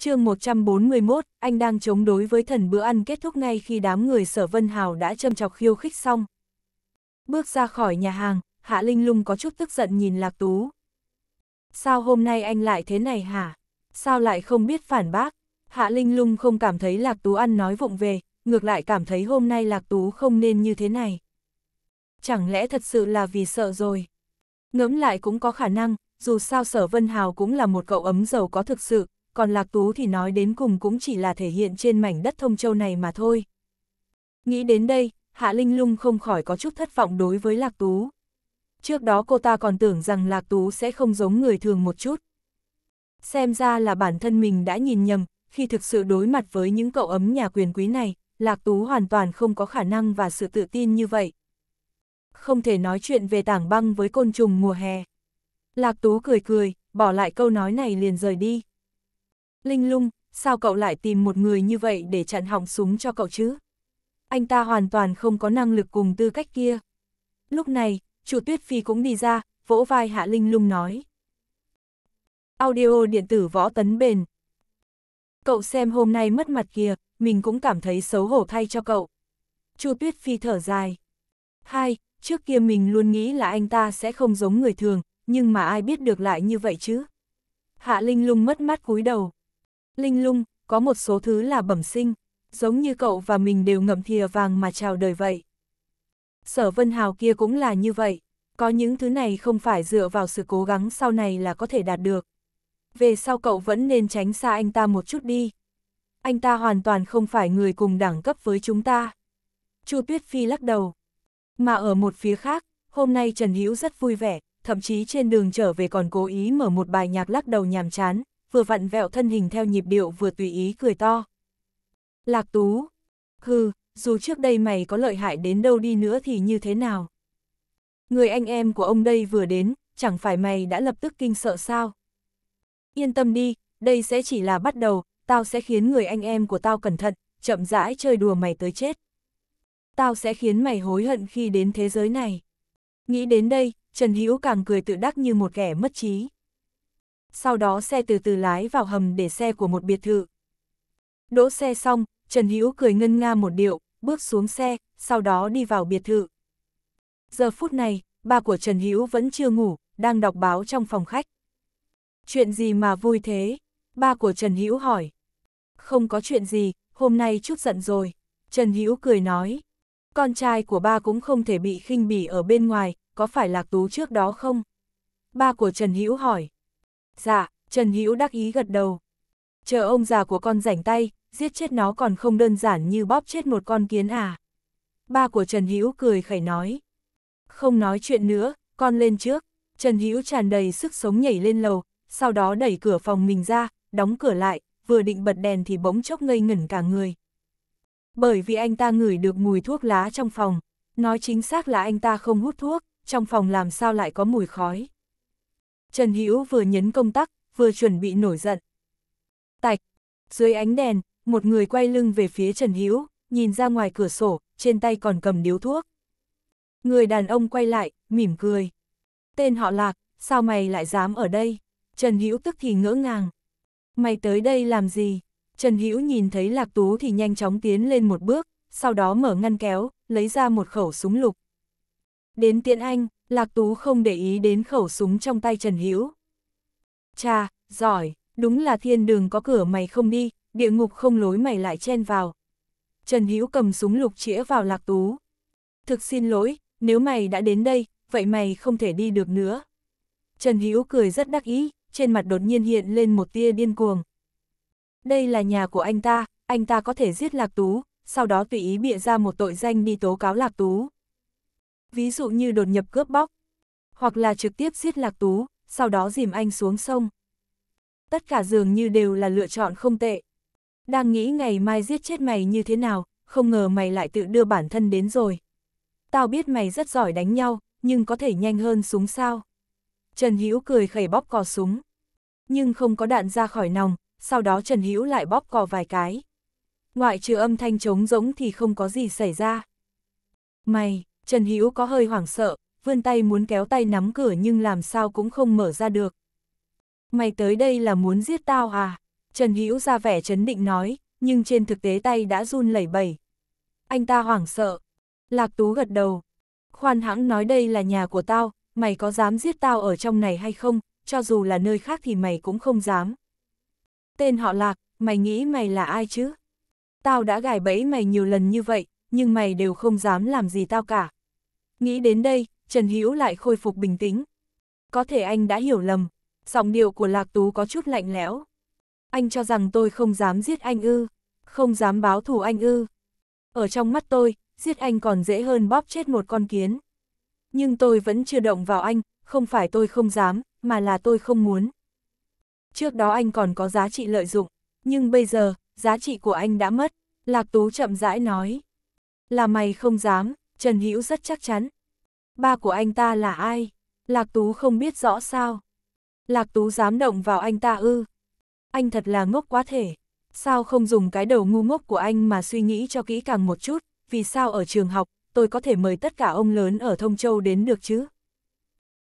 chương 141, anh đang chống đối với thần bữa ăn kết thúc ngay khi đám người sở Vân Hào đã châm chọc khiêu khích xong. Bước ra khỏi nhà hàng, Hạ Linh Lung có chút tức giận nhìn Lạc Tú. Sao hôm nay anh lại thế này hả? Sao lại không biết phản bác? Hạ Linh Lung không cảm thấy Lạc Tú ăn nói vụng về, ngược lại cảm thấy hôm nay Lạc Tú không nên như thế này. Chẳng lẽ thật sự là vì sợ rồi? Ngẫm lại cũng có khả năng, dù sao Sở Vân Hào cũng là một cậu ấm giàu có thực sự, còn Lạc Tú thì nói đến cùng cũng chỉ là thể hiện trên mảnh đất thông châu này mà thôi. Nghĩ đến đây, Hạ Linh Lung không khỏi có chút thất vọng đối với Lạc Tú. Trước đó cô ta còn tưởng rằng Lạc Tú sẽ không giống người thường một chút. Xem ra là bản thân mình đã nhìn nhầm, khi thực sự đối mặt với những cậu ấm nhà quyền quý này, Lạc Tú hoàn toàn không có khả năng và sự tự tin như vậy. Không thể nói chuyện về tảng băng với côn trùng mùa hè. Lạc Tú cười cười, bỏ lại câu nói này liền rời đi. Linh lung, sao cậu lại tìm một người như vậy để chặn hỏng súng cho cậu chứ? Anh ta hoàn toàn không có năng lực cùng tư cách kia. Lúc này, chủ tuyết phi cũng đi ra, vỗ vai Hạ Linh lung nói. Audio điện tử võ tấn bền. Cậu xem hôm nay mất mặt kìa, mình cũng cảm thấy xấu hổ thay cho cậu. Chu Tuyết Phi thở dài. Hai, trước kia mình luôn nghĩ là anh ta sẽ không giống người thường, nhưng mà ai biết được lại như vậy chứ. Hạ Linh lung mất mắt cúi đầu. Linh lung, có một số thứ là bẩm sinh, giống như cậu và mình đều ngậm thìa vàng mà chào đời vậy. Sở Vân Hào kia cũng là như vậy, có những thứ này không phải dựa vào sự cố gắng sau này là có thể đạt được. Về sau cậu vẫn nên tránh xa anh ta một chút đi. Anh ta hoàn toàn không phải người cùng đẳng cấp với chúng ta. Chu Tuyết Phi lắc đầu. Mà ở một phía khác, hôm nay Trần Hữu rất vui vẻ, thậm chí trên đường trở về còn cố ý mở một bài nhạc lắc đầu nhàm chán, vừa vặn vẹo thân hình theo nhịp điệu vừa tùy ý cười to. Lạc Tú, hừ, dù trước đây mày có lợi hại đến đâu đi nữa thì như thế nào? Người anh em của ông đây vừa đến, chẳng phải mày đã lập tức kinh sợ sao? Yên tâm đi, đây sẽ chỉ là bắt đầu, tao sẽ khiến người anh em của tao cẩn thận, chậm rãi chơi đùa mày tới chết. Tao sẽ khiến mày hối hận khi đến thế giới này. Nghĩ đến đây, Trần Hữu càng cười tự đắc như một kẻ mất trí sau đó xe từ từ lái vào hầm để xe của một biệt thự. Đỗ xe xong, Trần Hữu cười ngân nga một điệu, bước xuống xe, sau đó đi vào biệt thự. Giờ phút này, ba của Trần Hữu vẫn chưa ngủ, đang đọc báo trong phòng khách. Chuyện gì mà vui thế? Ba của Trần Hữu hỏi. Không có chuyện gì, hôm nay chút giận rồi. Trần Hữu cười nói. Con trai của ba cũng không thể bị khinh bỉ ở bên ngoài, có phải Lạc Tú trước đó không? Ba của Trần Hữu hỏi. Dạ, Trần Hữu đắc ý gật đầu. Chờ ông già của con rảnh tay, giết chết nó còn không đơn giản như bóp chết một con kiến à. Ba của Trần Hữu cười khẩy nói. Không nói chuyện nữa, con lên trước. Trần Hữu tràn đầy sức sống nhảy lên lầu, sau đó đẩy cửa phòng mình ra, đóng cửa lại, vừa định bật đèn thì bỗng chốc ngây ngẩn cả người. Bởi vì anh ta ngửi được mùi thuốc lá trong phòng, nói chính xác là anh ta không hút thuốc, trong phòng làm sao lại có mùi khói. Trần Hữu vừa nhấn công tắc, vừa chuẩn bị nổi giận. Tạch, dưới ánh đèn, một người quay lưng về phía Trần Hữu, nhìn ra ngoài cửa sổ, trên tay còn cầm điếu thuốc. Người đàn ông quay lại, mỉm cười. Tên họ Lạc, sao mày lại dám ở đây? Trần Hữu tức thì ngỡ ngàng. Mày tới đây làm gì? Trần Hữu nhìn thấy Lạc Tú thì nhanh chóng tiến lên một bước, sau đó mở ngăn kéo, lấy ra một khẩu súng lục. Đến tiện anh, Lạc Tú không để ý đến khẩu súng trong tay Trần Hữu. Cha, giỏi, đúng là thiên đường có cửa mày không đi, địa ngục không lối mày lại chen vào. Trần Hữu cầm súng lục chĩa vào Lạc Tú. Thực xin lỗi, nếu mày đã đến đây, vậy mày không thể đi được nữa. Trần Hữu cười rất đắc ý, trên mặt đột nhiên hiện lên một tia điên cuồng. Đây là nhà của anh ta, anh ta có thể giết Lạc Tú, sau đó tùy ý bịa ra một tội danh đi tố cáo Lạc Tú ví dụ như đột nhập cướp bóc, hoặc là trực tiếp giết Lạc Tú, sau đó dìm anh xuống sông. Tất cả dường như đều là lựa chọn không tệ. Đang nghĩ ngày mai giết chết mày như thế nào, không ngờ mày lại tự đưa bản thân đến rồi. Tao biết mày rất giỏi đánh nhau, nhưng có thể nhanh hơn súng sao. Trần Hữu cười khẩy bóp cò súng. Nhưng không có đạn ra khỏi nòng, sau đó Trần Hữu lại bóp cò vài cái. Ngoại trừ âm thanh trống rỗng thì không có gì xảy ra. Mày! Trần Hữu có hơi hoảng sợ, vươn tay muốn kéo tay nắm cửa nhưng làm sao cũng không mở ra được. Mày tới đây là muốn giết tao à? Trần Hữu ra vẻ chấn định nói, nhưng trên thực tế tay đã run lẩy bẩy. Anh ta hoảng sợ. Lạc Tú gật đầu. Khoan hãng nói đây là nhà của tao, mày có dám giết tao ở trong này hay không, cho dù là nơi khác thì mày cũng không dám. Tên họ Lạc, mày nghĩ mày là ai chứ? Tao đã gài bẫy mày nhiều lần như vậy, nhưng mày đều không dám làm gì tao cả. Nghĩ đến đây, Trần Hữu lại khôi phục bình tĩnh. Có thể anh đã hiểu lầm, giọng điệu của Lạc Tú có chút lạnh lẽo. Anh cho rằng tôi không dám giết anh ư, không dám báo thù anh ư. Ở trong mắt tôi, giết anh còn dễ hơn bóp chết một con kiến. Nhưng tôi vẫn chưa động vào anh, không phải tôi không dám, mà là tôi không muốn. Trước đó anh còn có giá trị lợi dụng, nhưng bây giờ, giá trị của anh đã mất, Lạc Tú chậm rãi nói. Là mày không dám, Trần Hữu rất chắc chắn. Ba của anh ta là ai? Lạc Tú không biết rõ sao. Lạc Tú dám động vào anh ta ư. Anh thật là ngốc quá thể. Sao không dùng cái đầu ngu ngốc của anh mà suy nghĩ cho kỹ càng một chút, vì sao ở trường học, tôi có thể mời tất cả ông lớn ở Thông Châu đến được chứ?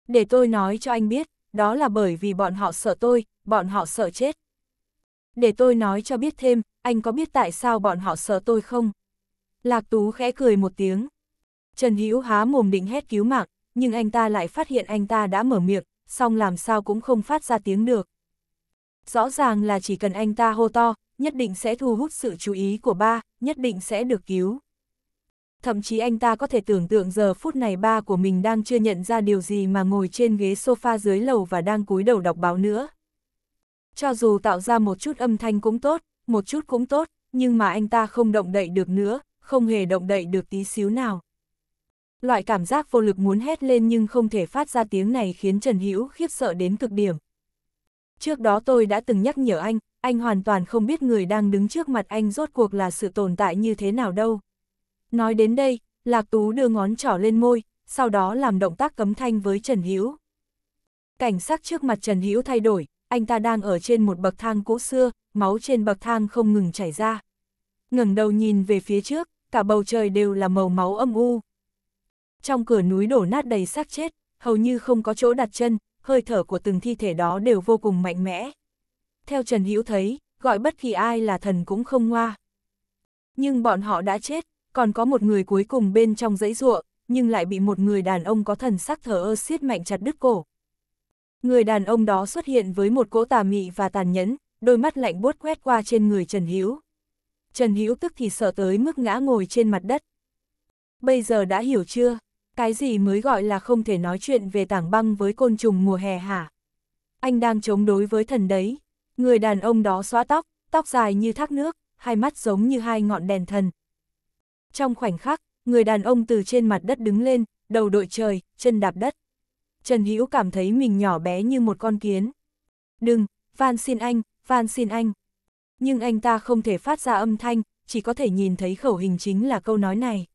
Để tôi nói cho anh biết, đó là bởi vì bọn họ sợ tôi, bọn họ sợ chết. Để tôi nói cho biết thêm, anh có biết tại sao bọn họ sợ tôi không? Lạc Tú khẽ cười một tiếng. Trần Hữu há mồm định hét cứu mạng, nhưng anh ta lại phát hiện anh ta đã mở miệng, song làm sao cũng không phát ra tiếng được. Rõ ràng là chỉ cần anh ta hô to, nhất định sẽ thu hút sự chú ý của ba, nhất định sẽ được cứu. Thậm chí anh ta có thể tưởng tượng giờ phút này ba của mình đang chưa nhận ra điều gì mà ngồi trên ghế sofa dưới lầu và đang cúi đầu đọc báo nữa. Cho dù tạo ra một chút âm thanh cũng tốt, một chút cũng tốt, nhưng mà anh ta không động đậy được nữa, không hề động đậy được tí xíu nào. Loại cảm giác vô lực muốn hét lên nhưng không thể phát ra tiếng này khiến Trần Hữu khiếp sợ đến cực điểm. Trước đó tôi đã từng nhắc nhở anh, anh hoàn toàn không biết người đang đứng trước mặt anh rốt cuộc là sự tồn tại như thế nào đâu. Nói đến đây, Lạc Tú đưa ngón trỏ lên môi, sau đó làm động tác cấm thanh với Trần Hữu. Cảnh sắc trước mặt Trần Hữu thay đổi, anh ta đang ở trên một bậc thang cũ xưa, máu trên bậc thang không ngừng chảy ra. Ngẩng đầu nhìn về phía trước, cả bầu trời đều là màu máu âm u. Trong cửa núi đổ nát đầy xác chết, hầu như không có chỗ đặt chân, hơi thở của từng thi thể đó đều vô cùng mạnh mẽ. Theo Trần Hữu thấy, gọi bất kỳ ai là thần cũng không ngoa. Nhưng bọn họ đã chết, còn có một người cuối cùng bên trong giấy ruộng, nhưng lại bị một người đàn ông có thần sắc thở ơ siết mạnh chặt đứt cổ. Người đàn ông đó xuất hiện với một cỗ tà mị và tàn nhẫn, đôi mắt lạnh buốt quét qua trên người Trần Hữu. Trần Hữu tức thì sợ tới mức ngã ngồi trên mặt đất. Bây giờ đã hiểu chưa? Cái gì mới gọi là không thể nói chuyện về tảng băng với côn trùng mùa hè hả? Anh đang chống đối với thần đấy. Người đàn ông đó xóa tóc, tóc dài như thác nước, hai mắt giống như hai ngọn đèn thần. Trong khoảnh khắc, người đàn ông từ trên mặt đất đứng lên, đầu đội trời, chân đạp đất. Trần Hữu cảm thấy mình nhỏ bé như một con kiến. Đừng, van xin anh, van xin anh. Nhưng anh ta không thể phát ra âm thanh, chỉ có thể nhìn thấy khẩu hình chính là câu nói này.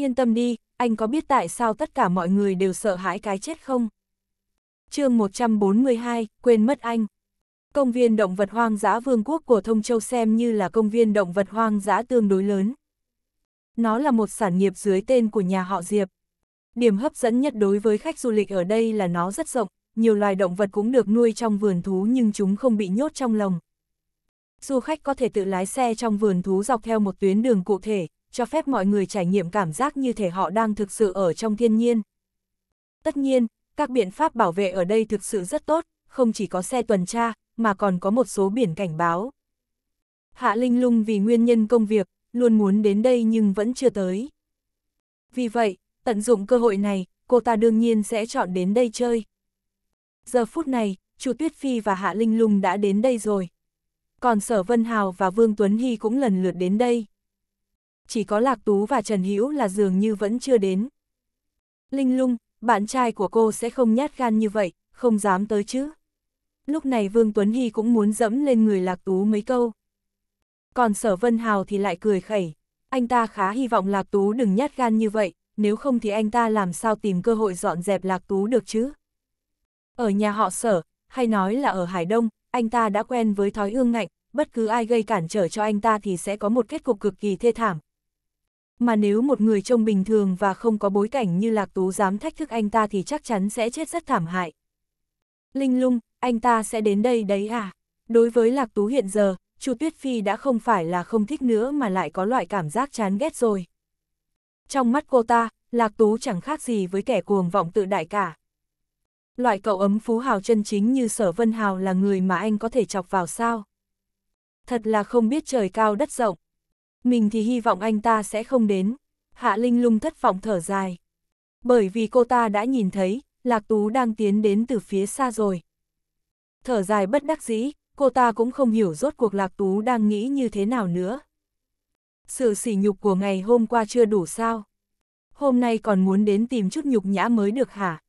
Yên tâm đi, anh có biết tại sao tất cả mọi người đều sợ hãi cái chết không? chương 142, quên mất anh. Công viên động vật hoang dã vương quốc của Thông Châu xem như là công viên động vật hoang dã tương đối lớn. Nó là một sản nghiệp dưới tên của nhà họ Diệp. Điểm hấp dẫn nhất đối với khách du lịch ở đây là nó rất rộng, nhiều loài động vật cũng được nuôi trong vườn thú nhưng chúng không bị nhốt trong lồng. Du khách có thể tự lái xe trong vườn thú dọc theo một tuyến đường cụ thể, cho phép mọi người trải nghiệm cảm giác như thể họ đang thực sự ở trong thiên nhiên. Tất nhiên, các biện pháp bảo vệ ở đây thực sự rất tốt, không chỉ có xe tuần tra, mà còn có một số biển cảnh báo. Hạ Linh Lung vì nguyên nhân công việc, luôn muốn đến đây nhưng vẫn chưa tới. Vì vậy, tận dụng cơ hội này, cô ta đương nhiên sẽ chọn đến đây chơi. Giờ phút này, Chu Tuyết Phi và Hạ Linh Lung đã đến đây rồi. Còn Sở Vân Hào và Vương Tuấn Hy cũng lần lượt đến đây chỉ có Lạc Tú và Trần Hữu là dường như vẫn chưa đến. Linh lung, bạn trai của cô sẽ không nhát gan như vậy, không dám tới chứ. Lúc này Vương Tuấn Hy cũng muốn dẫm lên người Lạc Tú mấy câu. Còn Sở Vân Hào thì lại cười khẩy. Anh ta khá hy vọng Lạc Tú đừng nhát gan như vậy, nếu không thì anh ta làm sao tìm cơ hội dọn dẹp Lạc Tú được chứ. Ở nhà họ Sở, hay nói là ở Hải Đông, anh ta đã quen với thói ương ngạnh, bất cứ ai gây cản trở cho anh ta thì sẽ có một kết cục cực kỳ thê thảm, mà nếu một người trông bình thường và không có bối cảnh như Lạc Tú dám thách thức anh ta thì chắc chắn sẽ chết rất thảm hại. Linh lung, anh ta sẽ đến đây đấy à? Đối với Lạc Tú hiện giờ, Chu Tuyết Phi đã không phải là không thích nữa mà lại có loại cảm giác chán ghét rồi. Trong mắt cô ta, Lạc Tú chẳng khác gì với kẻ cuồng vọng tự đại cả. Loại cậu ấm phú hào chân chính như Sở Vân Hào là người mà anh có thể chọc vào sao? Thật là không biết trời cao đất rộng mình thì hy vọng anh ta sẽ không đến. Hạ Linh lung thất vọng thở dài. Bởi vì cô ta đã nhìn thấy, Lạc Tú đang tiến đến từ phía xa rồi. Thở dài bất đắc dĩ, cô ta cũng không hiểu rốt cuộc Lạc Tú đang nghĩ như thế nào nữa. Sự sỉ nhục của ngày hôm qua chưa đủ sao? Hôm nay còn muốn đến tìm chút nhục nhã mới được hả?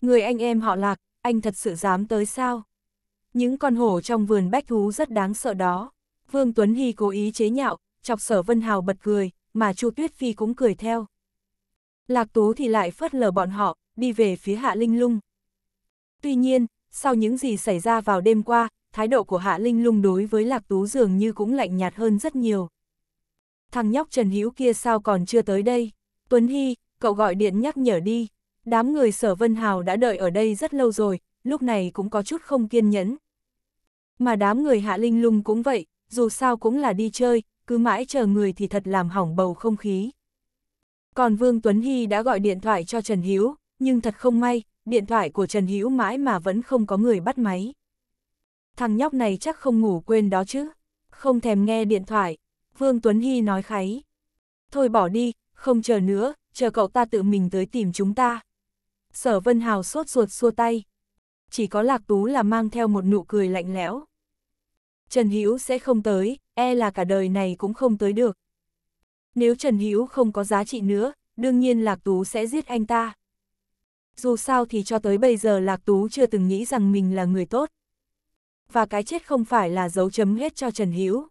Người anh em họ Lạc, anh thật sự dám tới sao? Những con hổ trong vườn bách thú rất đáng sợ đó. Vương Tuấn Hy cố ý chế nhạo, chọc sở Vân Hào bật cười, mà Chu Tuyết Phi cũng cười theo. Lạc Tú thì lại phớt lờ bọn họ, đi về phía Hạ Linh Lung. Tuy nhiên, sau những gì xảy ra vào đêm qua, thái độ của Hạ Linh Lung đối với Lạc Tú dường như cũng lạnh nhạt hơn rất nhiều. Thằng nhóc Trần Hữu kia sao còn chưa tới đây? Tuấn Hy, cậu gọi điện nhắc nhở đi. Đám người sở Vân Hào đã đợi ở đây rất lâu rồi, lúc này cũng có chút không kiên nhẫn. Mà đám người Hạ Linh Lung cũng vậy, dù sao cũng là đi chơi, cứ mãi chờ người thì thật làm hỏng bầu không khí. Còn Vương Tuấn Hy đã gọi điện thoại cho Trần Hiếu, nhưng thật không may, điện thoại của Trần Hiếu mãi mà vẫn không có người bắt máy. Thằng nhóc này chắc không ngủ quên đó chứ, không thèm nghe điện thoại, Vương Tuấn Hy nói kháy. Thôi bỏ đi, không chờ nữa, chờ cậu ta tự mình tới tìm chúng ta. Sở Vân Hào sốt ruột xua tay. Chỉ có Lạc Tú là mang theo một nụ cười lạnh lẽo. Trần Hữu sẽ không tới, e là cả đời này cũng không tới được. Nếu Trần Hữu không có giá trị nữa, đương nhiên Lạc Tú sẽ giết anh ta. Dù sao thì cho tới bây giờ Lạc Tú chưa từng nghĩ rằng mình là người tốt. Và cái chết không phải là dấu chấm hết cho Trần Hữu.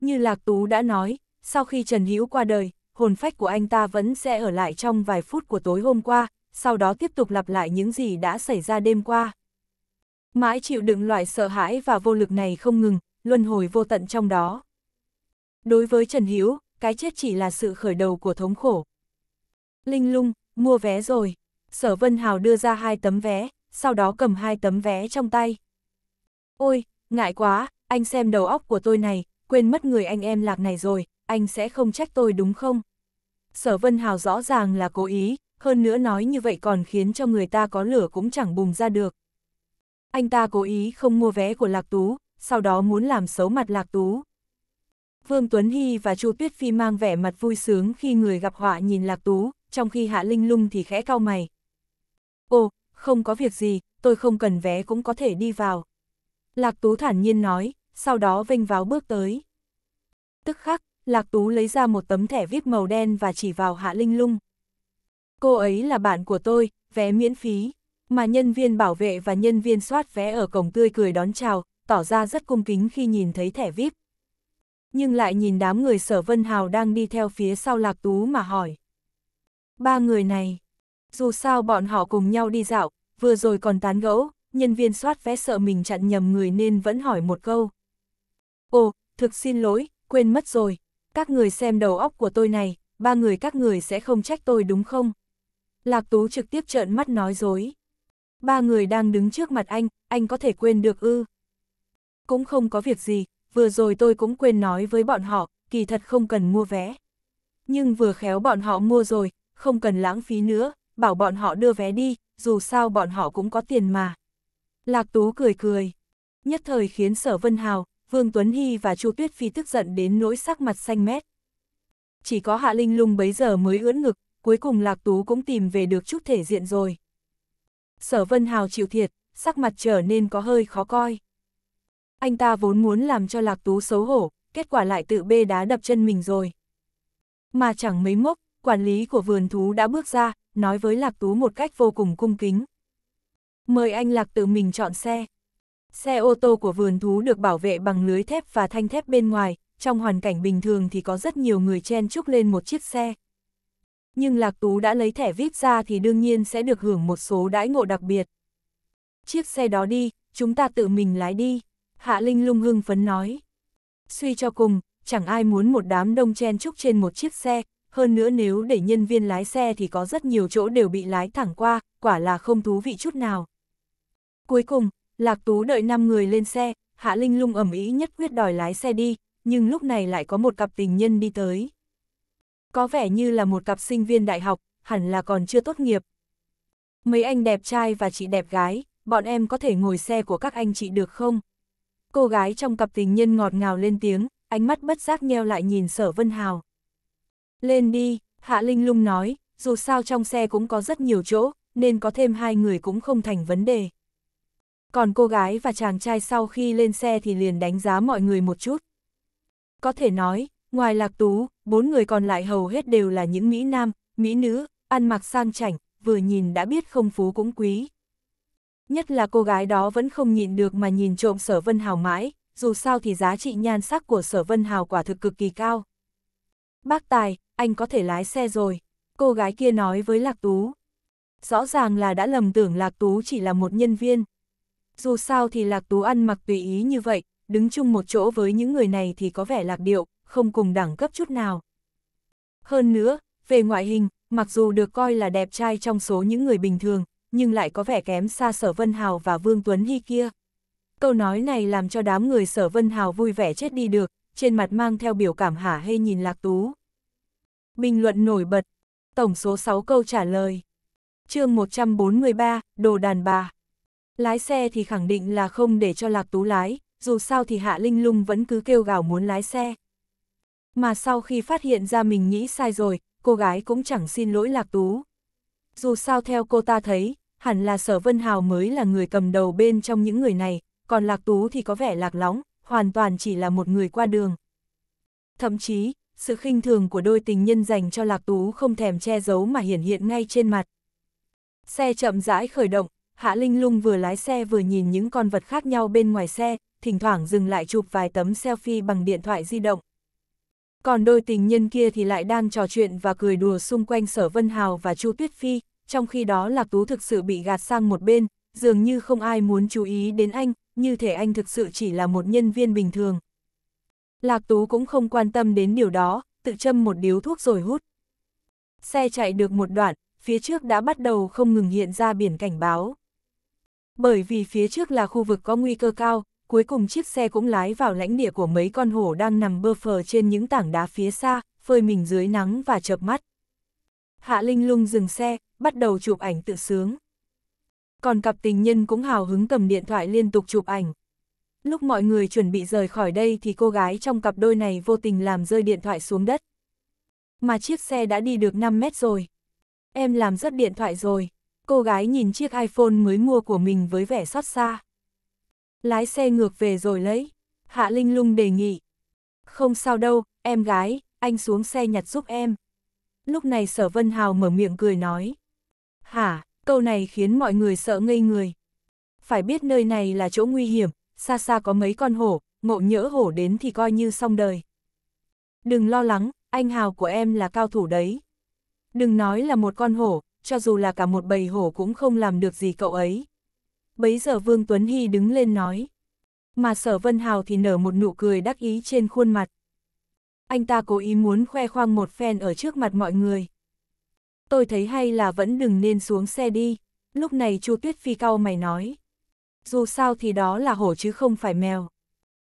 Như Lạc Tú đã nói, sau khi Trần Hữu qua đời, hồn phách của anh ta vẫn sẽ ở lại trong vài phút của tối hôm qua, sau đó tiếp tục lặp lại những gì đã xảy ra đêm qua. Mãi chịu đựng loại sợ hãi và vô lực này không ngừng, luân hồi vô tận trong đó. Đối với Trần Hiếu, cái chết chỉ là sự khởi đầu của thống khổ. Linh lung, mua vé rồi. Sở Vân Hào đưa ra hai tấm vé, sau đó cầm hai tấm vé trong tay. Ôi, ngại quá, anh xem đầu óc của tôi này, quên mất người anh em lạc này rồi, anh sẽ không trách tôi đúng không? Sở Vân Hào rõ ràng là cố ý, hơn nữa nói như vậy còn khiến cho người ta có lửa cũng chẳng bùng ra được anh ta cố ý không mua vé của Lạc Tú, sau đó muốn làm xấu mặt Lạc Tú. Vương Tuấn Hy và Chu Tuyết Phi mang vẻ mặt vui sướng khi người gặp họa nhìn Lạc Tú, trong khi Hạ Linh Lung thì khẽ cau mày. Ồ, không có việc gì, tôi không cần vé cũng có thể đi vào. Lạc Tú thản nhiên nói, sau đó vênh váo bước tới. Tức khắc, Lạc Tú lấy ra một tấm thẻ viết màu đen và chỉ vào Hạ Linh Lung. Cô ấy là bạn của tôi, vé miễn phí mà nhân viên bảo vệ và nhân viên soát vé ở cổng tươi cười đón chào, tỏ ra rất cung kính khi nhìn thấy thẻ VIP. Nhưng lại nhìn đám người sở Vân Hào đang đi theo phía sau Lạc Tú mà hỏi. Ba người này, dù sao bọn họ cùng nhau đi dạo, vừa rồi còn tán gẫu, nhân viên soát vé sợ mình chặn nhầm người nên vẫn hỏi một câu. Ồ, thực xin lỗi, quên mất rồi, các người xem đầu óc của tôi này, ba người các người sẽ không trách tôi đúng không? Lạc Tú trực tiếp trợn mắt nói dối. Ba người đang đứng trước mặt anh, anh có thể quên được ư. Cũng không có việc gì, vừa rồi tôi cũng quên nói với bọn họ, kỳ thật không cần mua vé. Nhưng vừa khéo bọn họ mua rồi, không cần lãng phí nữa, bảo bọn họ đưa vé đi, dù sao bọn họ cũng có tiền mà. Lạc Tú cười cười, nhất thời khiến Sở Vân Hào, Vương Tuấn Hy và Chu Tuyết Phi tức giận đến nỗi sắc mặt xanh mét. Chỉ có Hạ Linh Lung bấy giờ mới ưỡn ngực, cuối cùng Lạc Tú cũng tìm về được chút thể diện rồi. Sở Vân Hào chịu thiệt, sắc mặt trở nên có hơi khó coi. Anh ta vốn muốn làm cho Lạc Tú xấu hổ, kết quả lại tự bê đá đập chân mình rồi. Mà chẳng mấy mốc, quản lý của vườn thú đã bước ra, nói với Lạc Tú một cách vô cùng cung kính. Mời anh Lạc tự mình chọn xe. Xe ô tô của vườn thú được bảo vệ bằng lưới thép và thanh thép bên ngoài, trong hoàn cảnh bình thường thì có rất nhiều người chen chúc lên một chiếc xe, nhưng Lạc Tú đã lấy thẻ VIP ra thì đương nhiên sẽ được hưởng một số đãi ngộ đặc biệt. Chiếc xe đó đi, chúng ta tự mình lái đi, Hạ Linh lung hưng phấn nói. Suy cho cùng, chẳng ai muốn một đám đông chen chúc trên một chiếc xe, hơn nữa nếu để nhân viên lái xe thì có rất nhiều chỗ đều bị lái thẳng qua, quả là không thú vị chút nào. Cuối cùng, Lạc Tú đợi 5 người lên xe, Hạ Linh lung ẩm ý nhất quyết đòi lái xe đi, nhưng lúc này lại có một cặp tình nhân đi tới có vẻ như là một cặp sinh viên đại học, hẳn là còn chưa tốt nghiệp. Mấy anh đẹp trai và chị đẹp gái, bọn em có thể ngồi xe của các anh chị được không? Cô gái trong cặp tình nhân ngọt ngào lên tiếng, ánh mắt bất giác nheo lại nhìn sở Vân Hào. Lên đi, Hạ Linh lung nói, dù sao trong xe cũng có rất nhiều chỗ, nên có thêm hai người cũng không thành vấn đề. Còn cô gái và chàng trai sau khi lên xe thì liền đánh giá mọi người một chút. Có thể nói, Ngoài Lạc Tú, bốn người còn lại hầu hết đều là những Mỹ Nam, Mỹ Nữ, ăn mặc sang chảnh, vừa nhìn đã biết không phú cũng quý. Nhất là cô gái đó vẫn không nhịn được mà nhìn trộm Sở Vân Hào mãi, dù sao thì giá trị nhan sắc của Sở Vân Hào quả thực cực kỳ cao. Bác Tài, anh có thể lái xe rồi, cô gái kia nói với Lạc Tú. Rõ ràng là đã lầm tưởng Lạc Tú chỉ là một nhân viên. Dù sao thì Lạc Tú ăn mặc tùy ý như vậy, đứng chung một chỗ với những người này thì có vẻ lạc điệu, không cùng đẳng cấp chút nào. Hơn nữa, về ngoại hình, mặc dù được coi là đẹp trai trong số những người bình thường, nhưng lại có vẻ kém xa Sở Vân Hào và Vương Tuấn Hy kia. Câu nói này làm cho đám người Sở Vân Hào vui vẻ chết đi được, trên mặt mang theo biểu cảm hả hê nhìn Lạc Tú. Bình luận nổi bật, tổng số 6 câu trả lời. chương 143, đồ đàn bà. Lái xe thì khẳng định là không để cho Lạc Tú lái, dù sao thì Hạ Linh Lung vẫn cứ kêu gào muốn lái xe mà sau khi phát hiện ra mình nghĩ sai rồi, cô gái cũng chẳng xin lỗi Lạc Tú. Dù sao theo cô ta thấy, hẳn là Sở Vân Hào mới là người cầm đầu bên trong những người này, còn Lạc Tú thì có vẻ lạc lõng, hoàn toàn chỉ là một người qua đường. Thậm chí, sự khinh thường của đôi tình nhân dành cho Lạc Tú không thèm che giấu mà hiển hiện ngay trên mặt. Xe chậm rãi khởi động, Hạ Linh Lung vừa lái xe vừa nhìn những con vật khác nhau bên ngoài xe, thỉnh thoảng dừng lại chụp vài tấm selfie bằng điện thoại di động, còn đôi tình nhân kia thì lại đang trò chuyện và cười đùa xung quanh Sở Vân Hào và Chu Tuyết Phi, trong khi đó Lạc Tú thực sự bị gạt sang một bên, dường như không ai muốn chú ý đến anh, như thể anh thực sự chỉ là một nhân viên bình thường. Lạc Tú cũng không quan tâm đến điều đó, tự châm một điếu thuốc rồi hút. Xe chạy được một đoạn, phía trước đã bắt đầu không ngừng hiện ra biển cảnh báo. Bởi vì phía trước là khu vực có nguy cơ cao, cuối cùng chiếc xe cũng lái vào lãnh địa của mấy con hổ đang nằm bơ phờ trên những tảng đá phía xa, phơi mình dưới nắng và chợp mắt. Hạ Linh lung dừng xe, bắt đầu chụp ảnh tự sướng. Còn cặp tình nhân cũng hào hứng cầm điện thoại liên tục chụp ảnh. Lúc mọi người chuẩn bị rời khỏi đây thì cô gái trong cặp đôi này vô tình làm rơi điện thoại xuống đất. Mà chiếc xe đã đi được 5 mét rồi. Em làm rất điện thoại rồi. Cô gái nhìn chiếc iPhone mới mua của mình với vẻ xót xa. Lái xe ngược về rồi lấy. Hạ Linh lung đề nghị. Không sao đâu, em gái, anh xuống xe nhặt giúp em. Lúc này Sở Vân Hào mở miệng cười nói. Hả, câu này khiến mọi người sợ ngây người. Phải biết nơi này là chỗ nguy hiểm, xa xa có mấy con hổ, ngộ nhỡ hổ đến thì coi như xong đời. Đừng lo lắng, anh Hào của em là cao thủ đấy. Đừng nói là một con hổ, cho dù là cả một bầy hổ cũng không làm được gì cậu ấy bấy giờ Vương Tuấn Hy đứng lên nói. Mà sở Vân Hào thì nở một nụ cười đắc ý trên khuôn mặt. Anh ta cố ý muốn khoe khoang một phen ở trước mặt mọi người. Tôi thấy hay là vẫn đừng nên xuống xe đi, lúc này Chu Tuyết Phi cau mày nói. Dù sao thì đó là hổ chứ không phải mèo.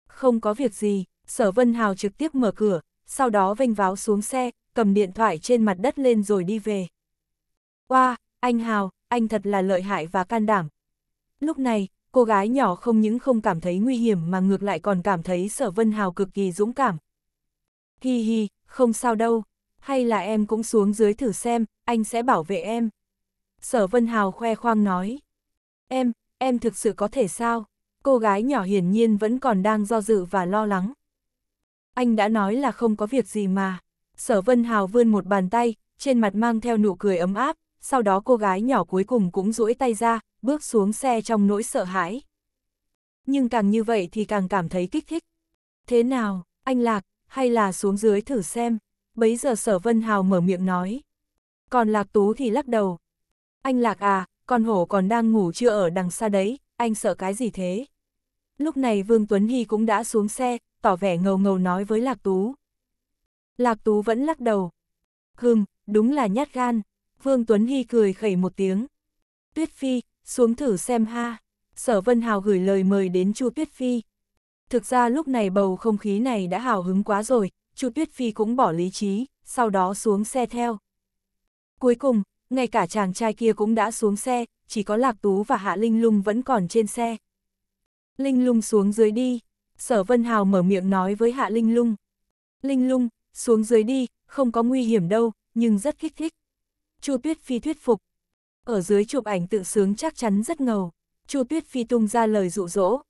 Không có việc gì, sở Vân Hào trực tiếp mở cửa, sau đó vênh váo xuống xe, cầm điện thoại trên mặt đất lên rồi đi về. Qua, wow, anh Hào, anh thật là lợi hại và can đảm, Lúc này, cô gái nhỏ không những không cảm thấy nguy hiểm mà ngược lại còn cảm thấy sở vân hào cực kỳ dũng cảm. Hi hi, không sao đâu, hay là em cũng xuống dưới thử xem, anh sẽ bảo vệ em. Sở vân hào khoe khoang nói. Em, em thực sự có thể sao? Cô gái nhỏ hiển nhiên vẫn còn đang do dự và lo lắng. Anh đã nói là không có việc gì mà. Sở vân hào vươn một bàn tay, trên mặt mang theo nụ cười ấm áp, sau đó cô gái nhỏ cuối cùng cũng duỗi tay ra, bước xuống xe trong nỗi sợ hãi. Nhưng càng như vậy thì càng cảm thấy kích thích. Thế nào, anh Lạc, hay là xuống dưới thử xem, bấy giờ sở Vân Hào mở miệng nói. Còn Lạc Tú thì lắc đầu. Anh Lạc à, con hổ còn đang ngủ chưa ở đằng xa đấy, anh sợ cái gì thế? Lúc này Vương Tuấn Hy cũng đã xuống xe, tỏ vẻ ngầu ngầu nói với Lạc Tú. Lạc Tú vẫn lắc đầu. Hừm, đúng là nhát gan. Vương Tuấn Hy cười khẩy một tiếng. Tuyết Phi, xuống thử xem ha. Sở Vân Hào gửi lời mời đến Chu Tuyết Phi. Thực ra lúc này bầu không khí này đã hào hứng quá rồi, Chu Tuyết Phi cũng bỏ lý trí, sau đó xuống xe theo. Cuối cùng, ngay cả chàng trai kia cũng đã xuống xe, chỉ có Lạc Tú và Hạ Linh Lung vẫn còn trên xe. Linh Lung xuống dưới đi, Sở Vân Hào mở miệng nói với Hạ Linh Lung. Linh Lung, xuống dưới đi, không có nguy hiểm đâu, nhưng rất kích thích. Chu Tuyết Phi thuyết phục, ở dưới chụp ảnh tự sướng chắc chắn rất ngầu. Chu Tuyết Phi tung ra lời dụ dỗ.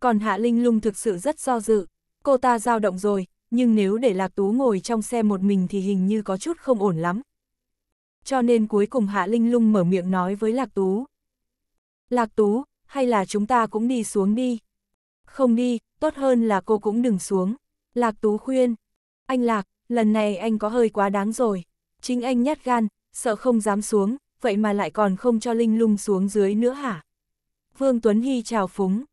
Còn Hạ Linh Lung thực sự rất do dự. Cô ta dao động rồi, nhưng nếu để Lạc Tú ngồi trong xe một mình thì hình như có chút không ổn lắm. Cho nên cuối cùng Hạ Linh Lung mở miệng nói với Lạc Tú. Lạc Tú, hay là chúng ta cũng đi xuống đi? Không đi, tốt hơn là cô cũng đừng xuống. Lạc Tú khuyên. Anh Lạc, lần này anh có hơi quá đáng rồi. Chính anh nhát gan, sợ không dám xuống, vậy mà lại còn không cho Linh lung xuống dưới nữa hả? Vương Tuấn Hy chào phúng.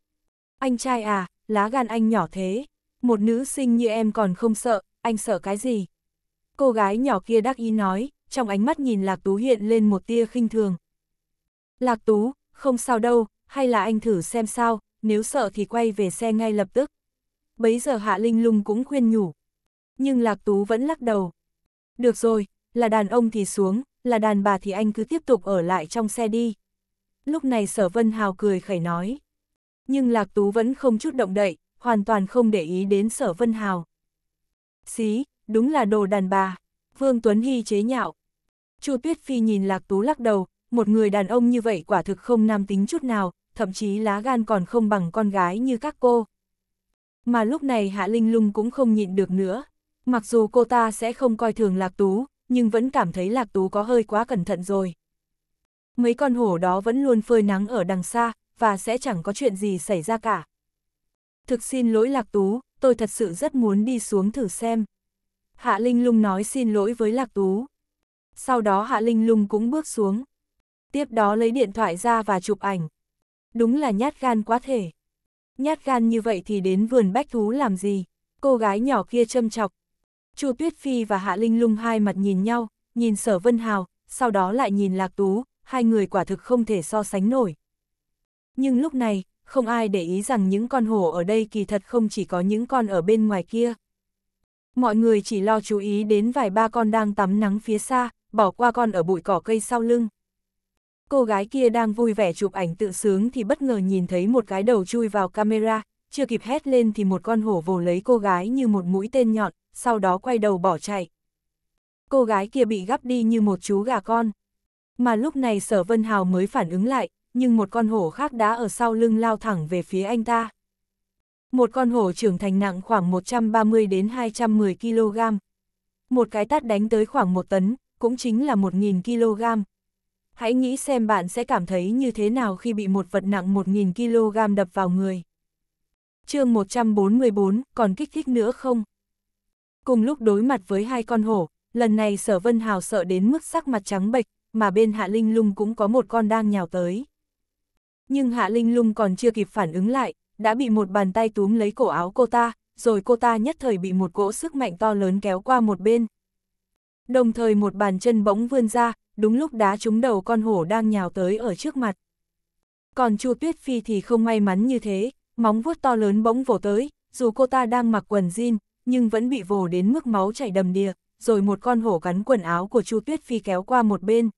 Anh trai à, lá gan anh nhỏ thế, một nữ sinh như em còn không sợ, anh sợ cái gì? Cô gái nhỏ kia đắc ý nói, trong ánh mắt nhìn Lạc Tú hiện lên một tia khinh thường. Lạc Tú, không sao đâu, hay là anh thử xem sao, nếu sợ thì quay về xe ngay lập tức. Bấy giờ Hạ Linh Lung cũng khuyên nhủ. Nhưng Lạc Tú vẫn lắc đầu. Được rồi, là đàn ông thì xuống, là đàn bà thì anh cứ tiếp tục ở lại trong xe đi. Lúc này sở Vân Hào cười khẩy nói. Nhưng Lạc Tú vẫn không chút động đậy, hoàn toàn không để ý đến sở Vân Hào. Xí, đúng là đồ đàn bà. Vương Tuấn Hy chế nhạo. Chu Tuyết Phi nhìn Lạc Tú lắc đầu, một người đàn ông như vậy quả thực không nam tính chút nào, thậm chí lá gan còn không bằng con gái như các cô. Mà lúc này Hạ Linh Lung cũng không nhịn được nữa. Mặc dù cô ta sẽ không coi thường Lạc Tú, nhưng vẫn cảm thấy Lạc Tú có hơi quá cẩn thận rồi. Mấy con hổ đó vẫn luôn phơi nắng ở đằng xa, và sẽ chẳng có chuyện gì xảy ra cả. Thực xin lỗi Lạc Tú, tôi thật sự rất muốn đi xuống thử xem. Hạ Linh Lung nói xin lỗi với Lạc Tú. Sau đó Hạ Linh Lung cũng bước xuống. Tiếp đó lấy điện thoại ra và chụp ảnh. Đúng là nhát gan quá thể. Nhát gan như vậy thì đến vườn bách thú làm gì? Cô gái nhỏ kia châm chọc, Chu Tuyết Phi và Hạ Linh Lung hai mặt nhìn nhau, nhìn Sở Vân Hào, sau đó lại nhìn Lạc Tú, hai người quả thực không thể so sánh nổi. Nhưng lúc này, không ai để ý rằng những con hổ ở đây kỳ thật không chỉ có những con ở bên ngoài kia. Mọi người chỉ lo chú ý đến vài ba con đang tắm nắng phía xa, bỏ qua con ở bụi cỏ cây sau lưng. Cô gái kia đang vui vẻ chụp ảnh tự sướng thì bất ngờ nhìn thấy một cái đầu chui vào camera, chưa kịp hét lên thì một con hổ vồ lấy cô gái như một mũi tên nhọn, sau đó quay đầu bỏ chạy. Cô gái kia bị gắp đi như một chú gà con. Mà lúc này Sở Vân Hào mới phản ứng lại, nhưng một con hổ khác đã ở sau lưng lao thẳng về phía anh ta. Một con hổ trưởng thành nặng khoảng 130 đến 210 kg. Một cái tát đánh tới khoảng 1 tấn, cũng chính là 1.000 kg. Hãy nghĩ xem bạn sẽ cảm thấy như thế nào khi bị một vật nặng 1.000 kg đập vào người chương 144, còn kích thích nữa không? Cùng lúc đối mặt với hai con hổ, lần này sở vân hào sợ đến mức sắc mặt trắng bệch, mà bên hạ linh lung cũng có một con đang nhào tới. Nhưng hạ linh lung còn chưa kịp phản ứng lại, đã bị một bàn tay túm lấy cổ áo cô ta, rồi cô ta nhất thời bị một cỗ sức mạnh to lớn kéo qua một bên. Đồng thời một bàn chân bỗng vươn ra, đúng lúc đá trúng đầu con hổ đang nhào tới ở trước mặt. Còn Chu Tuyết Phi thì không may mắn như thế, Móng vuốt to lớn bỗng vồ tới, dù cô ta đang mặc quần jean, nhưng vẫn bị vồ đến mức máu chảy đầm đìa, rồi một con hổ cắn quần áo của Chu Tuyết Phi kéo qua một bên.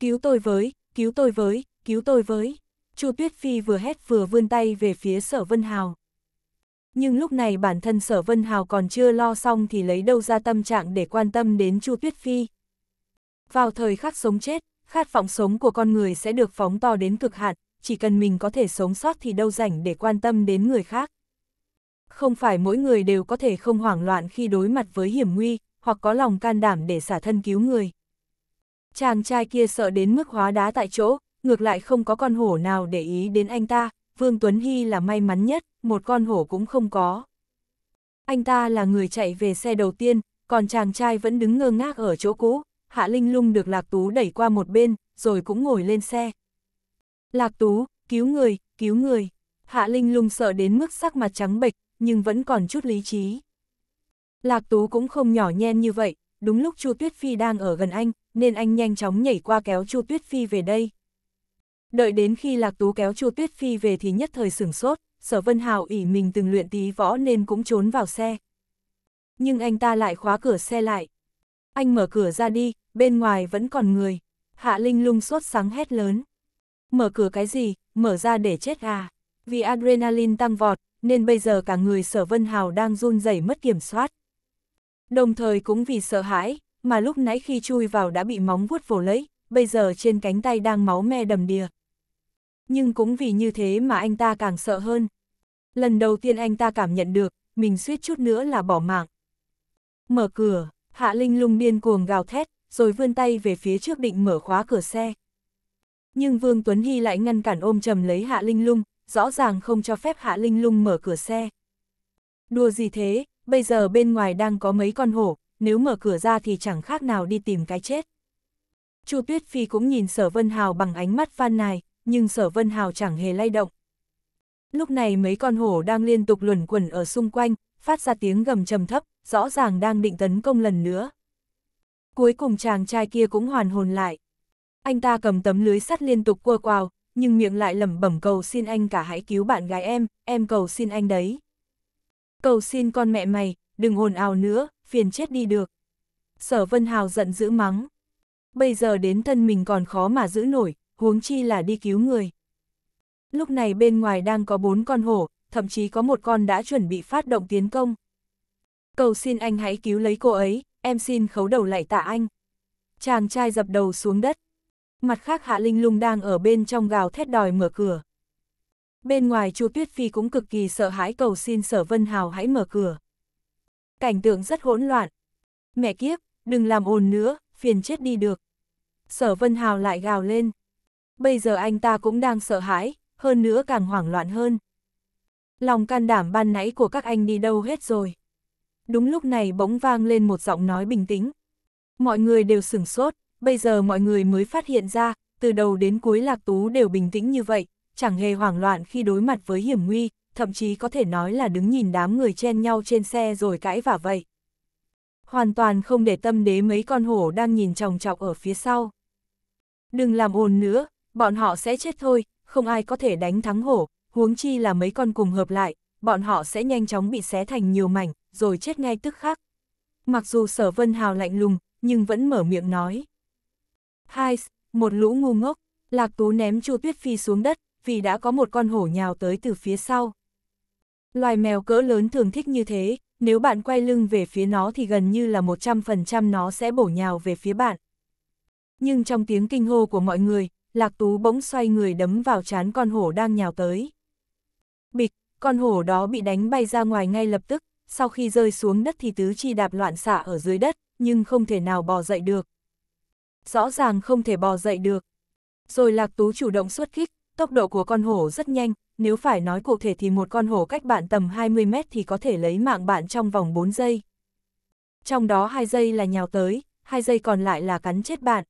Cứu tôi với, cứu tôi với, cứu tôi với. Chu Tuyết Phi vừa hét vừa vươn tay về phía Sở Vân Hào. Nhưng lúc này bản thân Sở Vân Hào còn chưa lo xong thì lấy đâu ra tâm trạng để quan tâm đến Chu Tuyết Phi. Vào thời khắc sống chết, khát vọng sống của con người sẽ được phóng to đến cực hạn, chỉ cần mình có thể sống sót thì đâu rảnh để quan tâm đến người khác. Không phải mỗi người đều có thể không hoảng loạn khi đối mặt với hiểm nguy, hoặc có lòng can đảm để xả thân cứu người. Chàng trai kia sợ đến mức hóa đá tại chỗ, ngược lại không có con hổ nào để ý đến anh ta, Vương Tuấn Hy là may mắn nhất, một con hổ cũng không có. Anh ta là người chạy về xe đầu tiên, còn chàng trai vẫn đứng ngơ ngác ở chỗ cũ, Hạ Linh Lung được Lạc Tú đẩy qua một bên, rồi cũng ngồi lên xe. Lạc Tú, cứu người, cứu người. Hạ Linh lung sợ đến mức sắc mặt trắng bệch, nhưng vẫn còn chút lý trí. Lạc Tú cũng không nhỏ nhen như vậy, đúng lúc Chu Tuyết Phi đang ở gần anh, nên anh nhanh chóng nhảy qua kéo Chu Tuyết Phi về đây. Đợi đến khi Lạc Tú kéo Chu Tuyết Phi về thì nhất thời sửng sốt, Sở Vân Hào ỉ mình từng luyện tí võ nên cũng trốn vào xe. Nhưng anh ta lại khóa cửa xe lại. Anh mở cửa ra đi, bên ngoài vẫn còn người. Hạ Linh lung sốt sáng hét lớn. Mở cửa cái gì, mở ra để chết à. Vì adrenaline tăng vọt, nên bây giờ cả người sở Vân Hào đang run rẩy mất kiểm soát. Đồng thời cũng vì sợ hãi, mà lúc nãy khi chui vào đã bị móng vuốt vồ lấy, bây giờ trên cánh tay đang máu me đầm đìa. Nhưng cũng vì như thế mà anh ta càng sợ hơn. Lần đầu tiên anh ta cảm nhận được, mình suýt chút nữa là bỏ mạng. Mở cửa, Hạ Linh lung điên cuồng gào thét, rồi vươn tay về phía trước định mở khóa cửa xe, nhưng Vương Tuấn Hy lại ngăn cản ôm chầm lấy Hạ Linh Lung, rõ ràng không cho phép Hạ Linh Lung mở cửa xe. Đùa gì thế, bây giờ bên ngoài đang có mấy con hổ, nếu mở cửa ra thì chẳng khác nào đi tìm cái chết. Chu Tuyết Phi cũng nhìn Sở Vân Hào bằng ánh mắt phan nài, nhưng Sở Vân Hào chẳng hề lay động. Lúc này mấy con hổ đang liên tục luẩn quẩn ở xung quanh, phát ra tiếng gầm trầm thấp, rõ ràng đang định tấn công lần nữa. Cuối cùng chàng trai kia cũng hoàn hồn lại. Anh ta cầm tấm lưới sắt liên tục cua quào, nhưng miệng lại lẩm bẩm cầu xin anh cả hãy cứu bạn gái em, em cầu xin anh đấy. Cầu xin con mẹ mày, đừng ồn ào nữa, phiền chết đi được. Sở Vân Hào giận dữ mắng. Bây giờ đến thân mình còn khó mà giữ nổi, huống chi là đi cứu người. Lúc này bên ngoài đang có bốn con hổ, thậm chí có một con đã chuẩn bị phát động tiến công. Cầu xin anh hãy cứu lấy cô ấy, em xin khấu đầu lại tạ anh. Chàng trai dập đầu xuống đất, Mặt khác Hạ Linh Lung đang ở bên trong gào thét đòi mở cửa. Bên ngoài Chu Tuyết Phi cũng cực kỳ sợ hãi cầu xin Sở Vân Hào hãy mở cửa. Cảnh tượng rất hỗn loạn. Mẹ kiếp, đừng làm ồn nữa, phiền chết đi được. Sở Vân Hào lại gào lên. Bây giờ anh ta cũng đang sợ hãi, hơn nữa càng hoảng loạn hơn. Lòng can đảm ban nãy của các anh đi đâu hết rồi. Đúng lúc này bỗng vang lên một giọng nói bình tĩnh. Mọi người đều sửng sốt bây giờ mọi người mới phát hiện ra, từ đầu đến cuối Lạc Tú đều bình tĩnh như vậy, chẳng hề hoảng loạn khi đối mặt với hiểm nguy, thậm chí có thể nói là đứng nhìn đám người chen nhau trên xe rồi cãi vả vậy. Hoàn toàn không để tâm đế mấy con hổ đang nhìn chòng chọc ở phía sau. Đừng làm ồn nữa, bọn họ sẽ chết thôi, không ai có thể đánh thắng hổ, huống chi là mấy con cùng hợp lại, bọn họ sẽ nhanh chóng bị xé thành nhiều mảnh, rồi chết ngay tức khắc. Mặc dù sở vân hào lạnh lùng, nhưng vẫn mở miệng nói. Hai, một lũ ngu ngốc, Lạc Tú ném Chu Tuyết Phi xuống đất, vì đã có một con hổ nhào tới từ phía sau. Loài mèo cỡ lớn thường thích như thế, nếu bạn quay lưng về phía nó thì gần như là 100% nó sẽ bổ nhào về phía bạn. Nhưng trong tiếng kinh hô của mọi người, Lạc Tú bỗng xoay người đấm vào chán con hổ đang nhào tới. Bịch, con hổ đó bị đánh bay ra ngoài ngay lập tức, sau khi rơi xuống đất thì tứ chi đạp loạn xạ ở dưới đất, nhưng không thể nào bò dậy được rõ ràng không thể bò dậy được. Rồi Lạc Tú chủ động xuất kích, tốc độ của con hổ rất nhanh, nếu phải nói cụ thể thì một con hổ cách bạn tầm 20 mét thì có thể lấy mạng bạn trong vòng 4 giây. Trong đó 2 giây là nhào tới, 2 giây còn lại là cắn chết bạn.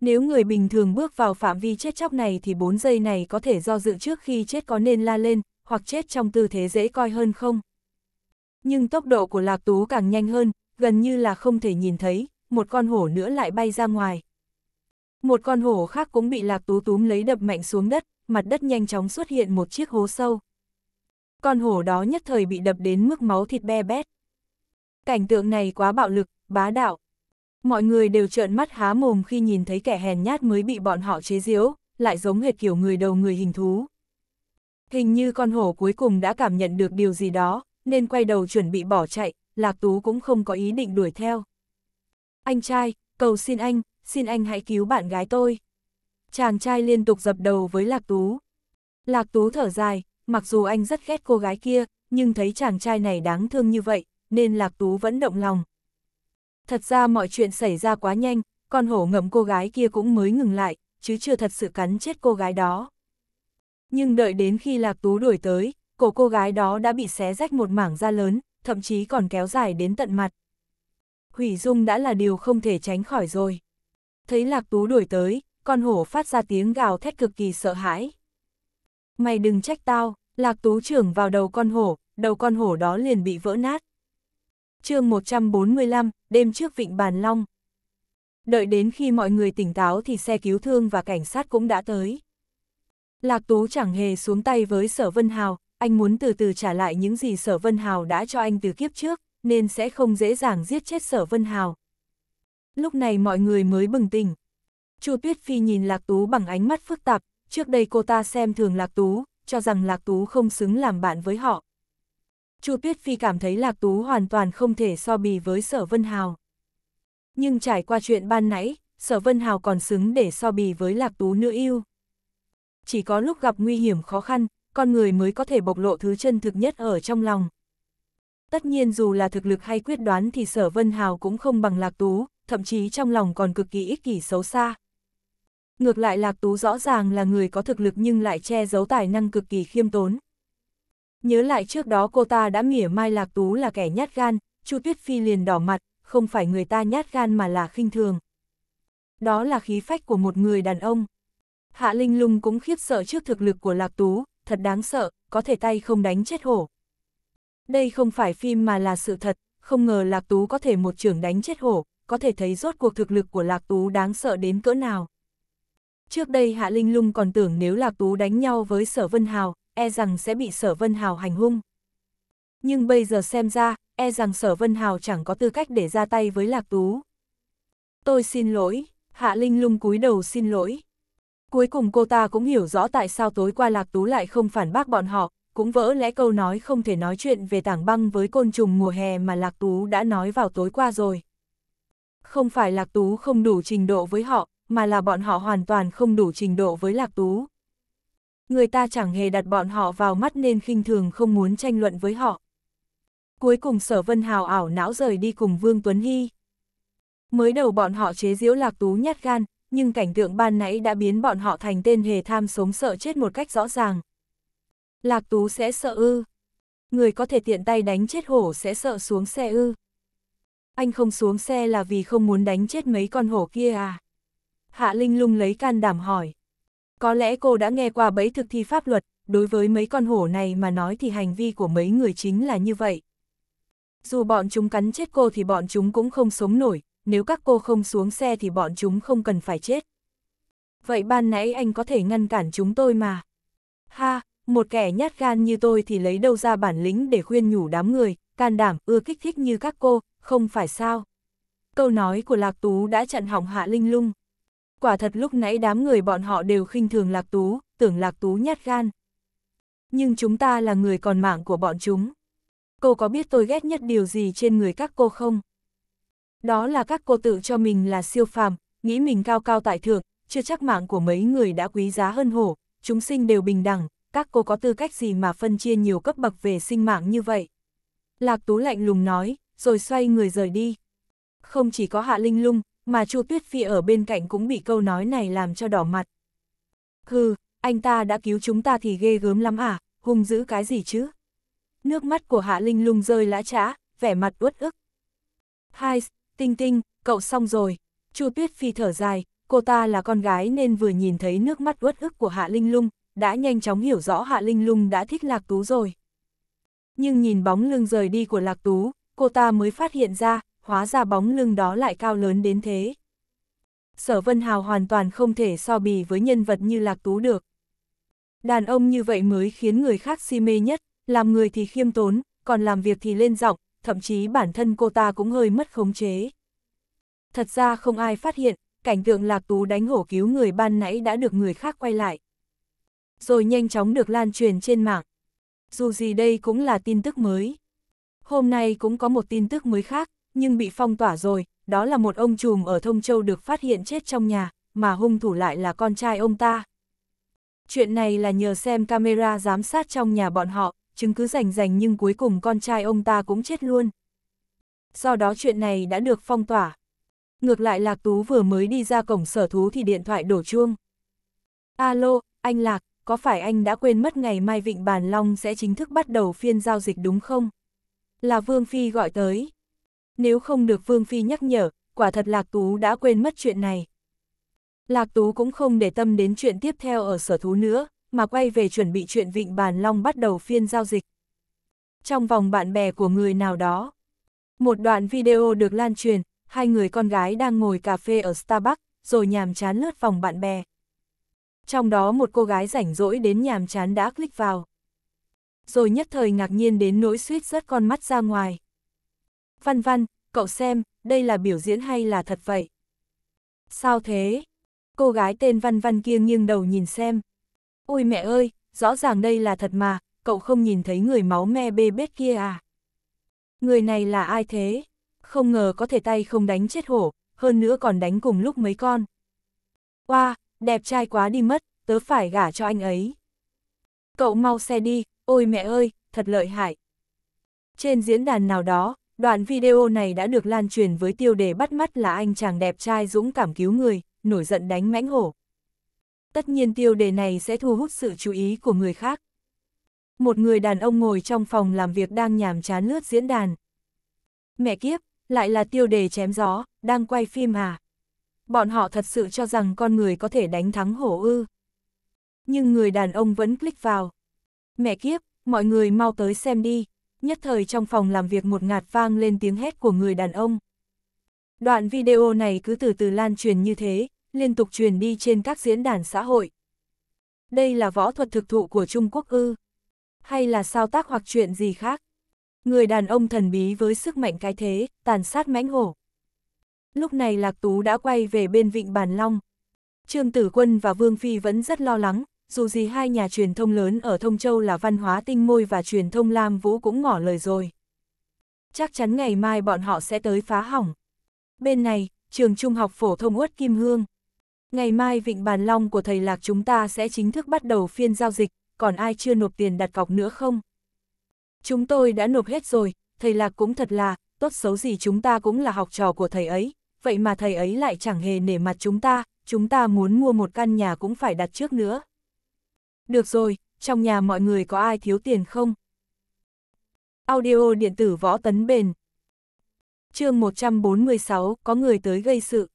Nếu người bình thường bước vào phạm vi chết chóc này thì 4 giây này có thể do dự trước khi chết có nên la lên, hoặc chết trong tư thế dễ coi hơn không. Nhưng tốc độ của Lạc Tú càng nhanh hơn, gần như là không thể nhìn thấy, một con hổ nữa lại bay ra ngoài. Một con hổ khác cũng bị lạc tú túm lấy đập mạnh xuống đất, mặt đất nhanh chóng xuất hiện một chiếc hố sâu. Con hổ đó nhất thời bị đập đến mức máu thịt be bét. Cảnh tượng này quá bạo lực, bá đạo. Mọi người đều trợn mắt há mồm khi nhìn thấy kẻ hèn nhát mới bị bọn họ chế giễu, lại giống hệt kiểu người đầu người hình thú. Hình như con hổ cuối cùng đã cảm nhận được điều gì đó, nên quay đầu chuẩn bị bỏ chạy, Lạc Tú cũng không có ý định đuổi theo anh trai, cầu xin anh, xin anh hãy cứu bạn gái tôi. Chàng trai liên tục dập đầu với Lạc Tú. Lạc Tú thở dài, mặc dù anh rất ghét cô gái kia, nhưng thấy chàng trai này đáng thương như vậy, nên Lạc Tú vẫn động lòng. Thật ra mọi chuyện xảy ra quá nhanh, con hổ ngậm cô gái kia cũng mới ngừng lại, chứ chưa thật sự cắn chết cô gái đó. Nhưng đợi đến khi Lạc Tú đuổi tới, cổ cô gái đó đã bị xé rách một mảng da lớn, thậm chí còn kéo dài đến tận mặt hủy dung đã là điều không thể tránh khỏi rồi. Thấy Lạc Tú đuổi tới, con hổ phát ra tiếng gào thét cực kỳ sợ hãi. Mày đừng trách tao, Lạc Tú trưởng vào đầu con hổ, đầu con hổ đó liền bị vỡ nát. chương 145, đêm trước Vịnh Bàn Long. Đợi đến khi mọi người tỉnh táo thì xe cứu thương và cảnh sát cũng đã tới. Lạc Tú chẳng hề xuống tay với Sở Vân Hào, anh muốn từ từ trả lại những gì Sở Vân Hào đã cho anh từ kiếp trước nên sẽ không dễ dàng giết chết sở Vân Hào. Lúc này mọi người mới bừng tỉnh. Chu Tuyết Phi nhìn Lạc Tú bằng ánh mắt phức tạp, trước đây cô ta xem thường Lạc Tú, cho rằng Lạc Tú không xứng làm bạn với họ. Chu Tuyết Phi cảm thấy Lạc Tú hoàn toàn không thể so bì với Sở Vân Hào. Nhưng trải qua chuyện ban nãy, Sở Vân Hào còn xứng để so bì với Lạc Tú nữa yêu. Chỉ có lúc gặp nguy hiểm khó khăn, con người mới có thể bộc lộ thứ chân thực nhất ở trong lòng. Tất nhiên dù là thực lực hay quyết đoán thì Sở Vân Hào cũng không bằng Lạc Tú, thậm chí trong lòng còn cực kỳ ích kỷ xấu xa. Ngược lại Lạc Tú rõ ràng là người có thực lực nhưng lại che giấu tài năng cực kỳ khiêm tốn. Nhớ lại trước đó cô ta đã mỉa mai Lạc Tú là kẻ nhát gan, Chu Tuyết Phi liền đỏ mặt, không phải người ta nhát gan mà là khinh thường. Đó là khí phách của một người đàn ông. Hạ Linh Lung cũng khiếp sợ trước thực lực của Lạc Tú, thật đáng sợ, có thể tay không đánh chết hổ. Đây không phải phim mà là sự thật, không ngờ Lạc Tú có thể một trưởng đánh chết hổ, có thể thấy rốt cuộc thực lực của Lạc Tú đáng sợ đến cỡ nào. Trước đây Hạ Linh Lung còn tưởng nếu Lạc Tú đánh nhau với Sở Vân Hào, e rằng sẽ bị Sở Vân Hào hành hung. Nhưng bây giờ xem ra, e rằng Sở Vân Hào chẳng có tư cách để ra tay với Lạc Tú. Tôi xin lỗi, Hạ Linh Lung cúi đầu xin lỗi. Cuối cùng cô ta cũng hiểu rõ tại sao tối qua Lạc Tú lại không phản bác bọn họ, cũng vỡ lẽ câu nói không thể nói chuyện về tảng băng với côn trùng mùa hè mà Lạc Tú đã nói vào tối qua rồi. Không phải Lạc Tú không đủ trình độ với họ, mà là bọn họ hoàn toàn không đủ trình độ với Lạc Tú. Người ta chẳng hề đặt bọn họ vào mắt nên khinh thường không muốn tranh luận với họ. Cuối cùng Sở Vân Hào ảo não rời đi cùng Vương Tuấn Hy. Mới đầu bọn họ chế giễu Lạc Tú nhát gan, nhưng cảnh tượng ban nãy đã biến bọn họ thành tên hề tham sống sợ chết một cách rõ ràng. Lạc Tú sẽ sợ ư. Người có thể tiện tay đánh chết hổ sẽ sợ xuống xe ư. Anh không xuống xe là vì không muốn đánh chết mấy con hổ kia à? Hạ Linh lung lấy can đảm hỏi. Có lẽ cô đã nghe qua bấy thực thi pháp luật, đối với mấy con hổ này mà nói thì hành vi của mấy người chính là như vậy. Dù bọn chúng cắn chết cô thì bọn chúng cũng không sống nổi, nếu các cô không xuống xe thì bọn chúng không cần phải chết. Vậy ban nãy anh có thể ngăn cản chúng tôi mà. Ha, một kẻ nhát gan như tôi thì lấy đâu ra bản lĩnh để khuyên nhủ đám người, can đảm, ưa kích thích như các cô, không phải sao. Câu nói của Lạc Tú đã chặn hỏng Hạ Linh Lung. Quả thật lúc nãy đám người bọn họ đều khinh thường Lạc Tú, tưởng Lạc Tú nhát gan. Nhưng chúng ta là người còn mạng của bọn chúng. Cô có biết tôi ghét nhất điều gì trên người các cô không? Đó là các cô tự cho mình là siêu phàm, nghĩ mình cao cao tại thượng, chưa chắc mạng của mấy người đã quý giá hơn hổ, chúng sinh đều bình đẳng, các cô có tư cách gì mà phân chia nhiều cấp bậc về sinh mạng như vậy? Lạc Tú lạnh lùng nói, rồi xoay người rời đi. Không chỉ có Hạ Linh Lung, mà Chu Tuyết Phi ở bên cạnh cũng bị câu nói này làm cho đỏ mặt. Hừ, anh ta đã cứu chúng ta thì ghê gớm lắm à, hung dữ cái gì chứ? Nước mắt của Hạ Linh Lung rơi lã trã, vẻ mặt uất ức. Hai, Tinh Tinh, cậu xong rồi. Chu Tuyết Phi thở dài, cô ta là con gái nên vừa nhìn thấy nước mắt uất ức của Hạ Linh Lung, đã nhanh chóng hiểu rõ Hạ Linh Lung đã thích Lạc Tú rồi. Nhưng nhìn bóng lưng rời đi của Lạc Tú, cô ta mới phát hiện ra, hóa ra bóng lưng đó lại cao lớn đến thế. Sở Vân Hào hoàn toàn không thể so bì với nhân vật như Lạc Tú được. Đàn ông như vậy mới khiến người khác si mê nhất, làm người thì khiêm tốn, còn làm việc thì lên giọng, thậm chí bản thân cô ta cũng hơi mất khống chế. Thật ra không ai phát hiện, cảnh tượng Lạc Tú đánh hổ cứu người ban nãy đã được người khác quay lại rồi nhanh chóng được lan truyền trên mạng. Dù gì đây cũng là tin tức mới. Hôm nay cũng có một tin tức mới khác, nhưng bị phong tỏa rồi, đó là một ông trùm ở Thông Châu được phát hiện chết trong nhà, mà hung thủ lại là con trai ông ta. Chuyện này là nhờ xem camera giám sát trong nhà bọn họ, chứng cứ rành rành nhưng cuối cùng con trai ông ta cũng chết luôn. Do đó chuyện này đã được phong tỏa. Ngược lại Lạc Tú vừa mới đi ra cổng sở thú thì điện thoại đổ chuông. Alo, anh Lạc, có phải anh đã quên mất ngày mai Vịnh Bàn Long sẽ chính thức bắt đầu phiên giao dịch đúng không? Là Vương Phi gọi tới. Nếu không được Vương Phi nhắc nhở, quả thật Lạc Tú đã quên mất chuyện này. Lạc Tú cũng không để tâm đến chuyện tiếp theo ở sở thú nữa, mà quay về chuẩn bị chuyện Vịnh Bàn Long bắt đầu phiên giao dịch. Trong vòng bạn bè của người nào đó, một đoạn video được lan truyền, hai người con gái đang ngồi cà phê ở Starbucks, rồi nhàm chán lướt vòng bạn bè trong đó một cô gái rảnh rỗi đến nhàm chán đã click vào. Rồi nhất thời ngạc nhiên đến nỗi suýt rớt con mắt ra ngoài. Văn văn, cậu xem, đây là biểu diễn hay là thật vậy? Sao thế? Cô gái tên văn văn kia nghiêng đầu nhìn xem. Ôi mẹ ơi, rõ ràng đây là thật mà, cậu không nhìn thấy người máu me bê bết kia à? Người này là ai thế? Không ngờ có thể tay không đánh chết hổ, hơn nữa còn đánh cùng lúc mấy con. qua wow, đẹp trai quá đi mất, tớ phải gả cho anh ấy. Cậu mau xe đi, ôi mẹ ơi, thật lợi hại. Trên diễn đàn nào đó, đoạn video này đã được lan truyền với tiêu đề bắt mắt là anh chàng đẹp trai dũng cảm cứu người, nổi giận đánh mãnh hổ. Tất nhiên tiêu đề này sẽ thu hút sự chú ý của người khác. Một người đàn ông ngồi trong phòng làm việc đang nhàm chán lướt diễn đàn. Mẹ kiếp, lại là tiêu đề chém gió, đang quay phim à? bọn họ thật sự cho rằng con người có thể đánh thắng hổ ư. Nhưng người đàn ông vẫn click vào. Mẹ kiếp, mọi người mau tới xem đi. Nhất thời trong phòng làm việc một ngạt vang lên tiếng hét của người đàn ông. Đoạn video này cứ từ từ lan truyền như thế, liên tục truyền đi trên các diễn đàn xã hội. Đây là võ thuật thực thụ của Trung Quốc ư? Hay là sao tác hoặc chuyện gì khác? Người đàn ông thần bí với sức mạnh cái thế, tàn sát mãnh hổ, Lúc này Lạc Tú đã quay về bên vịnh Bàn Long. Trương Tử Quân và Vương Phi vẫn rất lo lắng, dù gì hai nhà truyền thông lớn ở Thông Châu là văn hóa tinh môi và truyền thông Lam Vũ cũng ngỏ lời rồi. Chắc chắn ngày mai bọn họ sẽ tới phá hỏng. Bên này, trường trung học phổ thông Uất Kim Hương. Ngày mai Vịnh Bàn Long của thầy Lạc chúng ta sẽ chính thức bắt đầu phiên giao dịch, còn ai chưa nộp tiền đặt cọc nữa không? Chúng tôi đã nộp hết rồi, thầy Lạc cũng thật là, tốt xấu gì chúng ta cũng là học trò của thầy ấy, vậy mà thầy ấy lại chẳng hề nể mặt chúng ta, chúng ta muốn mua một căn nhà cũng phải đặt trước nữa. Được rồi, trong nhà mọi người có ai thiếu tiền không? Audio điện tử võ tấn bền chương 146, có người tới gây sự.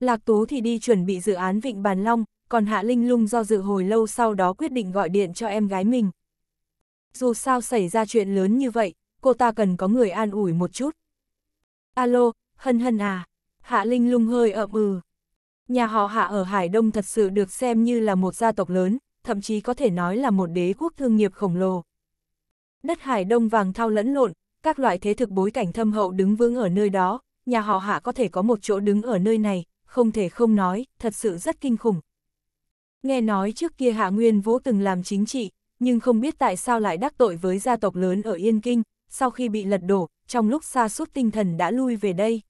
Lạc Tú thì đi chuẩn bị dự án Vịnh Bàn Long, còn Hạ Linh lung do dự hồi lâu sau đó quyết định gọi điện cho em gái mình. Dù sao xảy ra chuyện lớn như vậy, cô ta cần có người an ủi một chút. Alo, Hân hân à, Hạ Linh lung hơi ậm ừ. Nhà họ Hạ ở Hải Đông thật sự được xem như là một gia tộc lớn, thậm chí có thể nói là một đế quốc thương nghiệp khổng lồ. Đất Hải Đông vàng thao lẫn lộn, các loại thế thực bối cảnh thâm hậu đứng vững ở nơi đó, nhà họ Hạ có thể có một chỗ đứng ở nơi này, không thể không nói, thật sự rất kinh khủng. Nghe nói trước kia Hạ Nguyên Vũ từng làm chính trị, nhưng không biết tại sao lại đắc tội với gia tộc lớn ở Yên Kinh, sau khi bị lật đổ, trong lúc xa suốt tinh thần đã lui về đây.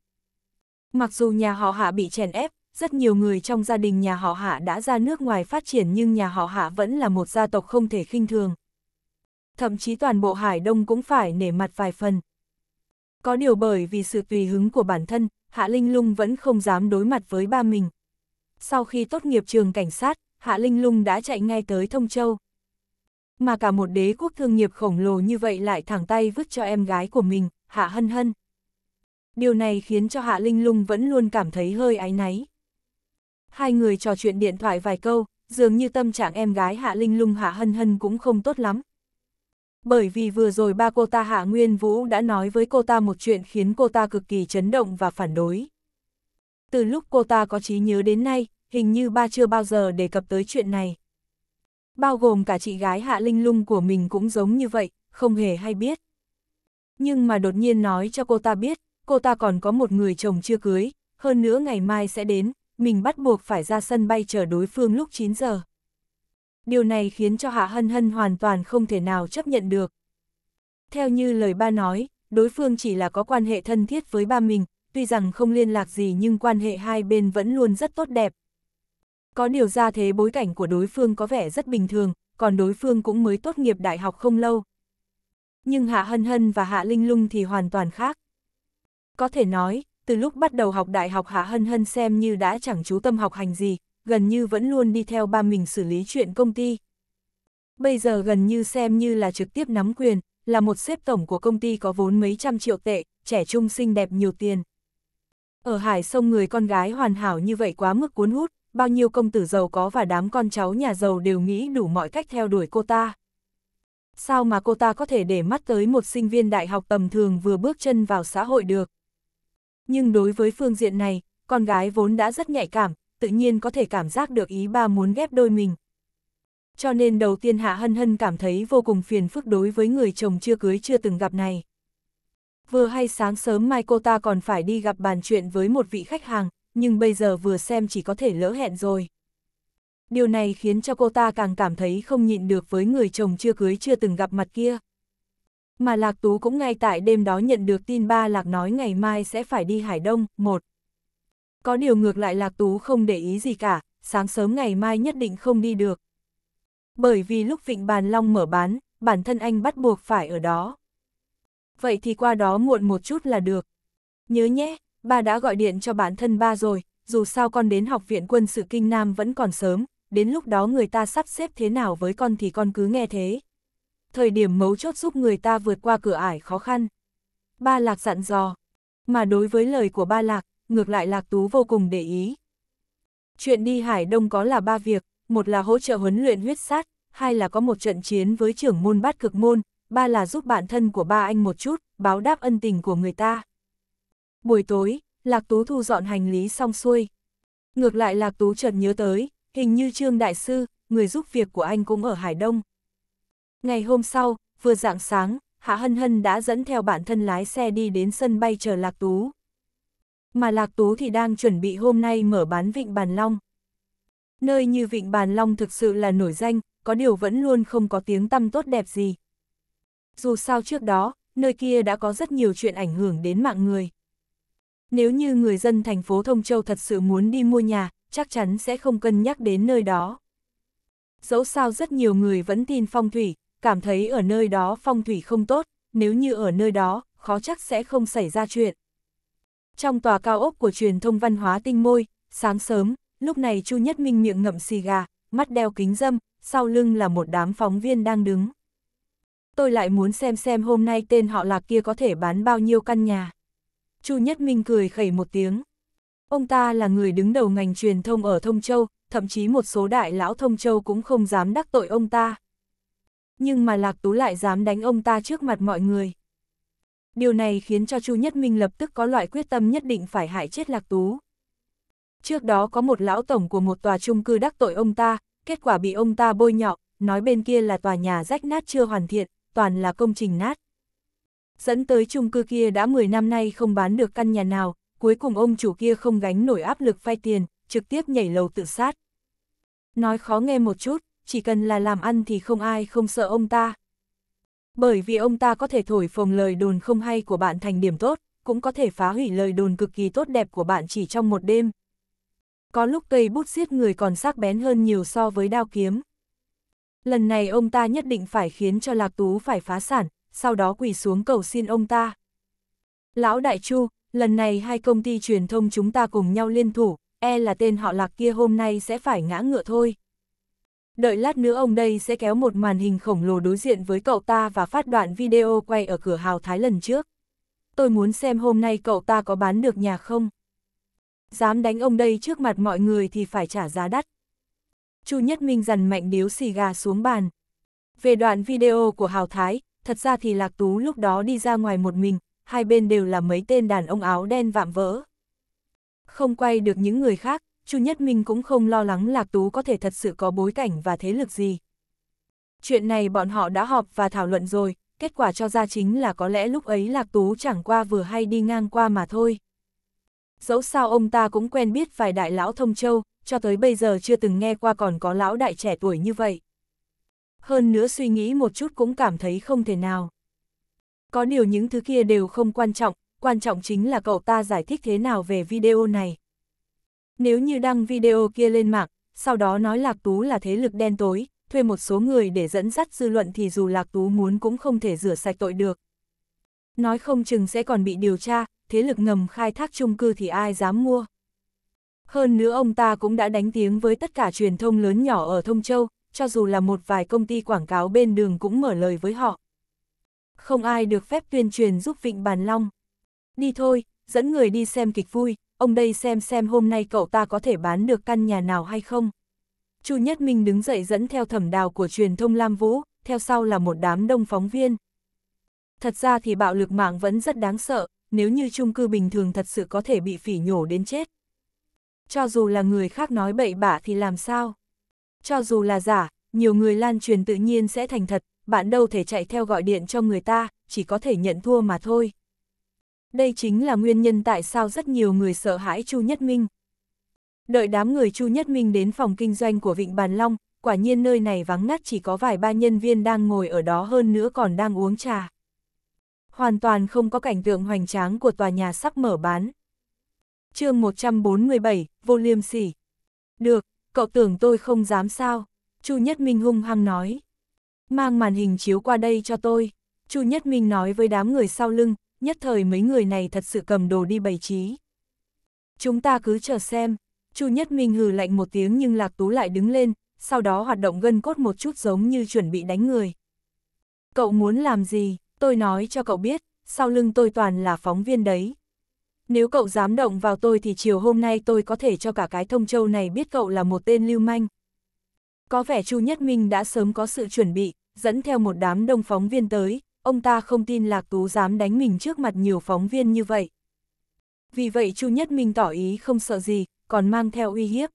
Mặc dù nhà họ Hạ bị chèn ép, rất nhiều người trong gia đình nhà họ Hạ đã ra nước ngoài phát triển nhưng nhà họ Hạ vẫn là một gia tộc không thể khinh thường. Thậm chí toàn bộ Hải Đông cũng phải nể mặt vài phần. Có điều bởi vì sự tùy hứng của bản thân, Hạ Linh Lung vẫn không dám đối mặt với ba mình. Sau khi tốt nghiệp trường cảnh sát, Hạ Linh Lung đã chạy ngay tới Thông Châu. Mà cả một đế quốc thương nghiệp khổng lồ như vậy lại thẳng tay vứt cho em gái của mình, Hạ Hân Hân điều này khiến cho Hạ Linh Lung vẫn luôn cảm thấy hơi áy náy. Hai người trò chuyện điện thoại vài câu, dường như tâm trạng em gái Hạ Linh Lung Hạ Hân Hân cũng không tốt lắm. Bởi vì vừa rồi ba cô ta Hạ Nguyên Vũ đã nói với cô ta một chuyện khiến cô ta cực kỳ chấn động và phản đối. Từ lúc cô ta có trí nhớ đến nay, hình như ba chưa bao giờ đề cập tới chuyện này. Bao gồm cả chị gái Hạ Linh Lung của mình cũng giống như vậy, không hề hay biết. Nhưng mà đột nhiên nói cho cô ta biết, cô ta còn có một người chồng chưa cưới, hơn nữa ngày mai sẽ đến, mình bắt buộc phải ra sân bay chờ đối phương lúc 9 giờ. Điều này khiến cho Hạ Hân Hân hoàn toàn không thể nào chấp nhận được. Theo như lời ba nói, đối phương chỉ là có quan hệ thân thiết với ba mình, tuy rằng không liên lạc gì nhưng quan hệ hai bên vẫn luôn rất tốt đẹp. Có điều ra thế bối cảnh của đối phương có vẻ rất bình thường, còn đối phương cũng mới tốt nghiệp đại học không lâu. Nhưng Hạ Hân Hân và Hạ Linh Lung thì hoàn toàn khác. Có thể nói, từ lúc bắt đầu học đại học Hạ Hân Hân xem như đã chẳng chú tâm học hành gì, gần như vẫn luôn đi theo ba mình xử lý chuyện công ty. Bây giờ gần như xem như là trực tiếp nắm quyền, là một xếp tổng của công ty có vốn mấy trăm triệu tệ, trẻ trung xinh đẹp nhiều tiền. Ở Hải Sông người con gái hoàn hảo như vậy quá mức cuốn hút, bao nhiêu công tử giàu có và đám con cháu nhà giàu đều nghĩ đủ mọi cách theo đuổi cô ta. Sao mà cô ta có thể để mắt tới một sinh viên đại học tầm thường vừa bước chân vào xã hội được? Nhưng đối với phương diện này, con gái vốn đã rất nhạy cảm, tự nhiên có thể cảm giác được ý ba muốn ghép đôi mình. Cho nên đầu tiên Hạ Hân Hân cảm thấy vô cùng phiền phức đối với người chồng chưa cưới chưa từng gặp này. Vừa hay sáng sớm mai cô ta còn phải đi gặp bàn chuyện với một vị khách hàng, nhưng bây giờ vừa xem chỉ có thể lỡ hẹn rồi. Điều này khiến cho cô ta càng cảm thấy không nhịn được với người chồng chưa cưới chưa từng gặp mặt kia mà Lạc Tú cũng ngay tại đêm đó nhận được tin ba Lạc nói ngày mai sẽ phải đi Hải Đông, một. Có điều ngược lại Lạc Tú không để ý gì cả, sáng sớm ngày mai nhất định không đi được. Bởi vì lúc Vịnh Bàn Long mở bán, bản thân anh bắt buộc phải ở đó. Vậy thì qua đó muộn một chút là được. Nhớ nhé, ba đã gọi điện cho bản thân ba rồi, dù sao con đến học viện quân sự Kinh Nam vẫn còn sớm, đến lúc đó người ta sắp xếp thế nào với con thì con cứ nghe thế thời điểm mấu chốt giúp người ta vượt qua cửa ải khó khăn. Ba Lạc dặn dò, mà đối với lời của Ba Lạc, ngược lại Lạc Tú vô cùng để ý. Chuyện đi Hải Đông có là ba việc, một là hỗ trợ huấn luyện huyết sát, hai là có một trận chiến với trưởng môn bát cực môn, ba là giúp bạn thân của ba anh một chút, báo đáp ân tình của người ta. Buổi tối, Lạc Tú thu dọn hành lý xong xuôi. Ngược lại Lạc Tú chợt nhớ tới, hình như Trương Đại Sư, người giúp việc của anh cũng ở Hải Đông. Ngày hôm sau, vừa dạng sáng, Hạ Hân Hân đã dẫn theo bản thân lái xe đi đến sân bay chờ Lạc Tú. Mà Lạc Tú thì đang chuẩn bị hôm nay mở bán vịnh Bàn Long. Nơi như vịnh Bàn Long thực sự là nổi danh, có điều vẫn luôn không có tiếng tăm tốt đẹp gì. Dù sao trước đó, nơi kia đã có rất nhiều chuyện ảnh hưởng đến mạng người. Nếu như người dân thành phố Thông Châu thật sự muốn đi mua nhà, chắc chắn sẽ không cân nhắc đến nơi đó. Dẫu sao rất nhiều người vẫn tin phong thủy, cảm thấy ở nơi đó phong thủy không tốt, nếu như ở nơi đó, khó chắc sẽ không xảy ra chuyện. Trong tòa cao ốc của truyền thông văn hóa tinh môi, sáng sớm, lúc này Chu Nhất Minh miệng ngậm xì gà, mắt đeo kính dâm, sau lưng là một đám phóng viên đang đứng. Tôi lại muốn xem xem hôm nay tên họ là kia có thể bán bao nhiêu căn nhà. Chu Nhất Minh cười khẩy một tiếng. Ông ta là người đứng đầu ngành truyền thông ở Thông Châu, thậm chí một số đại lão Thông Châu cũng không dám đắc tội ông ta nhưng mà Lạc Tú lại dám đánh ông ta trước mặt mọi người. Điều này khiến cho Chu Nhất Minh lập tức có loại quyết tâm nhất định phải hại chết Lạc Tú. Trước đó có một lão tổng của một tòa chung cư đắc tội ông ta, kết quả bị ông ta bôi nhọ, nói bên kia là tòa nhà rách nát chưa hoàn thiện, toàn là công trình nát. Dẫn tới chung cư kia đã 10 năm nay không bán được căn nhà nào, cuối cùng ông chủ kia không gánh nổi áp lực vay tiền, trực tiếp nhảy lầu tự sát. Nói khó nghe một chút, chỉ cần là làm ăn thì không ai không sợ ông ta. Bởi vì ông ta có thể thổi phồng lời đồn không hay của bạn thành điểm tốt, cũng có thể phá hủy lời đồn cực kỳ tốt đẹp của bạn chỉ trong một đêm. Có lúc cây bút giết người còn sắc bén hơn nhiều so với đao kiếm. Lần này ông ta nhất định phải khiến cho Lạc Tú phải phá sản, sau đó quỳ xuống cầu xin ông ta. Lão Đại Chu, lần này hai công ty truyền thông chúng ta cùng nhau liên thủ, e là tên họ Lạc kia hôm nay sẽ phải ngã ngựa thôi đợi lát nữa ông đây sẽ kéo một màn hình khổng lồ đối diện với cậu ta và phát đoạn video quay ở cửa hào Thái lần trước. Tôi muốn xem hôm nay cậu ta có bán được nhà không. Dám đánh ông đây trước mặt mọi người thì phải trả giá đắt. Chu Nhất Minh dằn mạnh điếu xì gà xuống bàn. Về đoạn video của Hào Thái, thật ra thì Lạc Tú lúc đó đi ra ngoài một mình, hai bên đều là mấy tên đàn ông áo đen vạm vỡ. Không quay được những người khác, Chu Nhất Minh cũng không lo lắng Lạc Tú có thể thật sự có bối cảnh và thế lực gì. Chuyện này bọn họ đã họp và thảo luận rồi, kết quả cho ra chính là có lẽ lúc ấy Lạc Tú chẳng qua vừa hay đi ngang qua mà thôi. Dẫu sao ông ta cũng quen biết vài đại lão thông châu, cho tới bây giờ chưa từng nghe qua còn có lão đại trẻ tuổi như vậy. Hơn nữa suy nghĩ một chút cũng cảm thấy không thể nào. Có điều những thứ kia đều không quan trọng, quan trọng chính là cậu ta giải thích thế nào về video này. Nếu như đăng video kia lên mạng, sau đó nói Lạc Tú là thế lực đen tối, thuê một số người để dẫn dắt dư luận thì dù Lạc Tú muốn cũng không thể rửa sạch tội được. Nói không chừng sẽ còn bị điều tra, thế lực ngầm khai thác chung cư thì ai dám mua. Hơn nữa ông ta cũng đã đánh tiếng với tất cả truyền thông lớn nhỏ ở Thông Châu, cho dù là một vài công ty quảng cáo bên đường cũng mở lời với họ. Không ai được phép tuyên truyền giúp Vịnh Bàn Long. Đi thôi, dẫn người đi xem kịch vui, ông đây xem xem hôm nay cậu ta có thể bán được căn nhà nào hay không. Chu Nhất Minh đứng dậy dẫn theo thẩm đào của truyền thông Lam Vũ, theo sau là một đám đông phóng viên. Thật ra thì bạo lực mạng vẫn rất đáng sợ, nếu như chung cư bình thường thật sự có thể bị phỉ nhổ đến chết. Cho dù là người khác nói bậy bạ thì làm sao? Cho dù là giả, nhiều người lan truyền tự nhiên sẽ thành thật, bạn đâu thể chạy theo gọi điện cho người ta, chỉ có thể nhận thua mà thôi. Đây chính là nguyên nhân tại sao rất nhiều người sợ hãi Chu Nhất Minh. Đợi đám người Chu Nhất Minh đến phòng kinh doanh của Vịnh Bàn Long, quả nhiên nơi này vắng ngắt chỉ có vài ba nhân viên đang ngồi ở đó hơn nữa còn đang uống trà. Hoàn toàn không có cảnh tượng hoành tráng của tòa nhà sắp mở bán. chương 147, vô liêm sỉ. Được, cậu tưởng tôi không dám sao, Chu Nhất Minh hung hăng nói. Mang màn hình chiếu qua đây cho tôi, Chu Nhất Minh nói với đám người sau lưng, nhất thời mấy người này thật sự cầm đồ đi bày trí. Chúng ta cứ chờ xem, Chu Nhất Minh hừ lạnh một tiếng nhưng Lạc Tú lại đứng lên, sau đó hoạt động gân cốt một chút giống như chuẩn bị đánh người. Cậu muốn làm gì, tôi nói cho cậu biết, sau lưng tôi toàn là phóng viên đấy. Nếu cậu dám động vào tôi thì chiều hôm nay tôi có thể cho cả cái thông châu này biết cậu là một tên lưu manh. Có vẻ Chu Nhất Minh đã sớm có sự chuẩn bị, dẫn theo một đám đông phóng viên tới, ông ta không tin Lạc Tú dám đánh mình trước mặt nhiều phóng viên như vậy. Vì vậy Chu Nhất Minh tỏ ý không sợ gì, còn mang theo uy hiếp.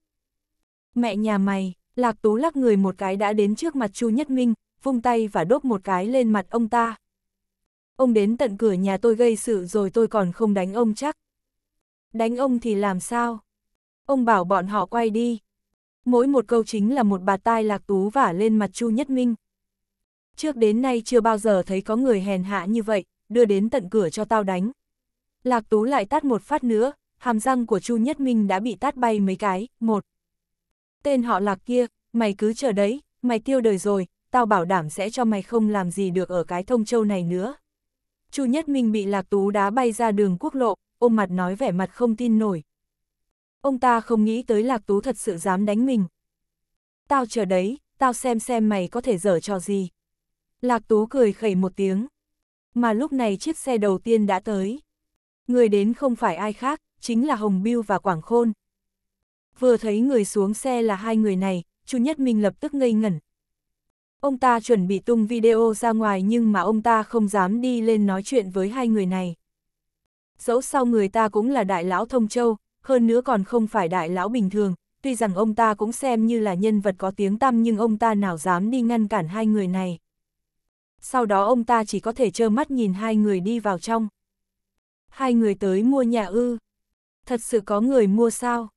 Mẹ nhà mày, Lạc Tú lắc người một cái đã đến trước mặt Chu Nhất Minh, vung tay và đốt một cái lên mặt ông ta. Ông đến tận cửa nhà tôi gây sự rồi tôi còn không đánh ông chắc. Đánh ông thì làm sao? Ông bảo bọn họ quay đi. Mỗi một câu chính là một bà tai Lạc Tú vả lên mặt Chu Nhất Minh trước đến nay chưa bao giờ thấy có người hèn hạ như vậy, đưa đến tận cửa cho tao đánh. Lạc Tú lại tát một phát nữa, hàm răng của Chu Nhất Minh đã bị tát bay mấy cái, một. Tên họ Lạc kia, mày cứ chờ đấy, mày tiêu đời rồi, tao bảo đảm sẽ cho mày không làm gì được ở cái thông châu này nữa. Chu Nhất Minh bị Lạc Tú đá bay ra đường quốc lộ, ôm mặt nói vẻ mặt không tin nổi. Ông ta không nghĩ tới Lạc Tú thật sự dám đánh mình. Tao chờ đấy, tao xem xem mày có thể dở trò gì. Lạc Tú cười khẩy một tiếng. Mà lúc này chiếc xe đầu tiên đã tới. Người đến không phải ai khác, chính là Hồng Biêu và Quảng Khôn. Vừa thấy người xuống xe là hai người này, Chu Nhất Minh lập tức ngây ngẩn. Ông ta chuẩn bị tung video ra ngoài nhưng mà ông ta không dám đi lên nói chuyện với hai người này. Dẫu sao người ta cũng là đại lão thông châu, hơn nữa còn không phải đại lão bình thường, tuy rằng ông ta cũng xem như là nhân vật có tiếng tăm nhưng ông ta nào dám đi ngăn cản hai người này sau đó ông ta chỉ có thể trơ mắt nhìn hai người đi vào trong. Hai người tới mua nhà ư. Thật sự có người mua sao?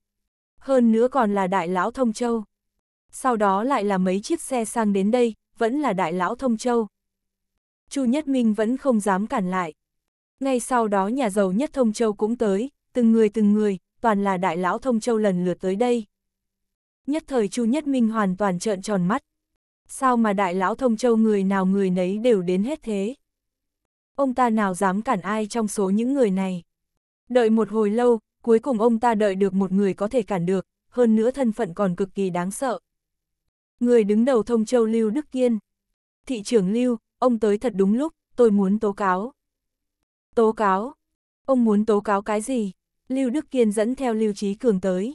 Hơn nữa còn là đại lão Thông Châu. Sau đó lại là mấy chiếc xe sang đến đây, vẫn là đại lão Thông Châu. Chu Nhất Minh vẫn không dám cản lại. Ngay sau đó nhà giàu nhất Thông Châu cũng tới, từng người từng người, toàn là đại lão Thông Châu lần lượt tới đây. Nhất thời Chu Nhất Minh hoàn toàn trợn tròn mắt, sao mà đại lão thông châu người nào người nấy đều đến hết thế. Ông ta nào dám cản ai trong số những người này. Đợi một hồi lâu, cuối cùng ông ta đợi được một người có thể cản được, hơn nữa thân phận còn cực kỳ đáng sợ. Người đứng đầu thông châu Lưu Đức Kiên. Thị trưởng Lưu, ông tới thật đúng lúc, tôi muốn tố cáo. Tố cáo? Ông muốn tố cáo cái gì? Lưu Đức Kiên dẫn theo Lưu Trí Cường tới.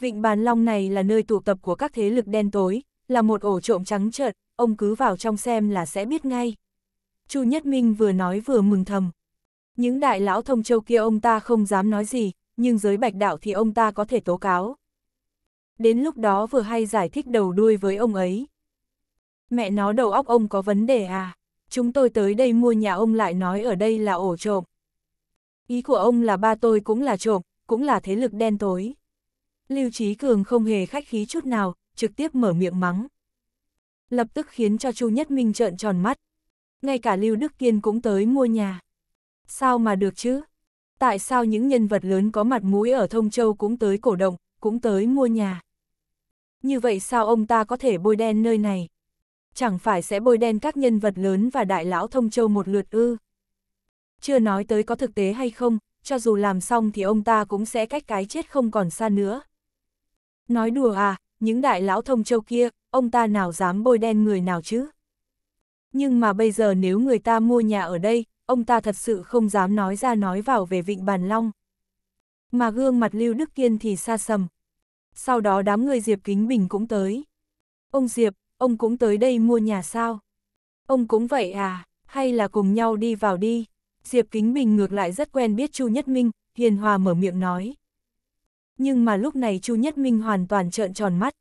Vịnh Bàn Long này là nơi tụ tập của các thế lực đen tối, là một ổ trộm trắng trợn, ông cứ vào trong xem là sẽ biết ngay. Chu Nhất Minh vừa nói vừa mừng thầm. Những đại lão thông châu kia ông ta không dám nói gì, nhưng giới bạch đạo thì ông ta có thể tố cáo. Đến lúc đó vừa hay giải thích đầu đuôi với ông ấy. Mẹ nó đầu óc ông có vấn đề à? Chúng tôi tới đây mua nhà ông lại nói ở đây là ổ trộm. Ý của ông là ba tôi cũng là trộm, cũng là thế lực đen tối. Lưu Trí Cường không hề khách khí chút nào, trực tiếp mở miệng mắng. Lập tức khiến cho Chu Nhất Minh trợn tròn mắt. Ngay cả Lưu Đức Kiên cũng tới mua nhà. Sao mà được chứ? Tại sao những nhân vật lớn có mặt mũi ở Thông Châu cũng tới cổ động, cũng tới mua nhà? Như vậy sao ông ta có thể bôi đen nơi này? Chẳng phải sẽ bôi đen các nhân vật lớn và đại lão Thông Châu một lượt ư? Chưa nói tới có thực tế hay không, cho dù làm xong thì ông ta cũng sẽ cách cái chết không còn xa nữa. Nói đùa à, những đại lão thông châu kia, ông ta nào dám bôi đen người nào chứ? Nhưng mà bây giờ nếu người ta mua nhà ở đây, ông ta thật sự không dám nói ra nói vào về vịnh Bàn Long. Mà gương mặt Lưu Đức Kiên thì xa sầm. Sau đó đám người Diệp Kính Bình cũng tới. Ông Diệp, ông cũng tới đây mua nhà sao? Ông cũng vậy à, hay là cùng nhau đi vào đi? Diệp Kính Bình ngược lại rất quen biết Chu Nhất Minh, hiền hòa mở miệng nói nhưng mà lúc này Chu Nhất Minh hoàn toàn trợn tròn mắt.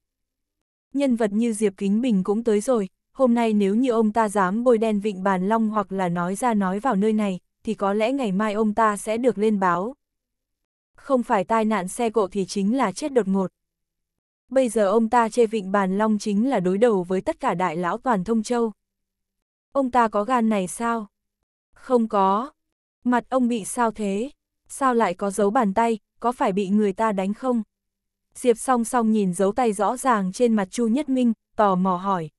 Nhân vật như Diệp Kính Bình cũng tới rồi, hôm nay nếu như ông ta dám bôi đen vịnh bàn long hoặc là nói ra nói vào nơi này, thì có lẽ ngày mai ông ta sẽ được lên báo. Không phải tai nạn xe cộ thì chính là chết đột ngột. Bây giờ ông ta chê vịnh bàn long chính là đối đầu với tất cả đại lão toàn thông châu. Ông ta có gan này sao? Không có. Mặt ông bị sao thế? sao lại có dấu bàn tay, có phải bị người ta đánh không? Diệp song song nhìn dấu tay rõ ràng trên mặt Chu Nhất Minh, tò mò hỏi.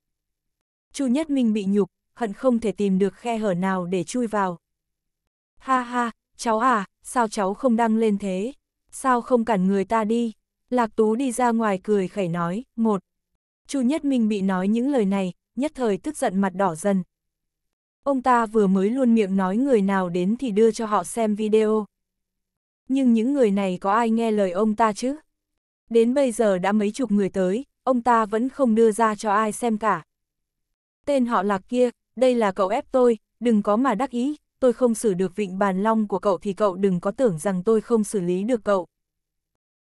Chu Nhất Minh bị nhục, hận không thể tìm được khe hở nào để chui vào. Ha ha, cháu à, sao cháu không đăng lên thế? Sao không cản người ta đi? Lạc Tú đi ra ngoài cười khẩy nói, một. Chu Nhất Minh bị nói những lời này, nhất thời tức giận mặt đỏ dần. Ông ta vừa mới luôn miệng nói người nào đến thì đưa cho họ xem video, nhưng những người này có ai nghe lời ông ta chứ? Đến bây giờ đã mấy chục người tới, ông ta vẫn không đưa ra cho ai xem cả. Tên họ lạc kia, đây là cậu ép tôi, đừng có mà đắc ý, tôi không xử được vịnh bàn long của cậu thì cậu đừng có tưởng rằng tôi không xử lý được cậu.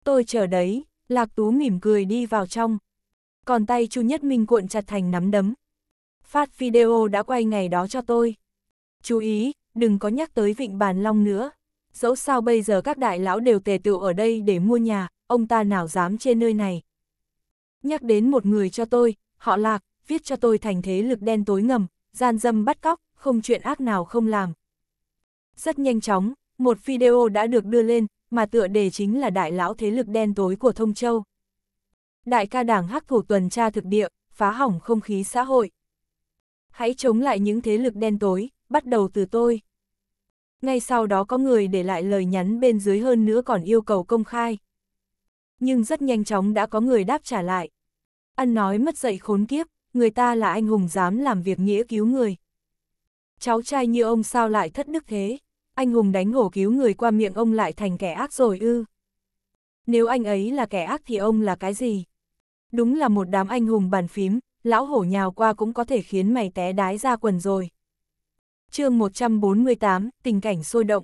Tôi chờ đấy, lạc tú mỉm cười đi vào trong. Còn tay Chu Nhất Minh cuộn chặt thành nắm đấm. Phát video đã quay ngày đó cho tôi. Chú ý, đừng có nhắc tới vịnh bàn long nữa dẫu sao bây giờ các đại lão đều tề tựu ở đây để mua nhà, ông ta nào dám trên nơi này. Nhắc đến một người cho tôi, họ lạc, viết cho tôi thành thế lực đen tối ngầm, gian dâm bắt cóc, không chuyện ác nào không làm. Rất nhanh chóng, một video đã được đưa lên, mà tựa đề chính là đại lão thế lực đen tối của Thông Châu. Đại ca đảng hắc thủ tuần tra thực địa, phá hỏng không khí xã hội. Hãy chống lại những thế lực đen tối, bắt đầu từ tôi. Ngay sau đó có người để lại lời nhắn bên dưới hơn nữa còn yêu cầu công khai. Nhưng rất nhanh chóng đã có người đáp trả lại. Ăn nói mất dạy khốn kiếp, người ta là anh hùng dám làm việc nghĩa cứu người. Cháu trai như ông sao lại thất đức thế, anh hùng đánh hổ cứu người qua miệng ông lại thành kẻ ác rồi ư. Nếu anh ấy là kẻ ác thì ông là cái gì? Đúng là một đám anh hùng bàn phím, lão hổ nhào qua cũng có thể khiến mày té đái ra quần rồi chương 148, tình cảnh sôi động.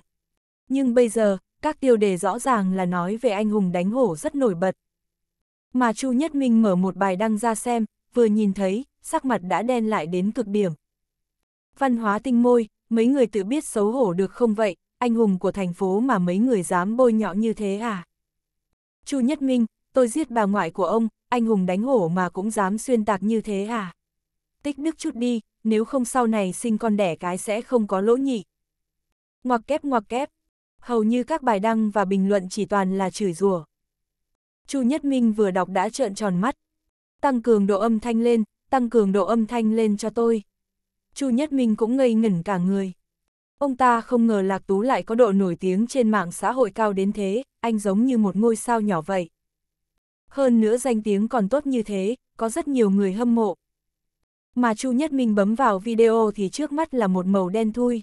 Nhưng bây giờ, các tiêu đề rõ ràng là nói về anh hùng đánh hổ rất nổi bật. Mà Chu Nhất Minh mở một bài đăng ra xem, vừa nhìn thấy, sắc mặt đã đen lại đến cực điểm. Văn hóa tinh môi, mấy người tự biết xấu hổ được không vậy, anh hùng của thành phố mà mấy người dám bôi nhọ như thế à? Chu Nhất Minh, tôi giết bà ngoại của ông, anh hùng đánh hổ mà cũng dám xuyên tạc như thế à? Tích đức chút đi, nếu không sau này sinh con đẻ cái sẽ không có lỗ nhị. Ngoặc kép ngoặc kép, hầu như các bài đăng và bình luận chỉ toàn là chửi rủa. Chu Nhất Minh vừa đọc đã trợn tròn mắt. Tăng cường độ âm thanh lên, tăng cường độ âm thanh lên cho tôi. Chu Nhất Minh cũng ngây ngẩn cả người. Ông ta không ngờ Lạc Tú lại có độ nổi tiếng trên mạng xã hội cao đến thế, anh giống như một ngôi sao nhỏ vậy. Hơn nữa danh tiếng còn tốt như thế, có rất nhiều người hâm mộ mà Chu Nhất Minh bấm vào video thì trước mắt là một màu đen thui.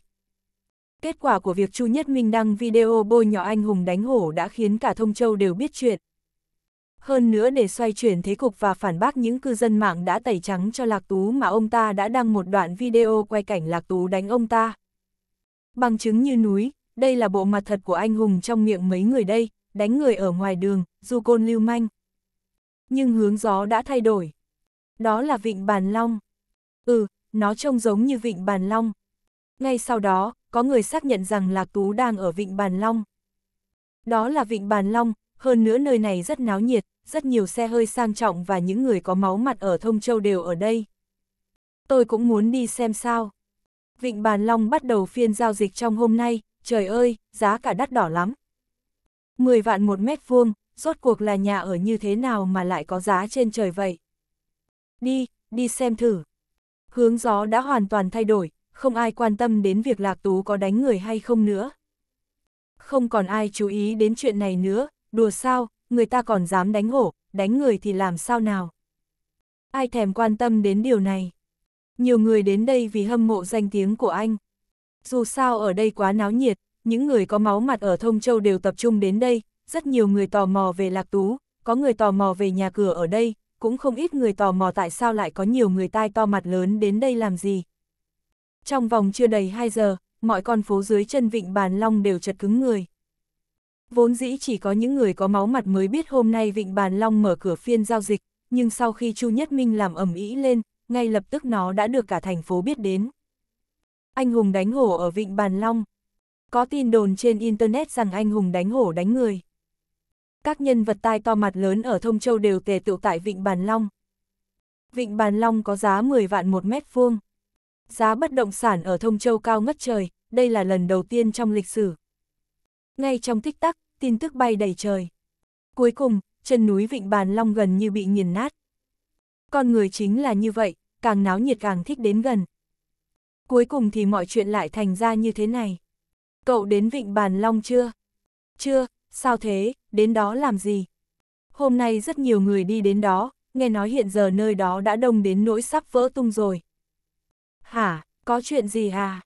Kết quả của việc Chu Nhất Minh đăng video bôi nhỏ anh hùng đánh hổ đã khiến cả Thông Châu đều biết chuyện. Hơn nữa để xoay chuyển thế cục và phản bác những cư dân mạng đã tẩy trắng cho Lạc Tú mà ông ta đã đăng một đoạn video quay cảnh Lạc Tú đánh ông ta. Bằng chứng như núi, đây là bộ mặt thật của anh hùng trong miệng mấy người đây, đánh người ở ngoài đường, du côn lưu manh. Nhưng hướng gió đã thay đổi. Đó là vịnh Bàn Long. Ừ, nó trông giống như vịnh Bàn Long. Ngay sau đó, có người xác nhận rằng Lạc Tú đang ở vịnh Bàn Long. Đó là vịnh Bàn Long, hơn nữa nơi này rất náo nhiệt, rất nhiều xe hơi sang trọng và những người có máu mặt ở Thông Châu đều ở đây. Tôi cũng muốn đi xem sao. Vịnh Bàn Long bắt đầu phiên giao dịch trong hôm nay, trời ơi, giá cả đắt đỏ lắm. 10 vạn một mét vuông, rốt cuộc là nhà ở như thế nào mà lại có giá trên trời vậy? Đi, đi xem thử. Hướng gió đã hoàn toàn thay đổi, không ai quan tâm đến việc Lạc Tú có đánh người hay không nữa. Không còn ai chú ý đến chuyện này nữa, đùa sao, người ta còn dám đánh hổ, đánh người thì làm sao nào. Ai thèm quan tâm đến điều này. Nhiều người đến đây vì hâm mộ danh tiếng của anh. Dù sao ở đây quá náo nhiệt, những người có máu mặt ở Thông Châu đều tập trung đến đây, rất nhiều người tò mò về Lạc Tú, có người tò mò về nhà cửa ở đây, cũng không ít người tò mò tại sao lại có nhiều người tai to mặt lớn đến đây làm gì. Trong vòng chưa đầy 2 giờ, mọi con phố dưới chân vịnh Bàn Long đều chật cứng người. Vốn dĩ chỉ có những người có máu mặt mới biết hôm nay vịnh Bàn Long mở cửa phiên giao dịch, nhưng sau khi Chu Nhất Minh làm ẩm ý lên, ngay lập tức nó đã được cả thành phố biết đến. Anh hùng đánh hổ ở vịnh Bàn Long. Có tin đồn trên Internet rằng anh hùng đánh hổ đánh người các nhân vật tai to mặt lớn ở Thông Châu đều tề tựu tại Vịnh Bàn Long. Vịnh Bàn Long có giá 10 vạn một mét vuông. Giá bất động sản ở Thông Châu cao ngất trời, đây là lần đầu tiên trong lịch sử. Ngay trong tích tắc, tin tức bay đầy trời. Cuối cùng, chân núi Vịnh Bàn Long gần như bị nghiền nát. Con người chính là như vậy, càng náo nhiệt càng thích đến gần. Cuối cùng thì mọi chuyện lại thành ra như thế này. Cậu đến Vịnh Bàn Long chưa? Chưa, sao thế, đến đó làm gì? Hôm nay rất nhiều người đi đến đó, nghe nói hiện giờ nơi đó đã đông đến nỗi sắp vỡ tung rồi. Hả, có chuyện gì à?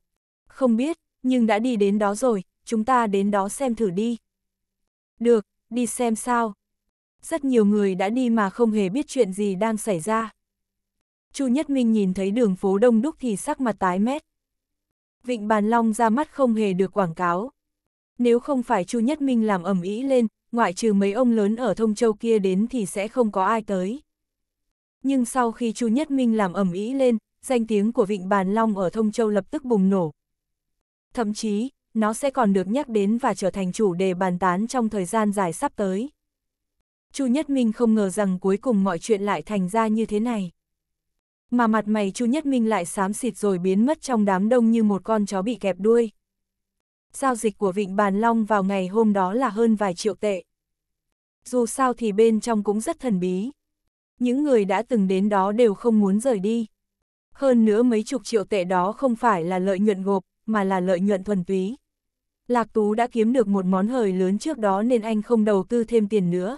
Không biết, nhưng đã đi đến đó rồi, chúng ta đến đó xem thử đi. Được, đi xem sao. Rất nhiều người đã đi mà không hề biết chuyện gì đang xảy ra. Chu Nhất Minh nhìn thấy đường phố đông đúc thì sắc mặt tái mét. Vịnh Bàn Long ra mắt không hề được quảng cáo. Nếu không phải Chu Nhất Minh làm ẩm ý lên ngoại trừ mấy ông lớn ở Thông Châu kia đến thì sẽ không có ai tới. Nhưng sau khi Chu Nhất Minh làm ẩm ý lên, danh tiếng của Vịnh Bàn Long ở Thông Châu lập tức bùng nổ. Thậm chí, nó sẽ còn được nhắc đến và trở thành chủ đề bàn tán trong thời gian dài sắp tới. Chu Nhất Minh không ngờ rằng cuối cùng mọi chuyện lại thành ra như thế này. Mà mặt mày Chu Nhất Minh lại xám xịt rồi biến mất trong đám đông như một con chó bị kẹp đuôi giao dịch của Vịnh Bàn Long vào ngày hôm đó là hơn vài triệu tệ. Dù sao thì bên trong cũng rất thần bí. Những người đã từng đến đó đều không muốn rời đi. Hơn nữa mấy chục triệu tệ đó không phải là lợi nhuận gộp, mà là lợi nhuận thuần túy. Lạc Tú đã kiếm được một món hời lớn trước đó nên anh không đầu tư thêm tiền nữa.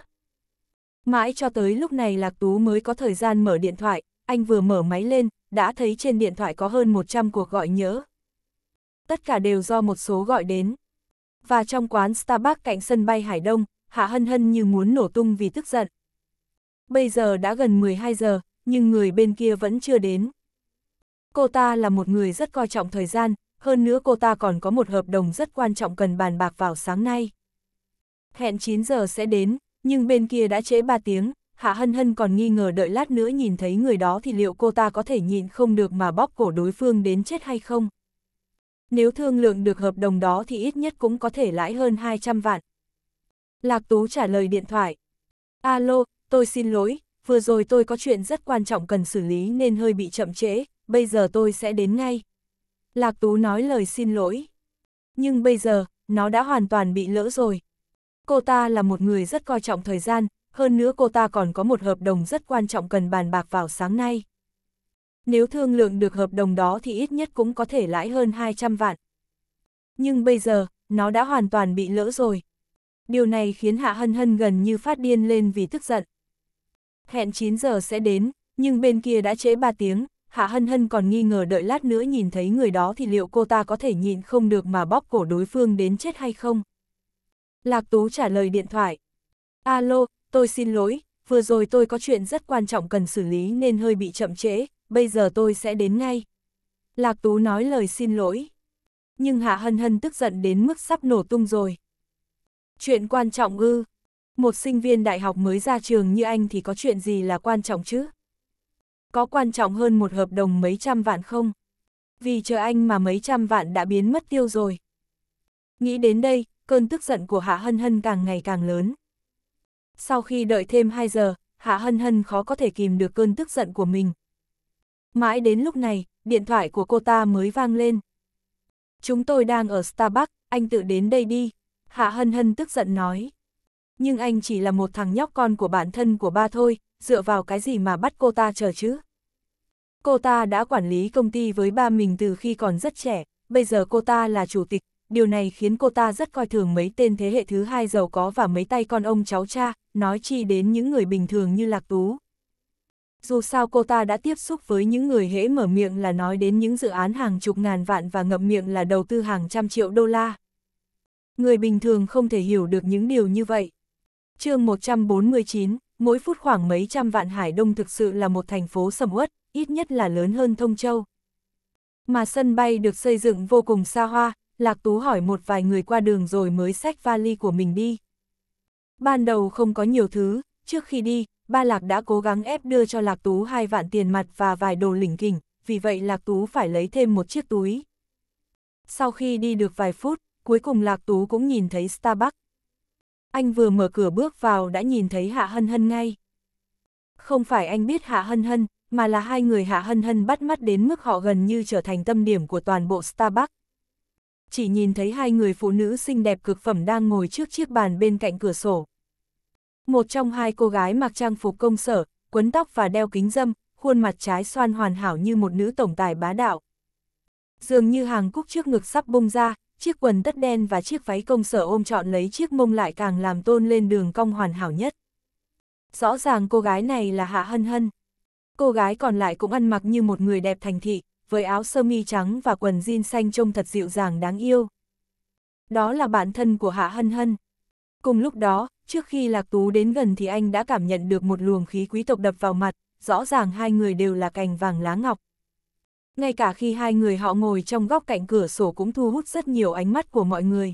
Mãi cho tới lúc này Lạc Tú mới có thời gian mở điện thoại, anh vừa mở máy lên, đã thấy trên điện thoại có hơn 100 cuộc gọi nhớ tất cả đều do một số gọi đến. Và trong quán Starbucks cạnh sân bay Hải Đông, Hạ Hân Hân như muốn nổ tung vì tức giận. Bây giờ đã gần 12 giờ, nhưng người bên kia vẫn chưa đến. Cô ta là một người rất coi trọng thời gian, hơn nữa cô ta còn có một hợp đồng rất quan trọng cần bàn bạc vào sáng nay. Hẹn 9 giờ sẽ đến, nhưng bên kia đã trễ 3 tiếng, Hạ Hân Hân còn nghi ngờ đợi lát nữa nhìn thấy người đó thì liệu cô ta có thể nhịn không được mà bóp cổ đối phương đến chết hay không. Nếu thương lượng được hợp đồng đó thì ít nhất cũng có thể lãi hơn 200 vạn. Lạc Tú trả lời điện thoại. Alo, tôi xin lỗi, vừa rồi tôi có chuyện rất quan trọng cần xử lý nên hơi bị chậm trễ, bây giờ tôi sẽ đến ngay. Lạc Tú nói lời xin lỗi. Nhưng bây giờ, nó đã hoàn toàn bị lỡ rồi. Cô ta là một người rất coi trọng thời gian, hơn nữa cô ta còn có một hợp đồng rất quan trọng cần bàn bạc vào sáng nay nếu thương lượng được hợp đồng đó thì ít nhất cũng có thể lãi hơn 200 vạn. Nhưng bây giờ, nó đã hoàn toàn bị lỡ rồi. Điều này khiến Hạ Hân Hân gần như phát điên lên vì tức giận. Hẹn 9 giờ sẽ đến, nhưng bên kia đã trễ 3 tiếng, Hạ Hân Hân còn nghi ngờ đợi lát nữa nhìn thấy người đó thì liệu cô ta có thể nhịn không được mà bóp cổ đối phương đến chết hay không? Lạc Tú trả lời điện thoại. Alo, tôi xin lỗi, vừa rồi tôi có chuyện rất quan trọng cần xử lý nên hơi bị chậm trễ, bây giờ tôi sẽ đến ngay. Lạc Tú nói lời xin lỗi. Nhưng Hạ Hân Hân tức giận đến mức sắp nổ tung rồi. Chuyện quan trọng ư, một sinh viên đại học mới ra trường như anh thì có chuyện gì là quan trọng chứ? Có quan trọng hơn một hợp đồng mấy trăm vạn không? Vì chờ anh mà mấy trăm vạn đã biến mất tiêu rồi. Nghĩ đến đây, cơn tức giận của Hạ Hân Hân càng ngày càng lớn. Sau khi đợi thêm 2 giờ, Hạ Hân Hân khó có thể kìm được cơn tức giận của mình, Mãi đến lúc này, điện thoại của cô ta mới vang lên. Chúng tôi đang ở Starbucks, anh tự đến đây đi. Hạ Hân Hân tức giận nói. Nhưng anh chỉ là một thằng nhóc con của bản thân của ba thôi, dựa vào cái gì mà bắt cô ta chờ chứ? Cô ta đã quản lý công ty với ba mình từ khi còn rất trẻ, bây giờ cô ta là chủ tịch, điều này khiến cô ta rất coi thường mấy tên thế hệ thứ hai giàu có và mấy tay con ông cháu cha, nói chi đến những người bình thường như Lạc Tú. Dù sao cô ta đã tiếp xúc với những người hễ mở miệng là nói đến những dự án hàng chục ngàn vạn và ngậm miệng là đầu tư hàng trăm triệu đô la. Người bình thường không thể hiểu được những điều như vậy. chương 149, mỗi phút khoảng mấy trăm vạn Hải Đông thực sự là một thành phố sầm uất, ít nhất là lớn hơn Thông Châu. Mà sân bay được xây dựng vô cùng xa hoa, Lạc Tú hỏi một vài người qua đường rồi mới xách vali của mình đi. Ban đầu không có nhiều thứ, Trước khi đi, Ba Lạc đã cố gắng ép đưa cho Lạc Tú hai vạn tiền mặt và vài đồ lỉnh kỉnh, vì vậy Lạc Tú phải lấy thêm một chiếc túi. Sau khi đi được vài phút, cuối cùng Lạc Tú cũng nhìn thấy Starbucks. Anh vừa mở cửa bước vào đã nhìn thấy Hạ Hân Hân ngay. Không phải anh biết Hạ Hân Hân, mà là hai người Hạ Hân Hân bắt mắt đến mức họ gần như trở thành tâm điểm của toàn bộ Starbucks. Chỉ nhìn thấy hai người phụ nữ xinh đẹp cực phẩm đang ngồi trước chiếc bàn bên cạnh cửa sổ, một trong hai cô gái mặc trang phục công sở, quấn tóc và đeo kính dâm, khuôn mặt trái xoan hoàn hảo như một nữ tổng tài bá đạo. Dường như hàng cúc trước ngực sắp bung ra, chiếc quần tất đen và chiếc váy công sở ôm trọn lấy chiếc mông lại càng làm tôn lên đường cong hoàn hảo nhất. Rõ ràng cô gái này là Hạ Hân Hân. Cô gái còn lại cũng ăn mặc như một người đẹp thành thị, với áo sơ mi trắng và quần jean xanh trông thật dịu dàng đáng yêu. Đó là bản thân của Hạ Hân Hân. Cùng lúc đó, Trước khi Lạc Tú đến gần thì anh đã cảm nhận được một luồng khí quý tộc đập vào mặt, rõ ràng hai người đều là cành vàng lá ngọc. Ngay cả khi hai người họ ngồi trong góc cạnh cửa sổ cũng thu hút rất nhiều ánh mắt của mọi người.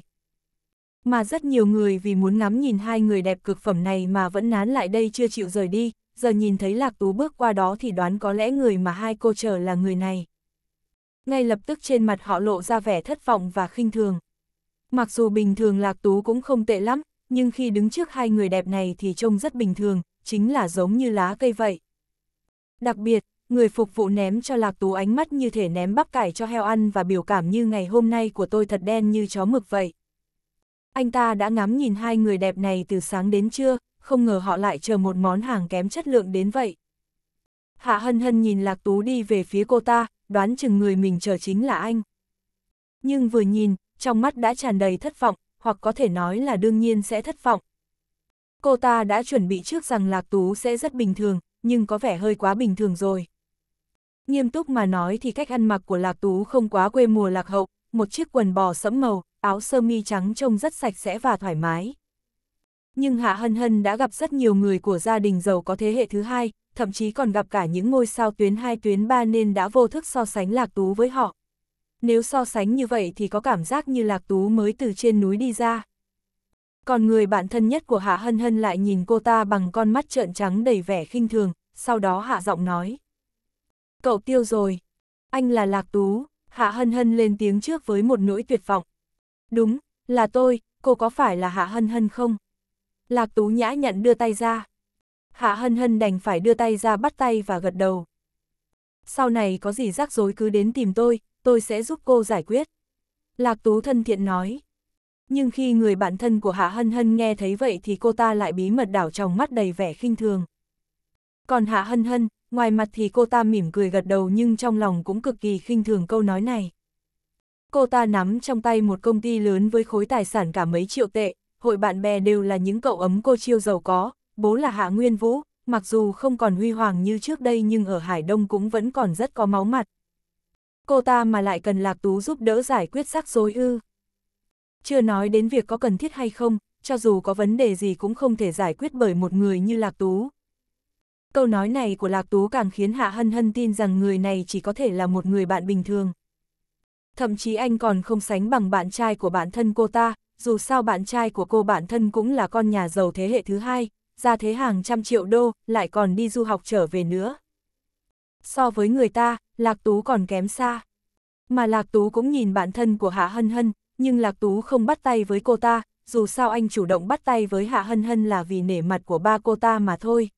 Mà rất nhiều người vì muốn ngắm nhìn hai người đẹp cực phẩm này mà vẫn nán lại đây chưa chịu rời đi, giờ nhìn thấy Lạc Tú bước qua đó thì đoán có lẽ người mà hai cô chờ là người này. Ngay lập tức trên mặt họ lộ ra vẻ thất vọng và khinh thường. Mặc dù bình thường Lạc Tú cũng không tệ lắm, nhưng khi đứng trước hai người đẹp này thì trông rất bình thường, chính là giống như lá cây vậy. Đặc biệt, người phục vụ ném cho Lạc Tú ánh mắt như thể ném bắp cải cho heo ăn và biểu cảm như ngày hôm nay của tôi thật đen như chó mực vậy. Anh ta đã ngắm nhìn hai người đẹp này từ sáng đến trưa, không ngờ họ lại chờ một món hàng kém chất lượng đến vậy. Hạ hân hân nhìn Lạc Tú đi về phía cô ta, đoán chừng người mình chờ chính là anh. Nhưng vừa nhìn, trong mắt đã tràn đầy thất vọng, hoặc có thể nói là đương nhiên sẽ thất vọng. Cô ta đã chuẩn bị trước rằng Lạc Tú sẽ rất bình thường, nhưng có vẻ hơi quá bình thường rồi. Nghiêm túc mà nói thì cách ăn mặc của Lạc Tú không quá quê mùa lạc hậu, một chiếc quần bò sẫm màu, áo sơ mi trắng trông rất sạch sẽ và thoải mái. Nhưng Hạ Hân Hân đã gặp rất nhiều người của gia đình giàu có thế hệ thứ hai, thậm chí còn gặp cả những ngôi sao tuyến hai tuyến ba nên đã vô thức so sánh Lạc Tú với họ nếu so sánh như vậy thì có cảm giác như Lạc Tú mới từ trên núi đi ra. Còn người bạn thân nhất của Hạ Hân Hân lại nhìn cô ta bằng con mắt trợn trắng đầy vẻ khinh thường, sau đó hạ giọng nói. Cậu tiêu rồi, anh là Lạc Tú, Hạ Hân Hân lên tiếng trước với một nỗi tuyệt vọng. Đúng, là tôi, cô có phải là Hạ Hân Hân không? Lạc Tú nhã nhận đưa tay ra. Hạ Hân Hân đành phải đưa tay ra bắt tay và gật đầu. Sau này có gì rắc rối cứ đến tìm tôi, tôi sẽ giúp cô giải quyết. Lạc Tú thân thiện nói. Nhưng khi người bạn thân của Hạ Hân Hân nghe thấy vậy thì cô ta lại bí mật đảo trong mắt đầy vẻ khinh thường. Còn Hạ Hân Hân, ngoài mặt thì cô ta mỉm cười gật đầu nhưng trong lòng cũng cực kỳ khinh thường câu nói này. Cô ta nắm trong tay một công ty lớn với khối tài sản cả mấy triệu tệ, hội bạn bè đều là những cậu ấm cô chiêu giàu có, bố là Hạ Nguyên Vũ, mặc dù không còn huy hoàng như trước đây nhưng ở Hải Đông cũng vẫn còn rất có máu mặt, Cô ta mà lại cần Lạc Tú giúp đỡ giải quyết rắc rối ư. Chưa nói đến việc có cần thiết hay không, cho dù có vấn đề gì cũng không thể giải quyết bởi một người như Lạc Tú. Câu nói này của Lạc Tú càng khiến Hạ Hân Hân tin rằng người này chỉ có thể là một người bạn bình thường. Thậm chí anh còn không sánh bằng bạn trai của bản thân cô ta, dù sao bạn trai của cô bản thân cũng là con nhà giàu thế hệ thứ hai, ra thế hàng trăm triệu đô, lại còn đi du học trở về nữa so với người ta, Lạc Tú còn kém xa. Mà Lạc Tú cũng nhìn bản thân của Hạ Hân Hân, nhưng Lạc Tú không bắt tay với cô ta, dù sao anh chủ động bắt tay với Hạ Hân Hân là vì nể mặt của ba cô ta mà thôi.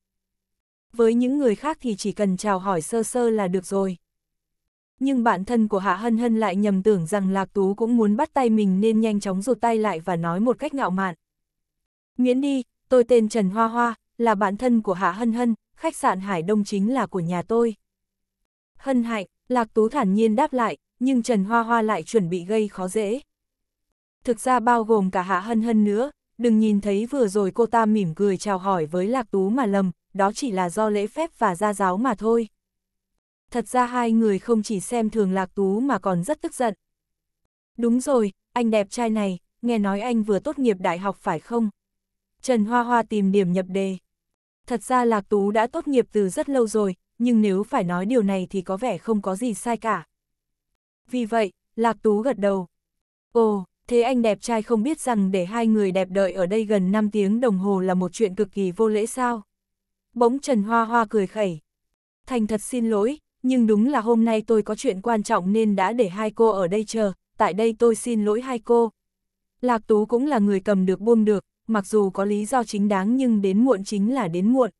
Với những người khác thì chỉ cần chào hỏi sơ sơ là được rồi. Nhưng bản thân của Hạ Hân Hân lại nhầm tưởng rằng Lạc Tú cũng muốn bắt tay mình nên nhanh chóng rụt tay lại và nói một cách ngạo mạn. Miễn đi, tôi tên Trần Hoa Hoa, là bạn thân của Hạ Hân Hân, khách sạn Hải Đông chính là của nhà tôi. Hân hạnh, Lạc Tú thản nhiên đáp lại, nhưng Trần Hoa Hoa lại chuẩn bị gây khó dễ. Thực ra bao gồm cả Hạ Hân Hân nữa, đừng nhìn thấy vừa rồi cô ta mỉm cười chào hỏi với Lạc Tú mà lầm, đó chỉ là do lễ phép và gia giáo mà thôi. Thật ra hai người không chỉ xem thường Lạc Tú mà còn rất tức giận. Đúng rồi, anh đẹp trai này, nghe nói anh vừa tốt nghiệp đại học phải không? Trần Hoa Hoa tìm điểm nhập đề. Thật ra Lạc Tú đã tốt nghiệp từ rất lâu rồi, nhưng nếu phải nói điều này thì có vẻ không có gì sai cả. Vì vậy, Lạc Tú gật đầu. Ồ, thế anh đẹp trai không biết rằng để hai người đẹp đợi ở đây gần 5 tiếng đồng hồ là một chuyện cực kỳ vô lễ sao? Bỗng Trần Hoa Hoa cười khẩy. Thành thật xin lỗi, nhưng đúng là hôm nay tôi có chuyện quan trọng nên đã để hai cô ở đây chờ, tại đây tôi xin lỗi hai cô. Lạc Tú cũng là người cầm được buông được, mặc dù có lý do chính đáng nhưng đến muộn chính là đến muộn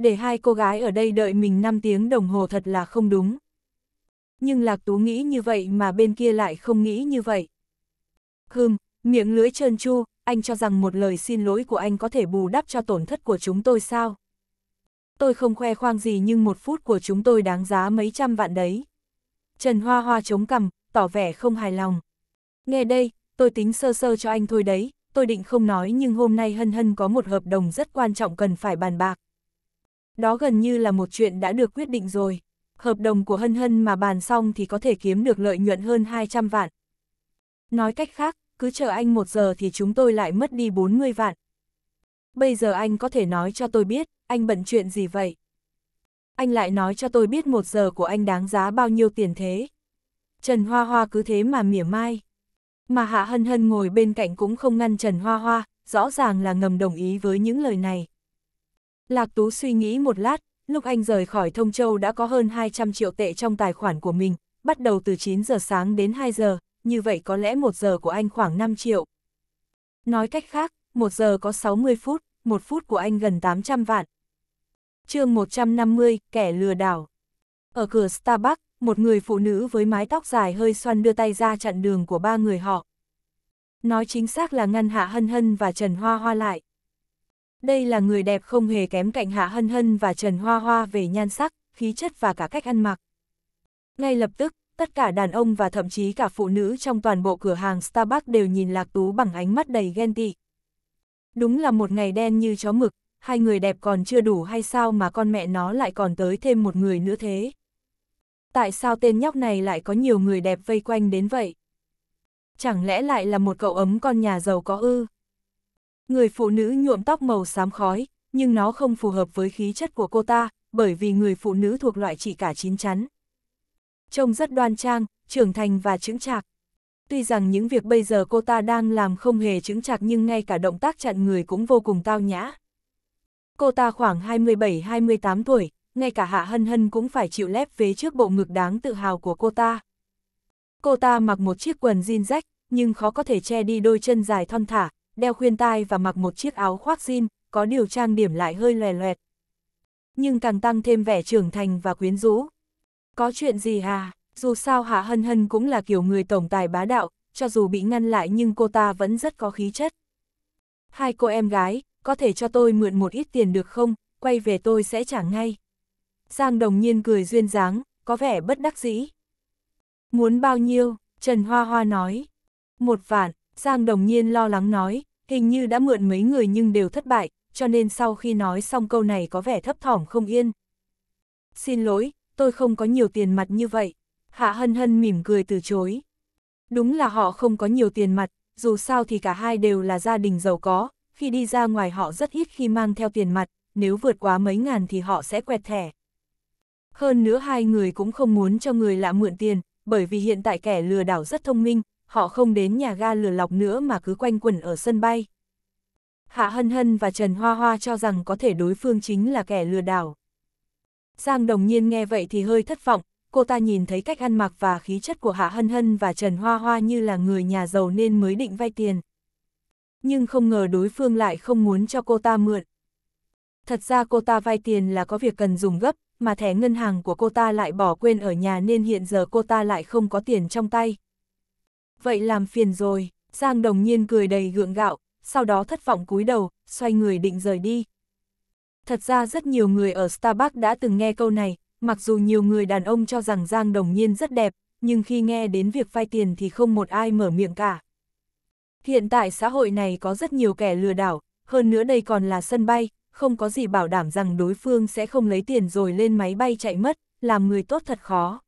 để hai cô gái ở đây đợi mình 5 tiếng đồng hồ thật là không đúng. Nhưng Lạc Tú nghĩ như vậy mà bên kia lại không nghĩ như vậy. Hừm, miệng lưỡi trơn chu, anh cho rằng một lời xin lỗi của anh có thể bù đắp cho tổn thất của chúng tôi sao? Tôi không khoe khoang gì nhưng một phút của chúng tôi đáng giá mấy trăm vạn đấy. Trần Hoa Hoa chống cằm, tỏ vẻ không hài lòng. Nghe đây, tôi tính sơ sơ cho anh thôi đấy, tôi định không nói nhưng hôm nay Hân Hân có một hợp đồng rất quan trọng cần phải bàn bạc. Đó gần như là một chuyện đã được quyết định rồi. Hợp đồng của Hân Hân mà bàn xong thì có thể kiếm được lợi nhuận hơn 200 vạn. Nói cách khác, cứ chờ anh một giờ thì chúng tôi lại mất đi 40 vạn. Bây giờ anh có thể nói cho tôi biết, anh bận chuyện gì vậy? Anh lại nói cho tôi biết một giờ của anh đáng giá bao nhiêu tiền thế? Trần Hoa Hoa cứ thế mà mỉa mai. Mà Hạ Hân Hân ngồi bên cạnh cũng không ngăn Trần Hoa Hoa, rõ ràng là ngầm đồng ý với những lời này. Lạc Tú suy nghĩ một lát, lúc anh rời khỏi Thông Châu đã có hơn 200 triệu tệ trong tài khoản của mình, bắt đầu từ 9 giờ sáng đến 2 giờ, như vậy có lẽ 1 giờ của anh khoảng 5 triệu. Nói cách khác, 1 giờ có 60 phút, 1 phút của anh gần 800 vạn. chương 150, kẻ lừa đảo. Ở cửa Starbucks, một người phụ nữ với mái tóc dài hơi xoăn đưa tay ra chặn đường của ba người họ. Nói chính xác là ngăn Hạ Hân Hân và Trần Hoa Hoa lại. Đây là người đẹp không hề kém cạnh Hạ Hân Hân và Trần Hoa Hoa về nhan sắc, khí chất và cả cách ăn mặc. Ngay lập tức, tất cả đàn ông và thậm chí cả phụ nữ trong toàn bộ cửa hàng Starbucks đều nhìn Lạc Tú bằng ánh mắt đầy ghen tị. Đúng là một ngày đen như chó mực, hai người đẹp còn chưa đủ hay sao mà con mẹ nó lại còn tới thêm một người nữa thế? Tại sao tên nhóc này lại có nhiều người đẹp vây quanh đến vậy? Chẳng lẽ lại là một cậu ấm con nhà giàu có ư? Người phụ nữ nhuộm tóc màu xám khói, nhưng nó không phù hợp với khí chất của cô ta, bởi vì người phụ nữ thuộc loại chỉ cả chín chắn. Trông rất đoan trang, trưởng thành và chững chạc. Tuy rằng những việc bây giờ cô ta đang làm không hề chứng chạc nhưng ngay cả động tác chặn người cũng vô cùng tao nhã. Cô ta khoảng 27-28 tuổi, ngay cả Hạ Hân Hân cũng phải chịu lép vế trước bộ ngực đáng tự hào của cô ta. Cô ta mặc một chiếc quần jean rách, nhưng khó có thể che đi đôi chân dài thon thả, đeo khuyên tai và mặc một chiếc áo khoác jean, có điều trang điểm lại hơi lòe loẹt. Nhưng càng tăng thêm vẻ trưởng thành và quyến rũ. Có chuyện gì hà, dù sao Hạ Hân Hân cũng là kiểu người tổng tài bá đạo, cho dù bị ngăn lại nhưng cô ta vẫn rất có khí chất. Hai cô em gái, có thể cho tôi mượn một ít tiền được không, quay về tôi sẽ trả ngay. Giang đồng nhiên cười duyên dáng, có vẻ bất đắc dĩ. Muốn bao nhiêu, Trần Hoa Hoa nói. Một vạn, Giang đồng nhiên lo lắng nói, Hình như đã mượn mấy người nhưng đều thất bại, cho nên sau khi nói xong câu này có vẻ thấp thỏm không yên. Xin lỗi, tôi không có nhiều tiền mặt như vậy. Hạ hân hân mỉm cười từ chối. Đúng là họ không có nhiều tiền mặt, dù sao thì cả hai đều là gia đình giàu có, khi đi ra ngoài họ rất ít khi mang theo tiền mặt, nếu vượt quá mấy ngàn thì họ sẽ quẹt thẻ. Hơn nữa hai người cũng không muốn cho người lạ mượn tiền, bởi vì hiện tại kẻ lừa đảo rất thông minh, họ không đến nhà ga lừa lọc nữa mà cứ quanh quẩn ở sân bay. Hạ Hân Hân và Trần Hoa Hoa cho rằng có thể đối phương chính là kẻ lừa đảo. Giang Đồng Nhiên nghe vậy thì hơi thất vọng, cô ta nhìn thấy cách ăn mặc và khí chất của Hạ Hân Hân và Trần Hoa Hoa như là người nhà giàu nên mới định vay tiền. Nhưng không ngờ đối phương lại không muốn cho cô ta mượn. Thật ra cô ta vay tiền là có việc cần dùng gấp, mà thẻ ngân hàng của cô ta lại bỏ quên ở nhà nên hiện giờ cô ta lại không có tiền trong tay vậy làm phiền rồi, Giang Đồng Nhiên cười đầy gượng gạo, sau đó thất vọng cúi đầu, xoay người định rời đi. Thật ra rất nhiều người ở Starbucks đã từng nghe câu này, mặc dù nhiều người đàn ông cho rằng Giang Đồng Nhiên rất đẹp, nhưng khi nghe đến việc vay tiền thì không một ai mở miệng cả. Hiện tại xã hội này có rất nhiều kẻ lừa đảo, hơn nữa đây còn là sân bay, không có gì bảo đảm rằng đối phương sẽ không lấy tiền rồi lên máy bay chạy mất, làm người tốt thật khó.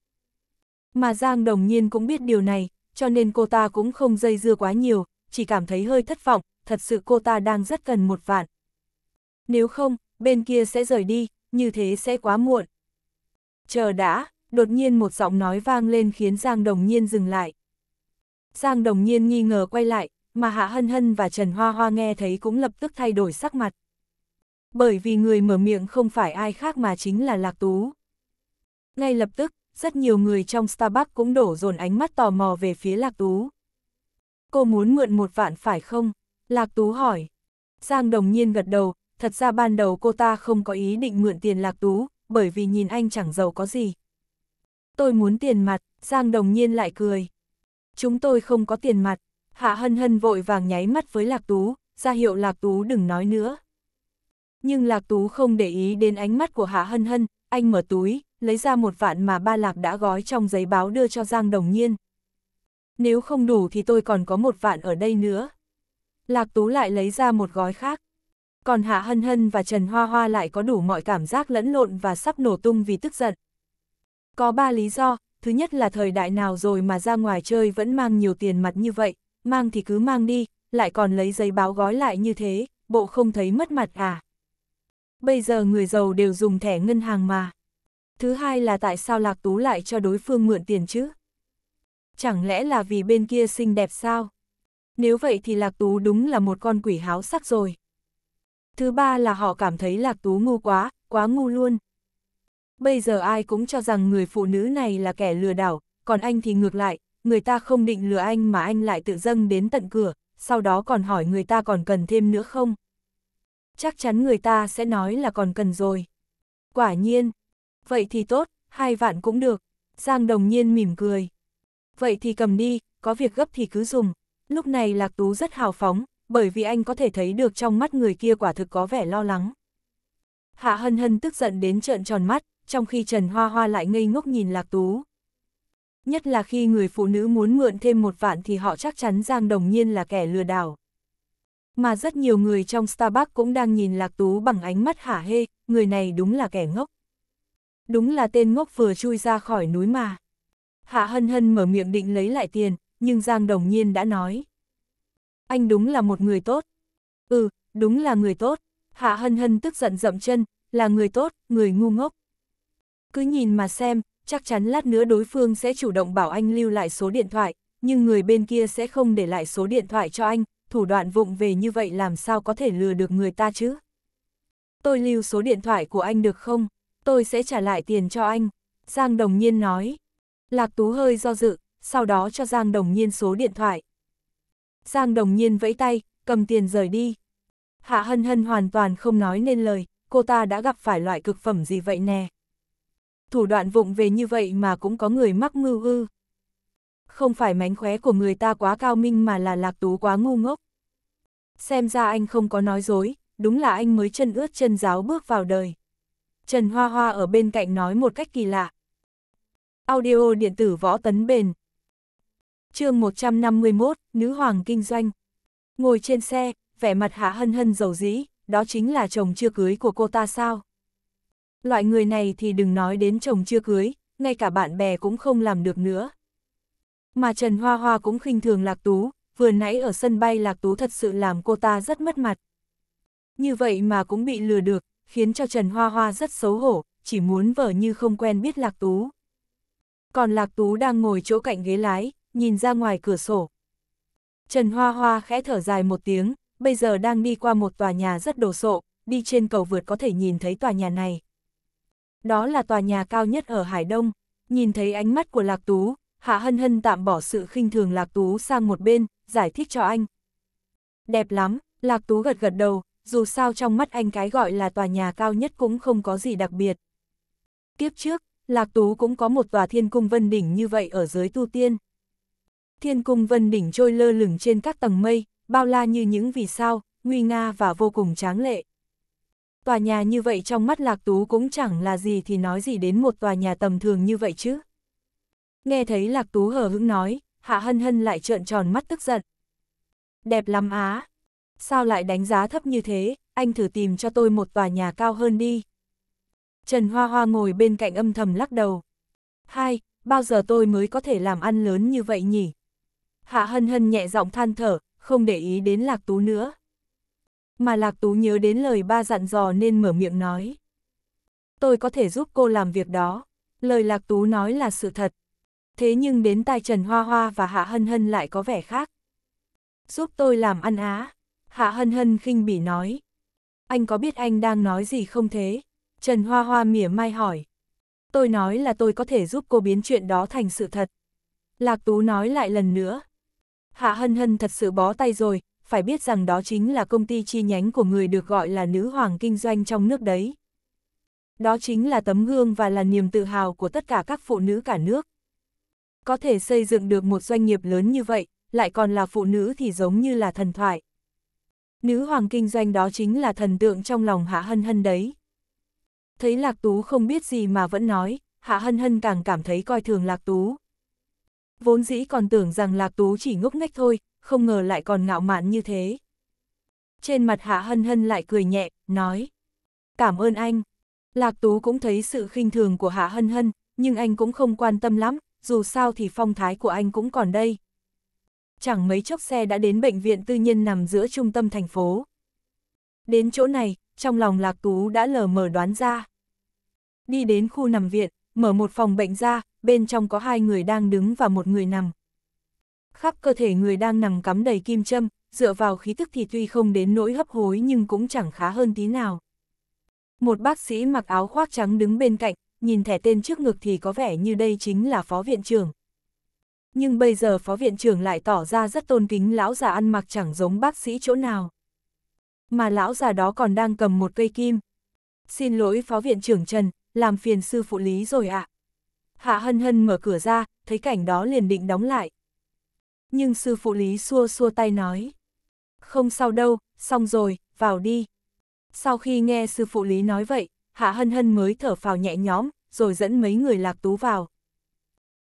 Mà Giang Đồng Nhiên cũng biết điều này, cho nên cô ta cũng không dây dưa quá nhiều, chỉ cảm thấy hơi thất vọng, thật sự cô ta đang rất cần một vạn. Nếu không, bên kia sẽ rời đi, như thế sẽ quá muộn. Chờ đã, đột nhiên một giọng nói vang lên khiến Giang Đồng Nhiên dừng lại. Giang Đồng Nhiên nghi ngờ quay lại, mà Hạ Hân Hân và Trần Hoa Hoa nghe thấy cũng lập tức thay đổi sắc mặt. Bởi vì người mở miệng không phải ai khác mà chính là Lạc Tú. Ngay lập tức, rất nhiều người trong Starbucks cũng đổ dồn ánh mắt tò mò về phía Lạc Tú. Cô muốn mượn một vạn phải không? Lạc Tú hỏi. Giang đồng nhiên gật đầu, thật ra ban đầu cô ta không có ý định mượn tiền Lạc Tú, bởi vì nhìn anh chẳng giàu có gì. Tôi muốn tiền mặt, Giang đồng nhiên lại cười. Chúng tôi không có tiền mặt, Hạ Hân Hân vội vàng nháy mắt với Lạc Tú, ra hiệu Lạc Tú đừng nói nữa. Nhưng Lạc Tú không để ý đến ánh mắt của Hạ Hân Hân, anh mở túi, lấy ra một vạn mà ba lạc đã gói trong giấy báo đưa cho Giang Đồng Nhiên. Nếu không đủ thì tôi còn có một vạn ở đây nữa. Lạc Tú lại lấy ra một gói khác. Còn Hạ Hân Hân và Trần Hoa Hoa lại có đủ mọi cảm giác lẫn lộn và sắp nổ tung vì tức giận. Có ba lý do, thứ nhất là thời đại nào rồi mà ra ngoài chơi vẫn mang nhiều tiền mặt như vậy, mang thì cứ mang đi, lại còn lấy giấy báo gói lại như thế, bộ không thấy mất mặt à. Bây giờ người giàu đều dùng thẻ ngân hàng mà. Thứ hai là tại sao Lạc Tú lại cho đối phương mượn tiền chứ? Chẳng lẽ là vì bên kia xinh đẹp sao? Nếu vậy thì Lạc Tú đúng là một con quỷ háo sắc rồi. Thứ ba là họ cảm thấy Lạc Tú ngu quá, quá ngu luôn. Bây giờ ai cũng cho rằng người phụ nữ này là kẻ lừa đảo, còn anh thì ngược lại, người ta không định lừa anh mà anh lại tự dâng đến tận cửa, sau đó còn hỏi người ta còn cần thêm nữa không? Chắc chắn người ta sẽ nói là còn cần rồi. Quả nhiên, Vậy thì tốt, hai vạn cũng được. Giang đồng nhiên mỉm cười. Vậy thì cầm đi, có việc gấp thì cứ dùng. Lúc này Lạc Tú rất hào phóng, bởi vì anh có thể thấy được trong mắt người kia quả thực có vẻ lo lắng. Hạ hân hân tức giận đến trợn tròn mắt, trong khi Trần Hoa Hoa lại ngây ngốc nhìn Lạc Tú. Nhất là khi người phụ nữ muốn mượn thêm một vạn thì họ chắc chắn Giang Đồng Nhiên là kẻ lừa đảo. Mà rất nhiều người trong Starbucks cũng đang nhìn Lạc Tú bằng ánh mắt hả hê, người này đúng là kẻ ngốc đúng là tên ngốc vừa chui ra khỏi núi mà. Hạ hân hân mở miệng định lấy lại tiền, nhưng Giang Đồng Nhiên đã nói. Anh đúng là một người tốt. Ừ, đúng là người tốt. Hạ hân hân tức giận dậm chân, là người tốt, người ngu ngốc. Cứ nhìn mà xem, chắc chắn lát nữa đối phương sẽ chủ động bảo anh lưu lại số điện thoại, nhưng người bên kia sẽ không để lại số điện thoại cho anh, thủ đoạn vụng về như vậy làm sao có thể lừa được người ta chứ? Tôi lưu số điện thoại của anh được không? tôi sẽ trả lại tiền cho anh, Giang Đồng Nhiên nói. Lạc Tú hơi do dự, sau đó cho Giang Đồng Nhiên số điện thoại. Giang Đồng Nhiên vẫy tay, cầm tiền rời đi. Hạ Hân Hân hoàn toàn không nói nên lời, cô ta đã gặp phải loại cực phẩm gì vậy nè. Thủ đoạn vụng về như vậy mà cũng có người mắc mưu ư. Không phải mánh khóe của người ta quá cao minh mà là Lạc Tú quá ngu ngốc. Xem ra anh không có nói dối, đúng là anh mới chân ướt chân giáo bước vào đời. Trần Hoa Hoa ở bên cạnh nói một cách kỳ lạ. Audio điện tử võ tấn bền. chương 151, Nữ Hoàng Kinh Doanh. Ngồi trên xe, vẻ mặt hạ hân hân dầu dĩ, đó chính là chồng chưa cưới của cô ta sao? Loại người này thì đừng nói đến chồng chưa cưới, ngay cả bạn bè cũng không làm được nữa. Mà Trần Hoa Hoa cũng khinh thường Lạc Tú, vừa nãy ở sân bay Lạc Tú thật sự làm cô ta rất mất mặt. Như vậy mà cũng bị lừa được, khiến cho Trần Hoa Hoa rất xấu hổ, chỉ muốn vờ như không quen biết Lạc Tú. Còn Lạc Tú đang ngồi chỗ cạnh ghế lái, nhìn ra ngoài cửa sổ. Trần Hoa Hoa khẽ thở dài một tiếng, bây giờ đang đi qua một tòa nhà rất đồ sộ, đi trên cầu vượt có thể nhìn thấy tòa nhà này. Đó là tòa nhà cao nhất ở Hải Đông, nhìn thấy ánh mắt của Lạc Tú, Hạ Hân Hân tạm bỏ sự khinh thường Lạc Tú sang một bên, giải thích cho anh. Đẹp lắm, Lạc Tú gật gật đầu, dù sao trong mắt anh cái gọi là tòa nhà cao nhất cũng không có gì đặc biệt. Kiếp trước, Lạc Tú cũng có một tòa thiên cung vân đỉnh như vậy ở giới tu tiên. Thiên cung vân đỉnh trôi lơ lửng trên các tầng mây, bao la như những vì sao, nguy nga và vô cùng tráng lệ. Tòa nhà như vậy trong mắt Lạc Tú cũng chẳng là gì thì nói gì đến một tòa nhà tầm thường như vậy chứ. Nghe thấy Lạc Tú hờ hững nói, Hạ Hân Hân lại trợn tròn mắt tức giận. Đẹp lắm á, sao lại đánh giá thấp như thế, anh thử tìm cho tôi một tòa nhà cao hơn đi. Trần Hoa Hoa ngồi bên cạnh âm thầm lắc đầu. Hai, bao giờ tôi mới có thể làm ăn lớn như vậy nhỉ? Hạ hân hân nhẹ giọng than thở, không để ý đến Lạc Tú nữa. Mà Lạc Tú nhớ đến lời ba dặn dò nên mở miệng nói. Tôi có thể giúp cô làm việc đó. Lời Lạc Tú nói là sự thật. Thế nhưng đến tai Trần Hoa Hoa và Hạ Hân Hân lại có vẻ khác. Giúp tôi làm ăn á. Hạ hân hân khinh bỉ nói. Anh có biết anh đang nói gì không thế? Trần Hoa Hoa mỉa mai hỏi. Tôi nói là tôi có thể giúp cô biến chuyện đó thành sự thật. Lạc Tú nói lại lần nữa. Hạ hân hân thật sự bó tay rồi, phải biết rằng đó chính là công ty chi nhánh của người được gọi là nữ hoàng kinh doanh trong nước đấy. Đó chính là tấm gương và là niềm tự hào của tất cả các phụ nữ cả nước. Có thể xây dựng được một doanh nghiệp lớn như vậy, lại còn là phụ nữ thì giống như là thần thoại nữ hoàng kinh doanh đó chính là thần tượng trong lòng Hạ Hân Hân đấy. Thấy Lạc Tú không biết gì mà vẫn nói, Hạ Hân Hân càng cảm thấy coi thường Lạc Tú. Vốn dĩ còn tưởng rằng Lạc Tú chỉ ngốc nghếch thôi, không ngờ lại còn ngạo mạn như thế. Trên mặt Hạ Hân Hân lại cười nhẹ, nói. Cảm ơn anh. Lạc Tú cũng thấy sự khinh thường của Hạ Hân Hân, nhưng anh cũng không quan tâm lắm, dù sao thì phong thái của anh cũng còn đây chẳng mấy chốc xe đã đến bệnh viện tư nhân nằm giữa trung tâm thành phố. Đến chỗ này, trong lòng Lạc Tú đã lờ mờ đoán ra. Đi đến khu nằm viện, mở một phòng bệnh ra, bên trong có hai người đang đứng và một người nằm. Khắp cơ thể người đang nằm cắm đầy kim châm, dựa vào khí tức thì tuy không đến nỗi hấp hối nhưng cũng chẳng khá hơn tí nào. Một bác sĩ mặc áo khoác trắng đứng bên cạnh, nhìn thẻ tên trước ngực thì có vẻ như đây chính là phó viện trưởng nhưng bây giờ phó viện trưởng lại tỏ ra rất tôn kính lão già ăn mặc chẳng giống bác sĩ chỗ nào. Mà lão già đó còn đang cầm một cây kim. Xin lỗi phó viện trưởng Trần, làm phiền sư phụ lý rồi ạ. À. Hạ hân hân mở cửa ra, thấy cảnh đó liền định đóng lại. Nhưng sư phụ lý xua xua tay nói. Không sao đâu, xong rồi, vào đi. Sau khi nghe sư phụ lý nói vậy, Hạ hân hân mới thở phào nhẹ nhõm, rồi dẫn mấy người lạc tú vào.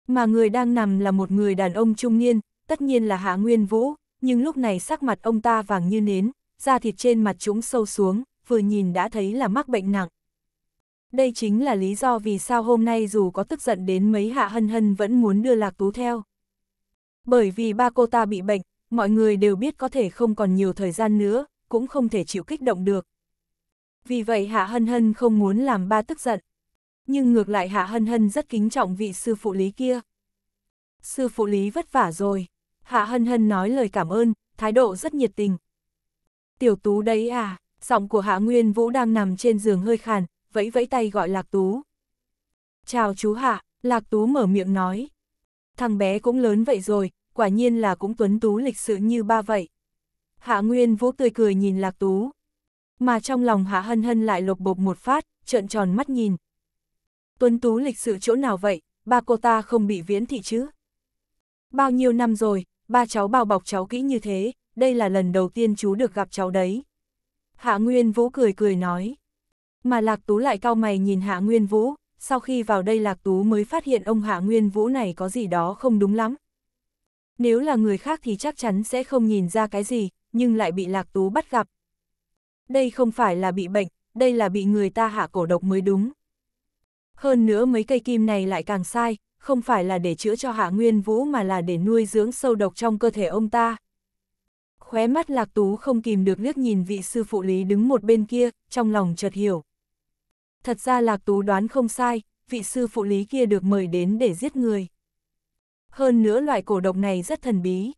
Mà người đang nằm là một người đàn ông trung niên, tất nhiên là Hạ Nguyên Vũ, nhưng lúc này sắc mặt ông ta vàng như nến, da thịt trên mặt chúng sâu xuống, vừa nhìn đã thấy là mắc bệnh nặng. Đây chính là lý do vì sao hôm nay dù có tức giận đến mấy Hạ Hân Hân vẫn muốn đưa Lạc Tú theo. Bởi vì ba cô ta bị bệnh, mọi người đều biết có thể không còn nhiều thời gian nữa, cũng không thể chịu kích động được. Vì vậy Hạ Hân Hân không muốn làm ba tức giận nhưng ngược lại Hạ Hân Hân rất kính trọng vị sư phụ lý kia. Sư phụ lý vất vả rồi, Hạ Hân Hân nói lời cảm ơn, thái độ rất nhiệt tình. Tiểu Tú đấy à, giọng của Hạ Nguyên Vũ đang nằm trên giường hơi khàn, vẫy vẫy tay gọi Lạc Tú. Chào chú Hạ, Lạc Tú mở miệng nói. Thằng bé cũng lớn vậy rồi, quả nhiên là cũng tuấn tú lịch sự như ba vậy. Hạ Nguyên Vũ tươi cười nhìn Lạc Tú. Mà trong lòng Hạ Hân Hân lại lột bột một phát, trợn tròn mắt nhìn, tuấn tú lịch sự chỗ nào vậy, ba cô ta không bị viễn thị chứ. Bao nhiêu năm rồi, ba cháu bao bọc cháu kỹ như thế, đây là lần đầu tiên chú được gặp cháu đấy. Hạ Nguyên Vũ cười cười nói. Mà Lạc Tú lại cau mày nhìn Hạ Nguyên Vũ, sau khi vào đây Lạc Tú mới phát hiện ông Hạ Nguyên Vũ này có gì đó không đúng lắm. Nếu là người khác thì chắc chắn sẽ không nhìn ra cái gì, nhưng lại bị Lạc Tú bắt gặp. Đây không phải là bị bệnh, đây là bị người ta hạ cổ độc mới đúng. Hơn nữa mấy cây kim này lại càng sai, không phải là để chữa cho Hạ Nguyên Vũ mà là để nuôi dưỡng sâu độc trong cơ thể ông ta. Khóe mắt Lạc Tú không kìm được liếc nhìn vị sư phụ lý đứng một bên kia, trong lòng chợt hiểu. Thật ra Lạc Tú đoán không sai, vị sư phụ lý kia được mời đến để giết người. Hơn nữa loại cổ độc này rất thần bí.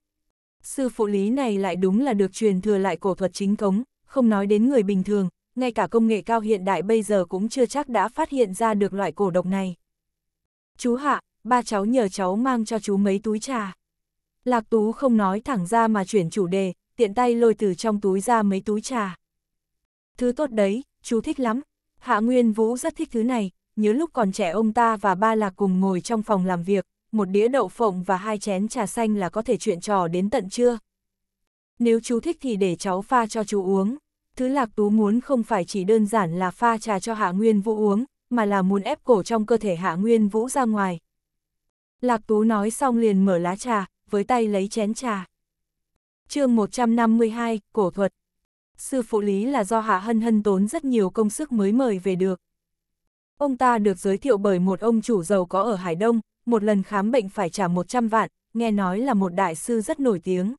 Sư phụ lý này lại đúng là được truyền thừa lại cổ thuật chính cống, không nói đến người bình thường, ngay cả công nghệ cao hiện đại bây giờ cũng chưa chắc đã phát hiện ra được loại cổ độc này. Chú Hạ, ba cháu nhờ cháu mang cho chú mấy túi trà. Lạc Tú không nói thẳng ra mà chuyển chủ đề, tiện tay lôi từ trong túi ra mấy túi trà. Thứ tốt đấy, chú thích lắm. Hạ Nguyên Vũ rất thích thứ này, nhớ lúc còn trẻ ông ta và ba lạc cùng ngồi trong phòng làm việc, một đĩa đậu phộng và hai chén trà xanh là có thể chuyện trò đến tận trưa. Nếu chú thích thì để cháu pha cho chú uống thứ Lạc Tú muốn không phải chỉ đơn giản là pha trà cho Hạ Nguyên Vũ uống, mà là muốn ép cổ trong cơ thể Hạ Nguyên Vũ ra ngoài. Lạc Tú nói xong liền mở lá trà, với tay lấy chén trà. chương 152, Cổ thuật. Sư phụ lý là do Hạ Hân Hân tốn rất nhiều công sức mới mời về được. Ông ta được giới thiệu bởi một ông chủ giàu có ở Hải Đông, một lần khám bệnh phải trả 100 vạn, nghe nói là một đại sư rất nổi tiếng.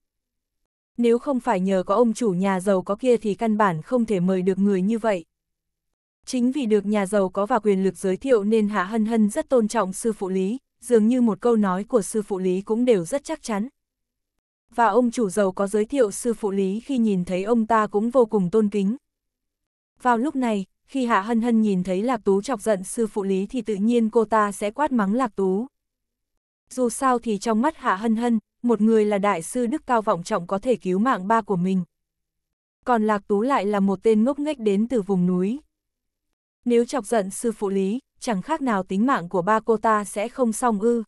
Nếu không phải nhờ có ông chủ nhà giàu có kia thì căn bản không thể mời được người như vậy. Chính vì được nhà giàu có và quyền lực giới thiệu nên Hạ Hân Hân rất tôn trọng sư phụ Lý, dường như một câu nói của sư phụ Lý cũng đều rất chắc chắn. Và ông chủ giàu có giới thiệu sư phụ Lý khi nhìn thấy ông ta cũng vô cùng tôn kính. Vào lúc này, khi Hạ Hân Hân nhìn thấy Lạc Tú chọc giận sư phụ Lý thì tự nhiên cô ta sẽ quát mắng Lạc Tú. Dù sao thì trong mắt Hạ Hân Hân, một người là đại sư đức cao vọng trọng có thể cứu mạng ba của mình. Còn Lạc Tú lại là một tên ngốc nghếch đến từ vùng núi. Nếu chọc giận sư phụ lý, chẳng khác nào tính mạng của ba cô ta sẽ không xong ư.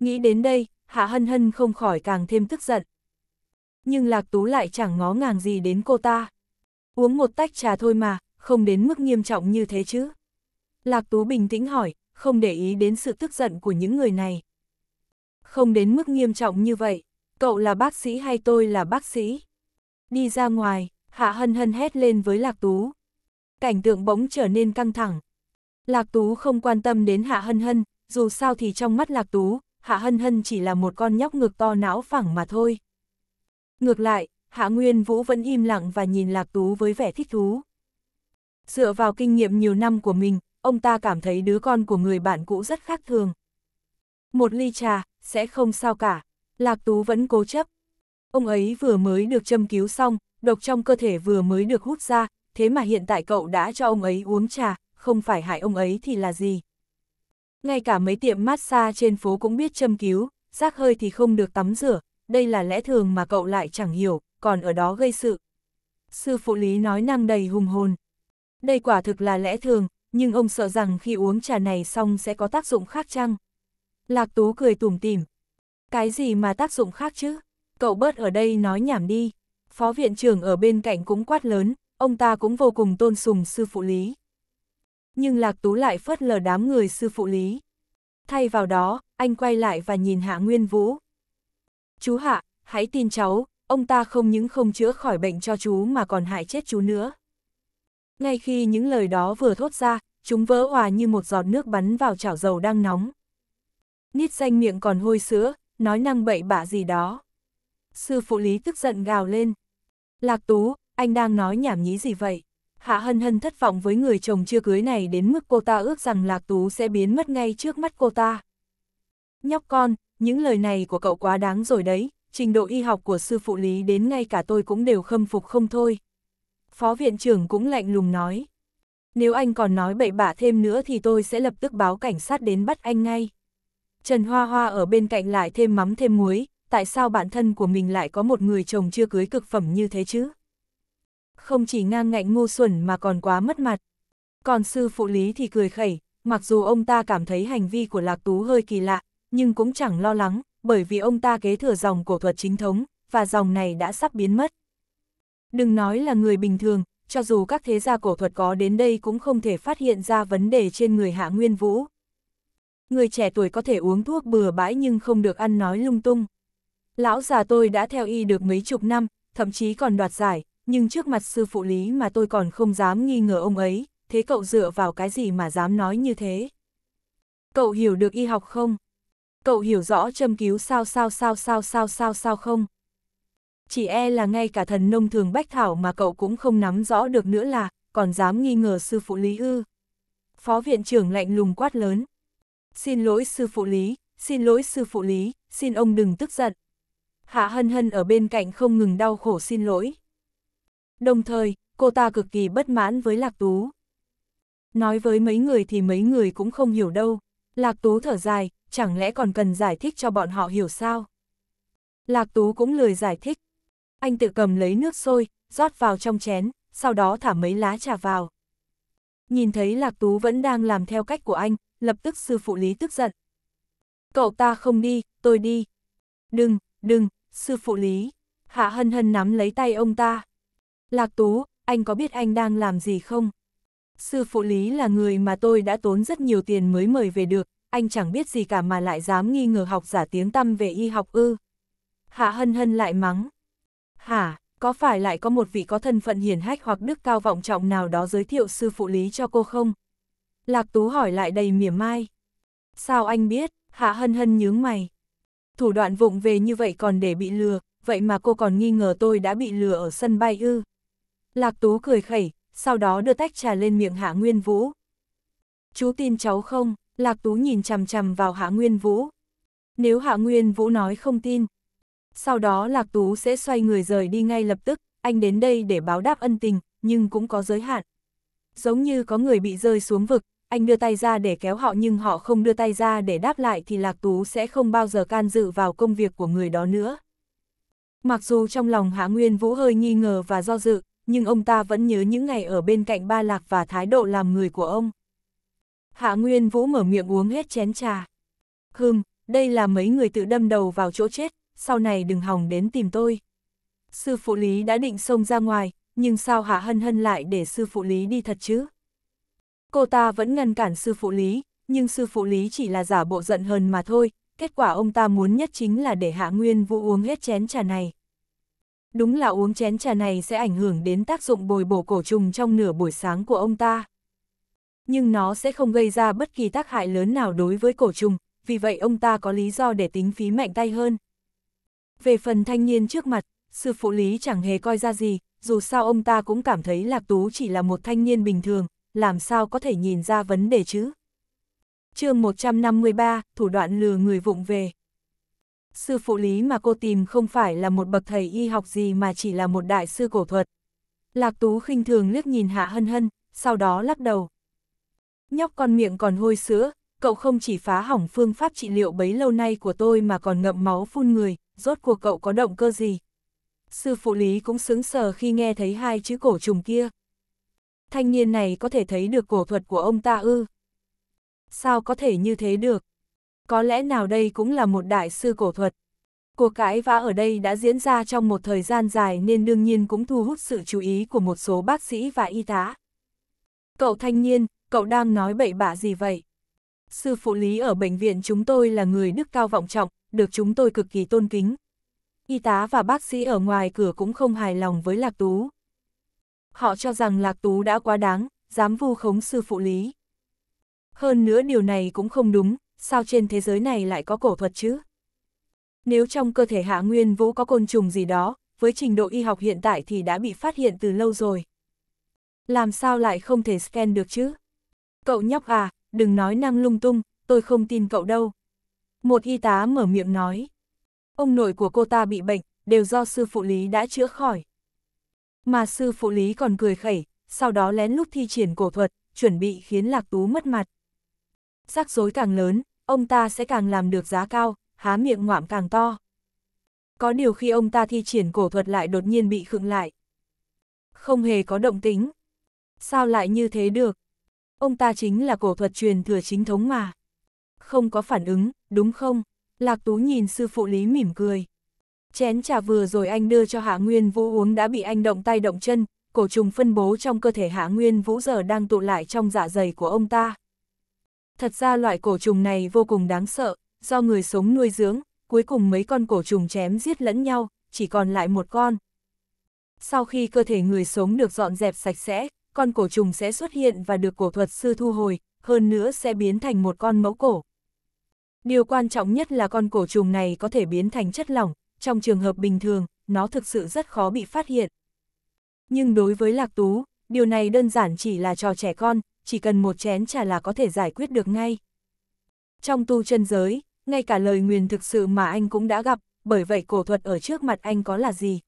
Nghĩ đến đây, Hạ Hân Hân không khỏi càng thêm tức giận. Nhưng Lạc Tú lại chẳng ngó ngàng gì đến cô ta. Uống một tách trà thôi mà, không đến mức nghiêm trọng như thế chứ. Lạc Tú bình tĩnh hỏi, không để ý đến sự tức giận của những người này không đến mức nghiêm trọng như vậy. Cậu là bác sĩ hay tôi là bác sĩ? Đi ra ngoài, Hạ Hân Hân hét lên với Lạc Tú. Cảnh tượng bỗng trở nên căng thẳng. Lạc Tú không quan tâm đến Hạ Hân Hân, dù sao thì trong mắt Lạc Tú, Hạ Hân Hân chỉ là một con nhóc ngực to não phẳng mà thôi. Ngược lại, Hạ Nguyên Vũ vẫn im lặng và nhìn Lạc Tú với vẻ thích thú. Dựa vào kinh nghiệm nhiều năm của mình, ông ta cảm thấy đứa con của người bạn cũ rất khác thường. Một ly trà, sẽ không sao cả. Lạc Tú vẫn cố chấp. Ông ấy vừa mới được châm cứu xong, độc trong cơ thể vừa mới được hút ra, thế mà hiện tại cậu đã cho ông ấy uống trà, không phải hại ông ấy thì là gì. Ngay cả mấy tiệm massage trên phố cũng biết châm cứu, rác hơi thì không được tắm rửa, đây là lẽ thường mà cậu lại chẳng hiểu, còn ở đó gây sự. Sư phụ lý nói năng đầy hùng hồn. Đây quả thực là lẽ thường, nhưng ông sợ rằng khi uống trà này xong sẽ có tác dụng khác chăng? Lạc Tú cười tủm tỉm. Cái gì mà tác dụng khác chứ? Cậu bớt ở đây nói nhảm đi. Phó viện trưởng ở bên cạnh cũng quát lớn, ông ta cũng vô cùng tôn sùng sư phụ lý. Nhưng Lạc Tú lại phớt lờ đám người sư phụ lý. Thay vào đó, anh quay lại và nhìn Hạ Nguyên Vũ. Chú Hạ, hãy tin cháu, ông ta không những không chữa khỏi bệnh cho chú mà còn hại chết chú nữa. Ngay khi những lời đó vừa thốt ra, chúng vỡ hòa như một giọt nước bắn vào chảo dầu đang nóng. Nít danh miệng còn hôi sữa, nói năng bậy bạ gì đó. Sư phụ lý tức giận gào lên. Lạc tú, anh đang nói nhảm nhí gì vậy? Hạ hân hân thất vọng với người chồng chưa cưới này đến mức cô ta ước rằng lạc tú sẽ biến mất ngay trước mắt cô ta. Nhóc con, những lời này của cậu quá đáng rồi đấy, trình độ y học của sư phụ lý đến ngay cả tôi cũng đều khâm phục không thôi. Phó viện trưởng cũng lạnh lùng nói. Nếu anh còn nói bậy bạ thêm nữa thì tôi sẽ lập tức báo cảnh sát đến bắt anh ngay. Trần Hoa Hoa ở bên cạnh lại thêm mắm thêm muối, tại sao bản thân của mình lại có một người chồng chưa cưới cực phẩm như thế chứ? Không chỉ ngang ngạnh ngu xuẩn mà còn quá mất mặt. Còn sư phụ lý thì cười khẩy, mặc dù ông ta cảm thấy hành vi của Lạc Tú hơi kỳ lạ, nhưng cũng chẳng lo lắng, bởi vì ông ta kế thừa dòng cổ thuật chính thống, và dòng này đã sắp biến mất. Đừng nói là người bình thường, cho dù các thế gia cổ thuật có đến đây cũng không thể phát hiện ra vấn đề trên người Hạ Nguyên Vũ, người trẻ tuổi có thể uống thuốc bừa bãi nhưng không được ăn nói lung tung. Lão già tôi đã theo y được mấy chục năm, thậm chí còn đoạt giải, nhưng trước mặt sư phụ lý mà tôi còn không dám nghi ngờ ông ấy, thế cậu dựa vào cái gì mà dám nói như thế? Cậu hiểu được y học không? Cậu hiểu rõ châm cứu sao sao sao sao sao sao sao không? Chỉ e là ngay cả thần nông thường bách thảo mà cậu cũng không nắm rõ được nữa là, còn dám nghi ngờ sư phụ lý ư. Phó viện trưởng lạnh lùng quát lớn, Xin lỗi sư phụ Lý, xin lỗi sư phụ Lý, xin ông đừng tức giận. Hạ hân hân ở bên cạnh không ngừng đau khổ xin lỗi. Đồng thời, cô ta cực kỳ bất mãn với Lạc Tú. Nói với mấy người thì mấy người cũng không hiểu đâu. Lạc Tú thở dài, chẳng lẽ còn cần giải thích cho bọn họ hiểu sao? Lạc Tú cũng lười giải thích. Anh tự cầm lấy nước sôi, rót vào trong chén, sau đó thả mấy lá trà vào. Nhìn thấy Lạc Tú vẫn đang làm theo cách của anh, lập tức sư phụ Lý tức giận. Cậu ta không đi, tôi đi. Đừng, đừng, sư phụ Lý. Hạ hân hân nắm lấy tay ông ta. Lạc Tú, anh có biết anh đang làm gì không? Sư phụ Lý là người mà tôi đã tốn rất nhiều tiền mới mời về được, anh chẳng biết gì cả mà lại dám nghi ngờ học giả tiếng tăm về y học ư. Hạ hân hân lại mắng. Hả, có phải lại có một vị có thân phận hiển hách hoặc đức cao vọng trọng nào đó giới thiệu sư phụ Lý cho cô không? Lạc Tú hỏi lại đầy mỉa mai. Sao anh biết, Hạ Hân Hân nhướng mày. Thủ đoạn vụng về như vậy còn để bị lừa, vậy mà cô còn nghi ngờ tôi đã bị lừa ở sân bay ư. Lạc Tú cười khẩy, sau đó đưa tách trà lên miệng Hạ Nguyên Vũ. Chú tin cháu không? Lạc Tú nhìn chằm chằm vào Hạ Nguyên Vũ. Nếu Hạ Nguyên Vũ nói không tin, sau đó Lạc Tú sẽ xoay người rời đi ngay lập tức, anh đến đây để báo đáp ân tình, nhưng cũng có giới hạn. Giống như có người bị rơi xuống vực, anh đưa tay ra để kéo họ nhưng họ không đưa tay ra để đáp lại thì Lạc Tú sẽ không bao giờ can dự vào công việc của người đó nữa. Mặc dù trong lòng Hạ Nguyên Vũ hơi nghi ngờ và do dự, nhưng ông ta vẫn nhớ những ngày ở bên cạnh Ba Lạc và thái độ làm người của ông. Hạ Nguyên Vũ mở miệng uống hết chén trà. Hừm, đây là mấy người tự đâm đầu vào chỗ chết, sau này đừng hòng đến tìm tôi. Sư phụ lý đã định xông ra ngoài, nhưng sao Hạ Hân Hân lại để sư phụ lý đi thật chứ? Cô ta vẫn ngăn cản sư phụ Lý, nhưng sư phụ Lý chỉ là giả bộ giận hơn mà thôi, kết quả ông ta muốn nhất chính là để Hạ Nguyên Vũ uống hết chén trà này. Đúng là uống chén trà này sẽ ảnh hưởng đến tác dụng bồi bổ cổ trùng trong nửa buổi sáng của ông ta. Nhưng nó sẽ không gây ra bất kỳ tác hại lớn nào đối với cổ trùng, vì vậy ông ta có lý do để tính phí mạnh tay hơn. Về phần thanh niên trước mặt, sư phụ Lý chẳng hề coi ra gì, dù sao ông ta cũng cảm thấy Lạc Tú chỉ là một thanh niên bình thường, làm sao có thể nhìn ra vấn đề chứ? chương 153, thủ đoạn lừa người vụng về. Sư phụ lý mà cô tìm không phải là một bậc thầy y học gì mà chỉ là một đại sư cổ thuật. Lạc Tú khinh thường liếc nhìn Hạ Hân Hân, sau đó lắc đầu. Nhóc con miệng còn hôi sữa, cậu không chỉ phá hỏng phương pháp trị liệu bấy lâu nay của tôi mà còn ngậm máu phun người, rốt cuộc cậu có động cơ gì? Sư phụ lý cũng sững sờ khi nghe thấy hai chữ cổ trùng kia thanh niên này có thể thấy được cổ thuật của ông ta ư. Sao có thể như thế được? Có lẽ nào đây cũng là một đại sư cổ thuật. Cuộc cãi vã ở đây đã diễn ra trong một thời gian dài nên đương nhiên cũng thu hút sự chú ý của một số bác sĩ và y tá. Cậu thanh niên, cậu đang nói bậy bạ gì vậy? Sư phụ lý ở bệnh viện chúng tôi là người đức cao vọng trọng, được chúng tôi cực kỳ tôn kính. Y tá và bác sĩ ở ngoài cửa cũng không hài lòng với Lạc Tú họ cho rằng Lạc Tú đã quá đáng, dám vu khống sư phụ lý. Hơn nữa điều này cũng không đúng, sao trên thế giới này lại có cổ thuật chứ? Nếu trong cơ thể Hạ Nguyên Vũ có côn trùng gì đó, với trình độ y học hiện tại thì đã bị phát hiện từ lâu rồi. Làm sao lại không thể scan được chứ? Cậu nhóc à, đừng nói năng lung tung, tôi không tin cậu đâu. Một y tá mở miệng nói. Ông nội của cô ta bị bệnh, đều do sư phụ lý đã chữa khỏi. Mà sư phụ lý còn cười khẩy, sau đó lén lúc thi triển cổ thuật, chuẩn bị khiến lạc tú mất mặt. Rắc rối càng lớn, ông ta sẽ càng làm được giá cao, há miệng ngoạm càng to. Có điều khi ông ta thi triển cổ thuật lại đột nhiên bị khựng lại. Không hề có động tính. Sao lại như thế được? Ông ta chính là cổ thuật truyền thừa chính thống mà. Không có phản ứng, đúng không? Lạc Tú nhìn sư phụ Lý mỉm cười. Chén trà vừa rồi anh đưa cho Hạ Nguyên Vũ uống đã bị anh động tay động chân, cổ trùng phân bố trong cơ thể Hạ Nguyên Vũ giờ đang tụ lại trong dạ dày của ông ta. Thật ra loại cổ trùng này vô cùng đáng sợ, do người sống nuôi dưỡng, cuối cùng mấy con cổ trùng chém giết lẫn nhau, chỉ còn lại một con. Sau khi cơ thể người sống được dọn dẹp sạch sẽ, con cổ trùng sẽ xuất hiện và được cổ thuật sư thu hồi, hơn nữa sẽ biến thành một con mẫu cổ. Điều quan trọng nhất là con cổ trùng này có thể biến thành chất lỏng, trong trường hợp bình thường, nó thực sự rất khó bị phát hiện. Nhưng đối với Lạc Tú, điều này đơn giản chỉ là trò trẻ con, chỉ cần một chén trà là có thể giải quyết được ngay. Trong tu chân giới, ngay cả lời nguyền thực sự mà anh cũng đã gặp, bởi vậy cổ thuật ở trước mặt anh có là gì.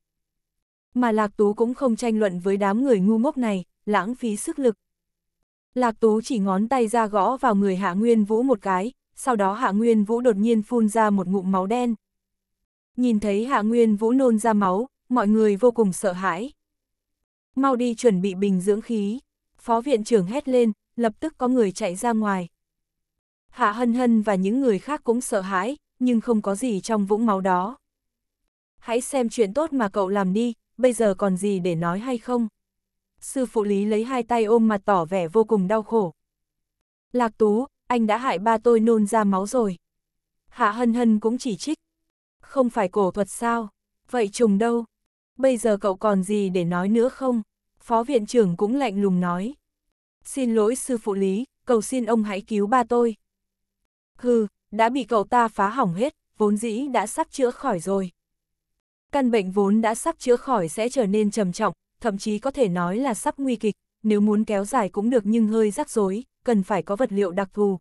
Mà Lạc Tú cũng không tranh luận với đám người ngu ngốc này, lãng phí sức lực. Lạc Tú chỉ ngón tay ra gõ vào người Hạ Nguyên Vũ một cái, sau đó Hạ Nguyên Vũ đột nhiên phun ra một ngụm máu đen nhìn thấy Hạ Nguyên Vũ nôn ra máu, mọi người vô cùng sợ hãi. Mau đi chuẩn bị bình dưỡng khí, phó viện trưởng hét lên, lập tức có người chạy ra ngoài. Hạ Hân Hân và những người khác cũng sợ hãi, nhưng không có gì trong vũng máu đó. Hãy xem chuyện tốt mà cậu làm đi, bây giờ còn gì để nói hay không? Sư phụ lý lấy hai tay ôm mặt tỏ vẻ vô cùng đau khổ. Lạc Tú, anh đã hại ba tôi nôn ra máu rồi. Hạ Hân Hân cũng chỉ trích, không phải cổ thuật sao? Vậy trùng đâu? Bây giờ cậu còn gì để nói nữa không? Phó viện trưởng cũng lạnh lùng nói. Xin lỗi sư phụ lý, cầu xin ông hãy cứu ba tôi. Hừ, đã bị cậu ta phá hỏng hết, vốn dĩ đã sắp chữa khỏi rồi. Căn bệnh vốn đã sắp chữa khỏi sẽ trở nên trầm trọng, thậm chí có thể nói là sắp nguy kịch, nếu muốn kéo dài cũng được nhưng hơi rắc rối, cần phải có vật liệu đặc thù.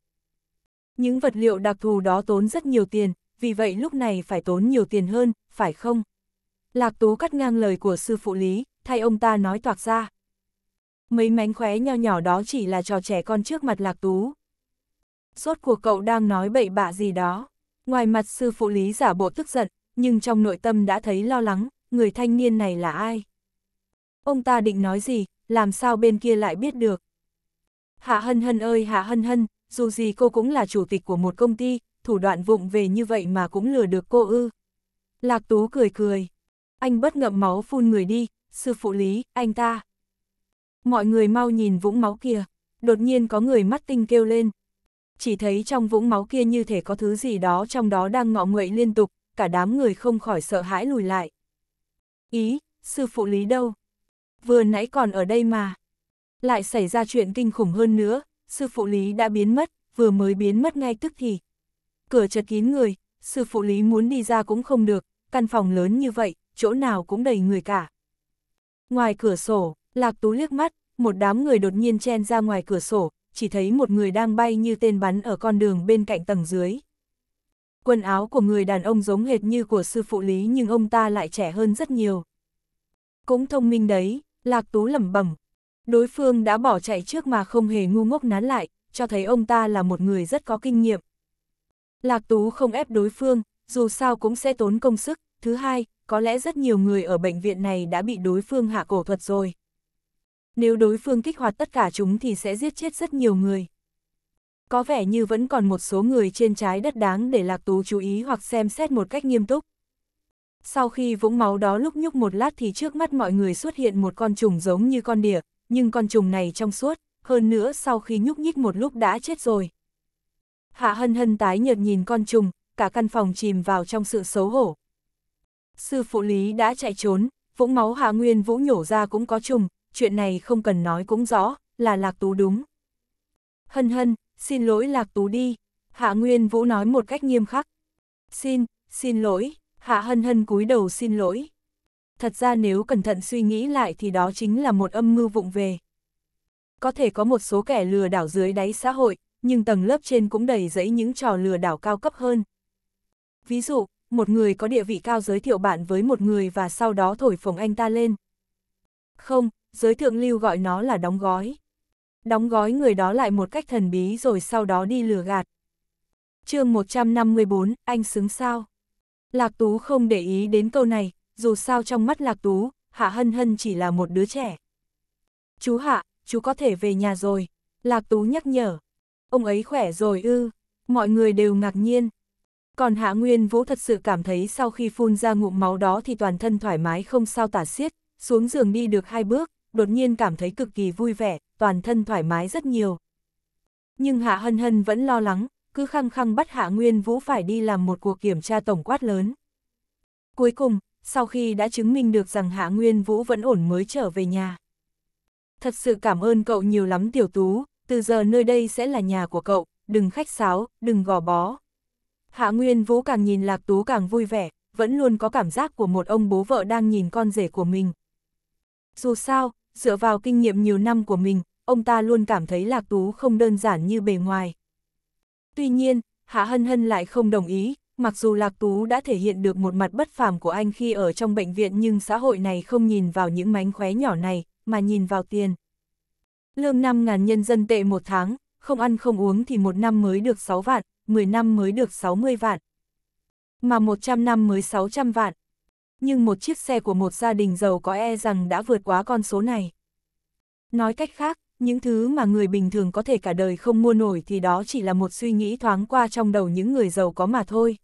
Những vật liệu đặc thù đó tốn rất nhiều tiền, vì vậy lúc này phải tốn nhiều tiền hơn, phải không? Lạc Tú cắt ngang lời của sư phụ Lý, thay ông ta nói toạc ra. Mấy mánh khóe nho nhỏ đó chỉ là trò trẻ con trước mặt Lạc Tú. Sốt của cậu đang nói bậy bạ gì đó. Ngoài mặt sư phụ Lý giả bộ tức giận, nhưng trong nội tâm đã thấy lo lắng, người thanh niên này là ai? Ông ta định nói gì, làm sao bên kia lại biết được? Hạ Hân Hân ơi Hạ Hân Hân, dù gì cô cũng là chủ tịch của một công ty, thủ đoạn vụng về như vậy mà cũng lừa được cô ư. Lạc Tú cười cười. Anh bất ngậm máu phun người đi, sư phụ lý, anh ta. Mọi người mau nhìn vũng máu kia, đột nhiên có người mắt tinh kêu lên. Chỉ thấy trong vũng máu kia như thể có thứ gì đó trong đó đang ngọ nguậy liên tục, cả đám người không khỏi sợ hãi lùi lại. Ý, sư phụ lý đâu? Vừa nãy còn ở đây mà. Lại xảy ra chuyện kinh khủng hơn nữa, sư phụ lý đã biến mất, vừa mới biến mất ngay tức thì, cửa chật kín người, sư phụ lý muốn đi ra cũng không được, căn phòng lớn như vậy, chỗ nào cũng đầy người cả. Ngoài cửa sổ, Lạc Tú liếc mắt, một đám người đột nhiên chen ra ngoài cửa sổ, chỉ thấy một người đang bay như tên bắn ở con đường bên cạnh tầng dưới. Quần áo của người đàn ông giống hệt như của sư phụ lý nhưng ông ta lại trẻ hơn rất nhiều. Cũng thông minh đấy, Lạc Tú lẩm bẩm. Đối phương đã bỏ chạy trước mà không hề ngu ngốc nán lại, cho thấy ông ta là một người rất có kinh nghiệm. Lạc Tú không ép đối phương, dù sao cũng sẽ tốn công sức. Thứ hai, có lẽ rất nhiều người ở bệnh viện này đã bị đối phương hạ cổ thuật rồi. Nếu đối phương kích hoạt tất cả chúng thì sẽ giết chết rất nhiều người. Có vẻ như vẫn còn một số người trên trái đất đáng để Lạc Tú chú ý hoặc xem xét một cách nghiêm túc. Sau khi vũng máu đó lúc nhúc một lát thì trước mắt mọi người xuất hiện một con trùng giống như con đỉa, nhưng con trùng này trong suốt, hơn nữa sau khi nhúc nhích một lúc đã chết rồi. Hạ hân hân tái nhợt nhìn con trùng, cả căn phòng chìm vào trong sự xấu hổ. Sư phụ lý đã chạy trốn, vũng máu hạ nguyên vũ nhổ ra cũng có trùng, chuyện này không cần nói cũng rõ, là lạc tú đúng. Hân hân, xin lỗi lạc tú đi, hạ nguyên vũ nói một cách nghiêm khắc. Xin, xin lỗi, hạ hân hân cúi đầu xin lỗi. Thật ra nếu cẩn thận suy nghĩ lại thì đó chính là một âm mưu vụng về. Có thể có một số kẻ lừa đảo dưới đáy xã hội, nhưng tầng lớp trên cũng đầy rẫy những trò lừa đảo cao cấp hơn. Ví dụ, một người có địa vị cao giới thiệu bạn với một người và sau đó thổi phồng anh ta lên. Không, giới thượng lưu gọi nó là đóng gói. Đóng gói người đó lại một cách thần bí rồi sau đó đi lừa gạt. chương 154, anh xứng sao? Lạc Tú không để ý đến câu này, dù sao trong mắt Lạc Tú, Hạ Hân Hân chỉ là một đứa trẻ. Chú Hạ, chú có thể về nhà rồi. Lạc Tú nhắc nhở ông ấy khỏe rồi ư, mọi người đều ngạc nhiên. Còn Hạ Nguyên Vũ thật sự cảm thấy sau khi phun ra ngụm máu đó thì toàn thân thoải mái không sao tả xiết, xuống giường đi được hai bước, đột nhiên cảm thấy cực kỳ vui vẻ, toàn thân thoải mái rất nhiều. Nhưng Hạ Hân Hân vẫn lo lắng, cứ khăng khăng bắt Hạ Nguyên Vũ phải đi làm một cuộc kiểm tra tổng quát lớn. Cuối cùng, sau khi đã chứng minh được rằng Hạ Nguyên Vũ vẫn ổn mới trở về nhà. Thật sự cảm ơn cậu nhiều lắm Tiểu Tú, từ giờ nơi đây sẽ là nhà của cậu, đừng khách sáo, đừng gò bó. Hạ Nguyên Vũ càng nhìn Lạc Tú càng vui vẻ, vẫn luôn có cảm giác của một ông bố vợ đang nhìn con rể của mình. Dù sao, dựa vào kinh nghiệm nhiều năm của mình, ông ta luôn cảm thấy Lạc Tú không đơn giản như bề ngoài. Tuy nhiên, Hạ Hân Hân lại không đồng ý, mặc dù Lạc Tú đã thể hiện được một mặt bất phàm của anh khi ở trong bệnh viện nhưng xã hội này không nhìn vào những mánh khóe nhỏ này, mà nhìn vào tiền. Lương 5.000 nhân dân tệ một tháng, không ăn không uống thì một năm mới được 6 vạn, 10 năm mới được 60 vạn. Mà 100 năm mới 600 vạn. Nhưng một chiếc xe của một gia đình giàu có e rằng đã vượt quá con số này. Nói cách khác, những thứ mà người bình thường có thể cả đời không mua nổi thì đó chỉ là một suy nghĩ thoáng qua trong đầu những người giàu có mà thôi.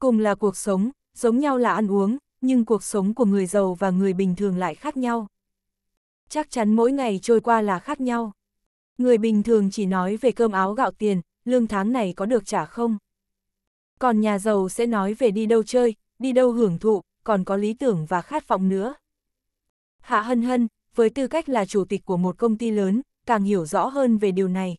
Cùng là cuộc sống, giống nhau là ăn uống, nhưng cuộc sống của người giàu và người bình thường lại khác nhau chắc chắn mỗi ngày trôi qua là khác nhau. Người bình thường chỉ nói về cơm áo gạo tiền, lương tháng này có được trả không? Còn nhà giàu sẽ nói về đi đâu chơi, đi đâu hưởng thụ, còn có lý tưởng và khát vọng nữa. Hạ Hân Hân, với tư cách là chủ tịch của một công ty lớn, càng hiểu rõ hơn về điều này.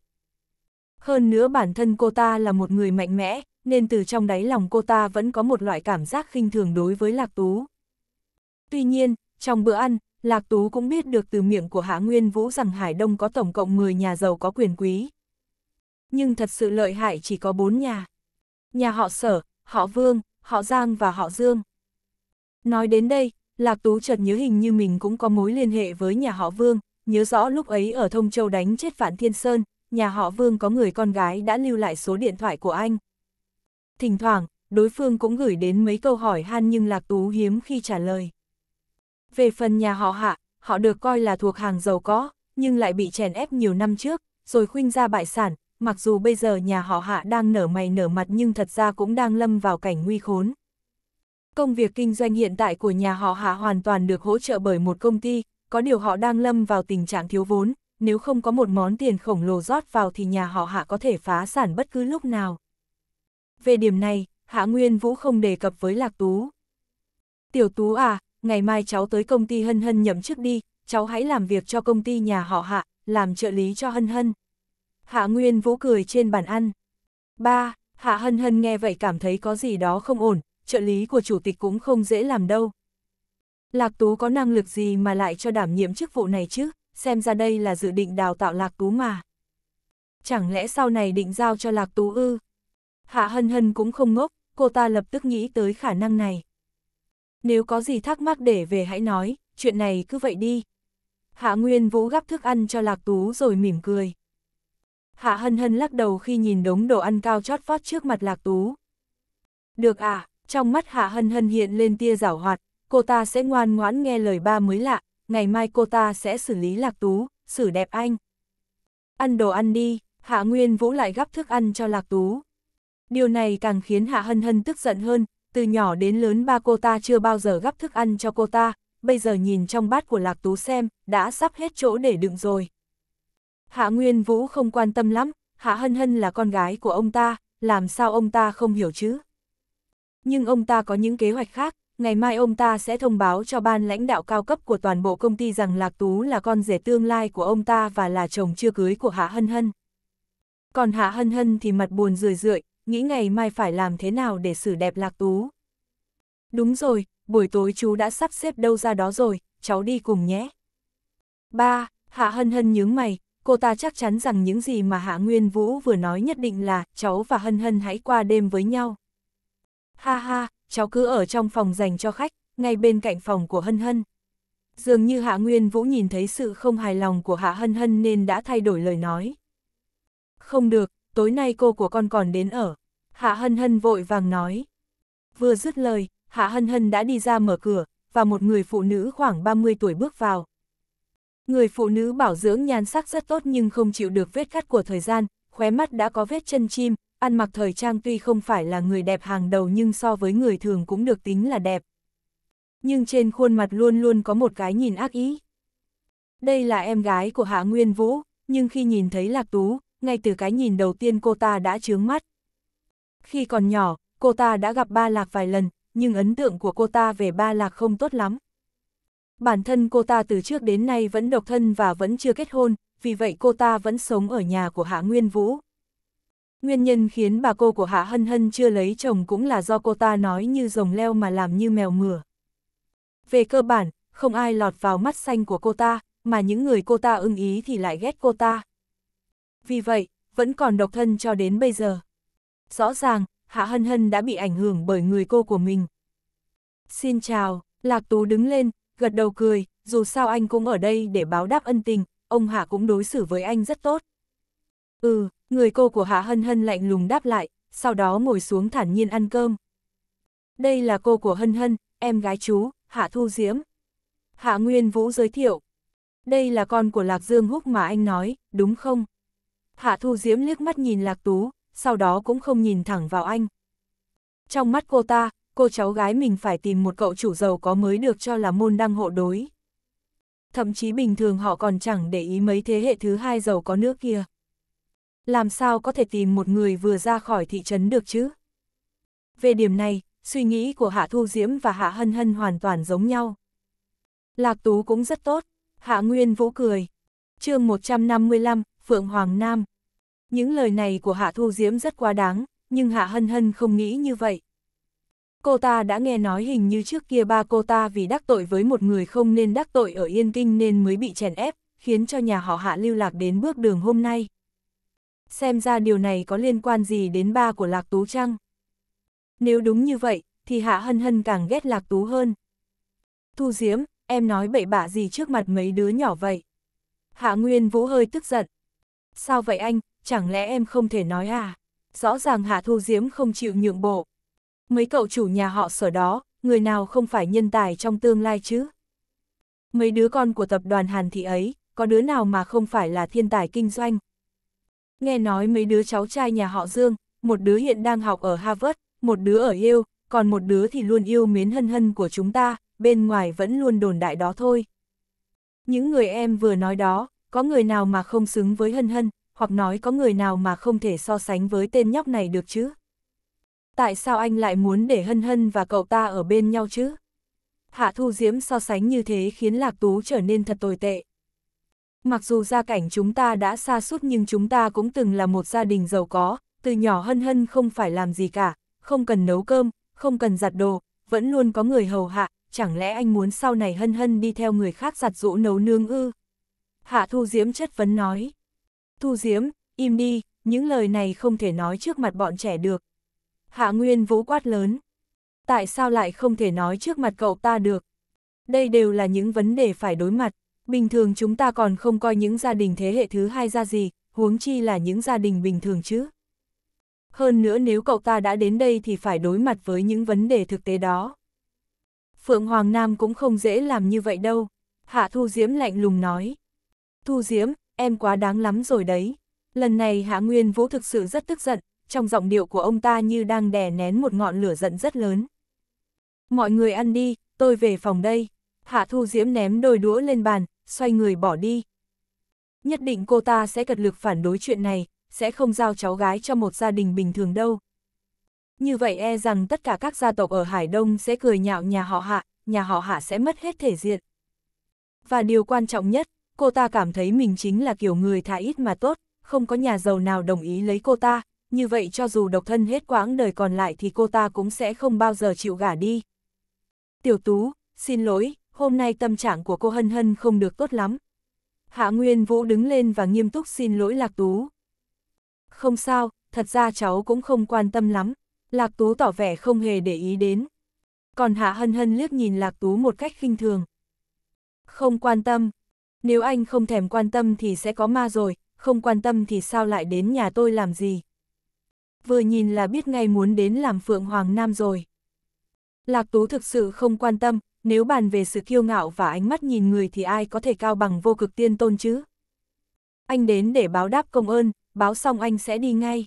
Hơn nữa bản thân cô ta là một người mạnh mẽ, nên từ trong đáy lòng cô ta vẫn có một loại cảm giác khinh thường đối với Lạc Tú. Tuy nhiên, trong bữa ăn, Lạc Tú cũng biết được từ miệng của Hạ Nguyên Vũ rằng Hải Đông có tổng cộng 10 nhà giàu có quyền quý. Nhưng thật sự lợi hại chỉ có 4 nhà. Nhà họ Sở, họ Vương, họ Giang và họ Dương. Nói đến đây, Lạc Tú chợt nhớ hình như mình cũng có mối liên hệ với nhà họ Vương, nhớ rõ lúc ấy ở Thông Châu đánh chết Vạn Thiên Sơn, nhà họ Vương có người con gái đã lưu lại số điện thoại của anh. Thỉnh thoảng, đối phương cũng gửi đến mấy câu hỏi han nhưng Lạc Tú hiếm khi trả lời. Về phần nhà họ hạ, họ được coi là thuộc hàng giàu có, nhưng lại bị chèn ép nhiều năm trước, rồi khuynh ra bại sản, mặc dù bây giờ nhà họ hạ đang nở mày nở mặt nhưng thật ra cũng đang lâm vào cảnh nguy khốn. Công việc kinh doanh hiện tại của nhà họ hạ hoàn toàn được hỗ trợ bởi một công ty, có điều họ đang lâm vào tình trạng thiếu vốn, nếu không có một món tiền khổng lồ rót vào thì nhà họ hạ có thể phá sản bất cứ lúc nào. Về điểm này, Hạ Nguyên Vũ không đề cập với Lạc Tú. Tiểu Tú à, ngày mai cháu tới công ty Hân Hân nhậm chức đi, cháu hãy làm việc cho công ty nhà họ Hạ, làm trợ lý cho Hân Hân. Hạ Nguyên Vũ cười trên bàn ăn. ba Hạ Hân Hân nghe vậy cảm thấy có gì đó không ổn, trợ lý của chủ tịch cũng không dễ làm đâu. Lạc Tú có năng lực gì mà lại cho đảm nhiệm chức vụ này chứ, xem ra đây là dự định đào tạo Lạc Tú mà. Chẳng lẽ sau này định giao cho Lạc Tú ư? Hạ Hân Hân cũng không ngốc, cô ta lập tức nghĩ tới khả năng này nếu có gì thắc mắc để về hãy nói, chuyện này cứ vậy đi. Hạ Nguyên Vũ gắp thức ăn cho Lạc Tú rồi mỉm cười. Hạ Hân Hân lắc đầu khi nhìn đống đồ ăn cao chót vót trước mặt Lạc Tú. Được à, trong mắt Hạ Hân Hân hiện lên tia giảo hoạt, cô ta sẽ ngoan ngoãn nghe lời ba mới lạ, ngày mai cô ta sẽ xử lý Lạc Tú, xử đẹp anh. Ăn đồ ăn đi, Hạ Nguyên Vũ lại gắp thức ăn cho Lạc Tú. Điều này càng khiến Hạ Hân Hân tức giận hơn, từ nhỏ đến lớn ba cô ta chưa bao giờ gắp thức ăn cho cô ta, bây giờ nhìn trong bát của Lạc Tú xem, đã sắp hết chỗ để đựng rồi. Hạ Nguyên Vũ không quan tâm lắm, Hạ Hân Hân là con gái của ông ta, làm sao ông ta không hiểu chứ? Nhưng ông ta có những kế hoạch khác, ngày mai ông ta sẽ thông báo cho ban lãnh đạo cao cấp của toàn bộ công ty rằng Lạc Tú là con rể tương lai của ông ta và là chồng chưa cưới của Hạ Hân Hân. Còn Hạ Hân Hân thì mặt buồn rười rượi, nghĩ ngày mai phải làm thế nào để xử đẹp lạc tú. Đúng rồi, buổi tối chú đã sắp xếp đâu ra đó rồi, cháu đi cùng nhé. Ba, Hạ Hân Hân nhướng mày, cô ta chắc chắn rằng những gì mà Hạ Nguyên Vũ vừa nói nhất định là cháu và Hân Hân hãy qua đêm với nhau. Ha ha, cháu cứ ở trong phòng dành cho khách, ngay bên cạnh phòng của Hân Hân. Dường như Hạ Nguyên Vũ nhìn thấy sự không hài lòng của Hạ Hân Hân nên đã thay đổi lời nói. Không được, tối nay cô của con còn đến ở. Hạ Hân Hân vội vàng nói. Vừa dứt lời, Hạ Hân Hân đã đi ra mở cửa, và một người phụ nữ khoảng 30 tuổi bước vào. Người phụ nữ bảo dưỡng nhan sắc rất tốt nhưng không chịu được vết cắt của thời gian, khóe mắt đã có vết chân chim, ăn mặc thời trang tuy không phải là người đẹp hàng đầu nhưng so với người thường cũng được tính là đẹp. Nhưng trên khuôn mặt luôn luôn có một cái nhìn ác ý. Đây là em gái của Hạ Nguyên Vũ, nhưng khi nhìn thấy Lạc Tú, ngay từ cái nhìn đầu tiên cô ta đã chướng mắt. Khi còn nhỏ, cô ta đã gặp Ba Lạc vài lần, nhưng ấn tượng của cô ta về Ba Lạc không tốt lắm. Bản thân cô ta từ trước đến nay vẫn độc thân và vẫn chưa kết hôn, vì vậy cô ta vẫn sống ở nhà của Hạ Nguyên Vũ. Nguyên nhân khiến bà cô của Hạ Hân Hân chưa lấy chồng cũng là do cô ta nói như rồng leo mà làm như mèo mửa. Về cơ bản, không ai lọt vào mắt xanh của cô ta, mà những người cô ta ưng ý thì lại ghét cô ta. Vì vậy, vẫn còn độc thân cho đến bây giờ rõ ràng, Hạ Hân Hân đã bị ảnh hưởng bởi người cô của mình. Xin chào, Lạc Tú đứng lên, gật đầu cười, dù sao anh cũng ở đây để báo đáp ân tình, ông Hạ cũng đối xử với anh rất tốt. Ừ, người cô của Hạ Hân Hân lạnh lùng đáp lại, sau đó ngồi xuống thản nhiên ăn cơm. Đây là cô của Hân Hân, em gái chú, Hạ Thu Diễm. Hạ Nguyên Vũ giới thiệu. Đây là con của Lạc Dương Húc mà anh nói, đúng không? Hạ Thu Diễm liếc mắt nhìn Lạc Tú, sau đó cũng không nhìn thẳng vào anh. Trong mắt cô ta, cô cháu gái mình phải tìm một cậu chủ giàu có mới được cho là môn đăng hộ đối. Thậm chí bình thường họ còn chẳng để ý mấy thế hệ thứ hai giàu có nước kia. Làm sao có thể tìm một người vừa ra khỏi thị trấn được chứ? Về điểm này, suy nghĩ của Hạ Thu Diễm và Hạ Hân Hân hoàn toàn giống nhau. Lạc Tú cũng rất tốt, Hạ Nguyên Vũ cười. chương 155, Phượng Hoàng Nam những lời này của Hạ Thu Diễm rất quá đáng, nhưng Hạ Hân Hân không nghĩ như vậy. Cô ta đã nghe nói hình như trước kia ba cô ta vì đắc tội với một người không nên đắc tội ở Yên Kinh nên mới bị chèn ép, khiến cho nhà họ Hạ lưu lạc đến bước đường hôm nay. Xem ra điều này có liên quan gì đến ba của Lạc Tú chăng? Nếu đúng như vậy, thì Hạ Hân Hân càng ghét Lạc Tú hơn. Thu Diễm, em nói bậy bạ gì trước mặt mấy đứa nhỏ vậy? Hạ Nguyên Vũ hơi tức giận. Sao vậy anh, chẳng lẽ em không thể nói à? Rõ ràng Hạ Thu Diễm không chịu nhượng bộ. Mấy cậu chủ nhà họ sở đó, người nào không phải nhân tài trong tương lai chứ? Mấy đứa con của tập đoàn Hàn Thị ấy, có đứa nào mà không phải là thiên tài kinh doanh? Nghe nói mấy đứa cháu trai nhà họ Dương, một đứa hiện đang học ở Harvard, một đứa ở yêu, còn một đứa thì luôn yêu mến hân hân của chúng ta, bên ngoài vẫn luôn đồn đại đó thôi. Những người em vừa nói đó, có người nào mà không xứng với hân hân, hoặc nói có người nào mà không thể so sánh với tên nhóc này được chứ? Tại sao anh lại muốn để Hân Hân và cậu ta ở bên nhau chứ? Hạ Thu Diễm so sánh như thế khiến Lạc Tú trở nên thật tồi tệ. Mặc dù gia cảnh chúng ta đã xa suốt nhưng chúng ta cũng từng là một gia đình giàu có, từ nhỏ Hân Hân không phải làm gì cả, không cần nấu cơm, không cần giặt đồ, vẫn luôn có người hầu hạ, chẳng lẽ anh muốn sau này Hân Hân đi theo người khác giặt rũ nấu nương ư? Hạ Thu Diễm chất vấn nói thu diễm, im đi, những lời này không thể nói trước mặt bọn trẻ được. Hạ Nguyên Vũ quát lớn. Tại sao lại không thể nói trước mặt cậu ta được? Đây đều là những vấn đề phải đối mặt. Bình thường chúng ta còn không coi những gia đình thế hệ thứ hai ra gì, huống chi là những gia đình bình thường chứ. Hơn nữa nếu cậu ta đã đến đây thì phải đối mặt với những vấn đề thực tế đó. Phượng Hoàng Nam cũng không dễ làm như vậy đâu. Hạ Thu Diễm lạnh lùng nói. Thu Diễm, em quá đáng lắm rồi đấy. Lần này Hạ Nguyên Vũ thực sự rất tức giận, trong giọng điệu của ông ta như đang đè nén một ngọn lửa giận rất lớn. Mọi người ăn đi, tôi về phòng đây. Hạ Thu Diễm ném đôi đũa lên bàn, xoay người bỏ đi. Nhất định cô ta sẽ cật lực phản đối chuyện này, sẽ không giao cháu gái cho một gia đình bình thường đâu. Như vậy e rằng tất cả các gia tộc ở Hải Đông sẽ cười nhạo nhà họ Hạ, nhà họ Hạ sẽ mất hết thể diện. Và điều quan trọng nhất, cô ta cảm thấy mình chính là kiểu người thà ít mà tốt, không có nhà giàu nào đồng ý lấy cô ta, như vậy cho dù độc thân hết quãng đời còn lại thì cô ta cũng sẽ không bao giờ chịu gả đi. Tiểu Tú, xin lỗi, hôm nay tâm trạng của cô Hân Hân không được tốt lắm. Hạ Nguyên Vũ đứng lên và nghiêm túc xin lỗi Lạc Tú. Không sao, thật ra cháu cũng không quan tâm lắm, Lạc Tú tỏ vẻ không hề để ý đến. Còn Hạ Hân Hân liếc nhìn Lạc Tú một cách khinh thường. Không quan tâm, nếu anh không thèm quan tâm thì sẽ có ma rồi, không quan tâm thì sao lại đến nhà tôi làm gì? Vừa nhìn là biết ngay muốn đến làm Phượng Hoàng Nam rồi. Lạc Tú thực sự không quan tâm, nếu bàn về sự kiêu ngạo và ánh mắt nhìn người thì ai có thể cao bằng vô cực tiên tôn chứ? Anh đến để báo đáp công ơn, báo xong anh sẽ đi ngay.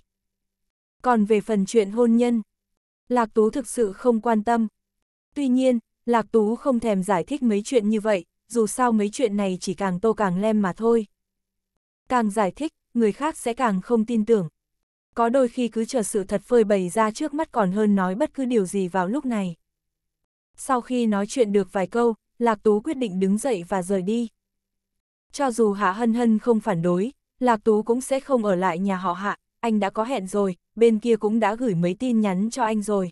Còn về phần chuyện hôn nhân, Lạc Tú thực sự không quan tâm. Tuy nhiên, Lạc Tú không thèm giải thích mấy chuyện như vậy, dù sao mấy chuyện này chỉ càng tô càng lem mà thôi. Càng giải thích, người khác sẽ càng không tin tưởng. Có đôi khi cứ chờ sự thật phơi bày ra trước mắt còn hơn nói bất cứ điều gì vào lúc này. Sau khi nói chuyện được vài câu, Lạc Tú quyết định đứng dậy và rời đi. Cho dù Hạ Hân Hân không phản đối, Lạc Tú cũng sẽ không ở lại nhà họ Hạ, anh đã có hẹn rồi, bên kia cũng đã gửi mấy tin nhắn cho anh rồi.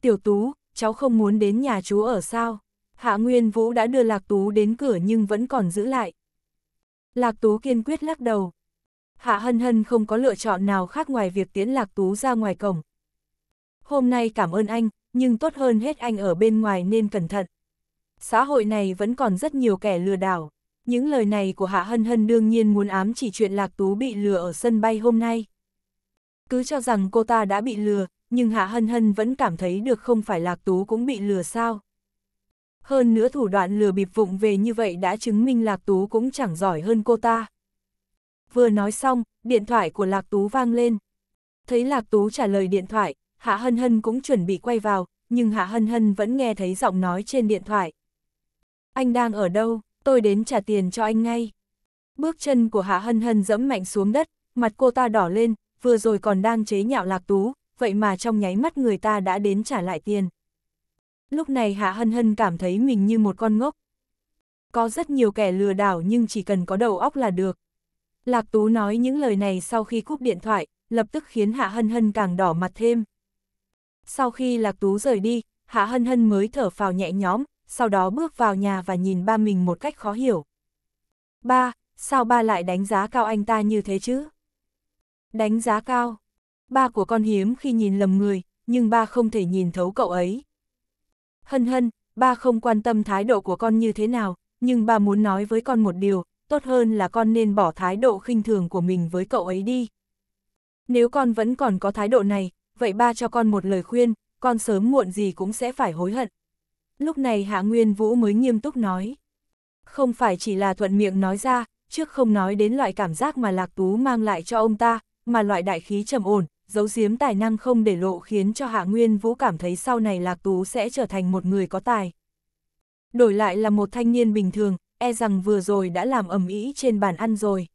Tiểu Tú, cháu không muốn đến nhà chú ở sao? Hạ Nguyên Vũ đã đưa Lạc Tú đến cửa nhưng vẫn còn giữ lại. Lạc Tú kiên quyết lắc đầu. Hạ Hân Hân không có lựa chọn nào khác ngoài việc tiến Lạc Tú ra ngoài cổng. Hôm nay cảm ơn anh, nhưng tốt hơn hết anh ở bên ngoài nên cẩn thận. Xã hội này vẫn còn rất nhiều kẻ lừa đảo. Những lời này của Hạ Hân Hân đương nhiên muốn ám chỉ chuyện Lạc Tú bị lừa ở sân bay hôm nay. Cứ cho rằng cô ta đã bị lừa, nhưng Hạ Hân Hân vẫn cảm thấy được không phải Lạc Tú cũng bị lừa sao. Hơn nữa thủ đoạn lừa bịp vụng về như vậy đã chứng minh Lạc Tú cũng chẳng giỏi hơn cô ta. Vừa nói xong, điện thoại của Lạc Tú vang lên. Thấy Lạc Tú trả lời điện thoại, Hạ Hân Hân cũng chuẩn bị quay vào, nhưng Hạ Hân Hân vẫn nghe thấy giọng nói trên điện thoại. Anh đang ở đâu, tôi đến trả tiền cho anh ngay. Bước chân của Hạ Hân Hân dẫm mạnh xuống đất, mặt cô ta đỏ lên, vừa rồi còn đang chế nhạo Lạc Tú, vậy mà trong nháy mắt người ta đã đến trả lại tiền. Lúc này Hạ Hân Hân cảm thấy mình như một con ngốc. Có rất nhiều kẻ lừa đảo nhưng chỉ cần có đầu óc là được. Lạc Tú nói những lời này sau khi cúp điện thoại, lập tức khiến Hạ Hân Hân càng đỏ mặt thêm. Sau khi Lạc Tú rời đi, Hạ Hân Hân mới thở phào nhẹ nhõm, sau đó bước vào nhà và nhìn ba mình một cách khó hiểu. Ba, sao ba lại đánh giá cao anh ta như thế chứ? Đánh giá cao. Ba của con hiếm khi nhìn lầm người, nhưng ba không thể nhìn thấu cậu ấy. Hân hân, ba không quan tâm thái độ của con như thế nào, nhưng ba muốn nói với con một điều, tốt hơn là con nên bỏ thái độ khinh thường của mình với cậu ấy đi. Nếu con vẫn còn có thái độ này, vậy ba cho con một lời khuyên, con sớm muộn gì cũng sẽ phải hối hận. Lúc này Hạ Nguyên Vũ mới nghiêm túc nói. Không phải chỉ là thuận miệng nói ra, trước không nói đến loại cảm giác mà Lạc Tú mang lại cho ông ta, mà loại đại khí trầm ổn, giấu giếm tài năng không để lộ khiến cho Hạ Nguyên Vũ cảm thấy sau này Lạc Tú sẽ trở thành một người có tài. Đổi lại là một thanh niên bình thường, e rằng vừa rồi đã làm ẩm ý trên bàn ăn rồi.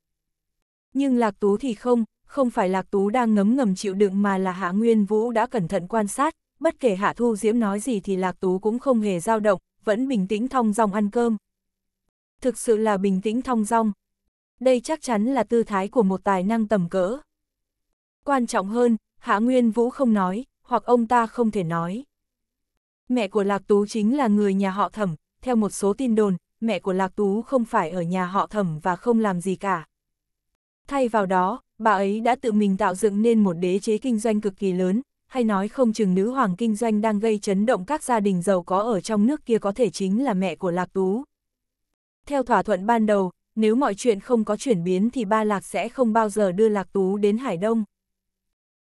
Nhưng Lạc Tú thì không, không phải Lạc Tú đang ngấm ngầm chịu đựng mà là Hạ Nguyên Vũ đã cẩn thận quan sát, bất kể Hạ Thu Diễm nói gì thì Lạc Tú cũng không hề dao động, vẫn bình tĩnh thong dong ăn cơm. Thực sự là bình tĩnh thong dong. Đây chắc chắn là tư thái của một tài năng tầm cỡ. Quan trọng hơn, Hạ Nguyên Vũ không nói, hoặc ông ta không thể nói. Mẹ của Lạc Tú chính là người nhà họ thẩm, theo một số tin đồn, mẹ của Lạc Tú không phải ở nhà họ thẩm và không làm gì cả. Thay vào đó, bà ấy đã tự mình tạo dựng nên một đế chế kinh doanh cực kỳ lớn, hay nói không chừng nữ hoàng kinh doanh đang gây chấn động các gia đình giàu có ở trong nước kia có thể chính là mẹ của Lạc Tú. Theo thỏa thuận ban đầu, nếu mọi chuyện không có chuyển biến thì ba Lạc sẽ không bao giờ đưa Lạc Tú đến Hải Đông.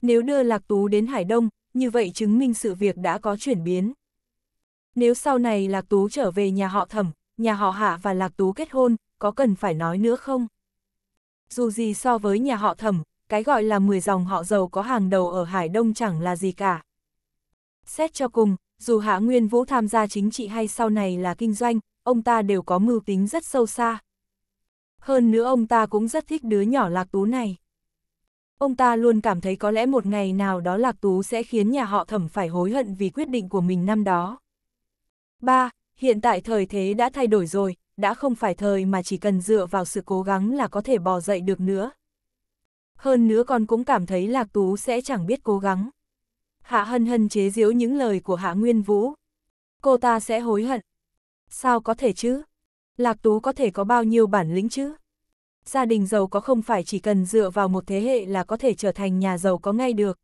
Nếu đưa Lạc Tú đến Hải Đông, như vậy chứng minh sự việc đã có chuyển biến. Nếu sau này Lạc Tú trở về nhà họ thẩm, nhà họ Hạ và Lạc Tú kết hôn, có cần phải nói nữa không? Dù gì so với nhà họ thẩm, cái gọi là 10 dòng họ giàu có hàng đầu ở Hải Đông chẳng là gì cả. Xét cho cùng, dù Hạ Nguyên Vũ tham gia chính trị hay sau này là kinh doanh, ông ta đều có mưu tính rất sâu xa. Hơn nữa ông ta cũng rất thích đứa nhỏ Lạc Tú này ông ta luôn cảm thấy có lẽ một ngày nào đó Lạc Tú sẽ khiến nhà họ thẩm phải hối hận vì quyết định của mình năm đó. 3. Hiện tại thời thế đã thay đổi rồi, đã không phải thời mà chỉ cần dựa vào sự cố gắng là có thể bò dậy được nữa. Hơn nữa con cũng cảm thấy Lạc Tú sẽ chẳng biết cố gắng. Hạ Hân Hân chế giễu những lời của Hạ Nguyên Vũ. Cô ta sẽ hối hận. Sao có thể chứ? Lạc Tú có thể có bao nhiêu bản lĩnh chứ? gia đình giàu có không phải chỉ cần dựa vào một thế hệ là có thể trở thành nhà giàu có ngay được.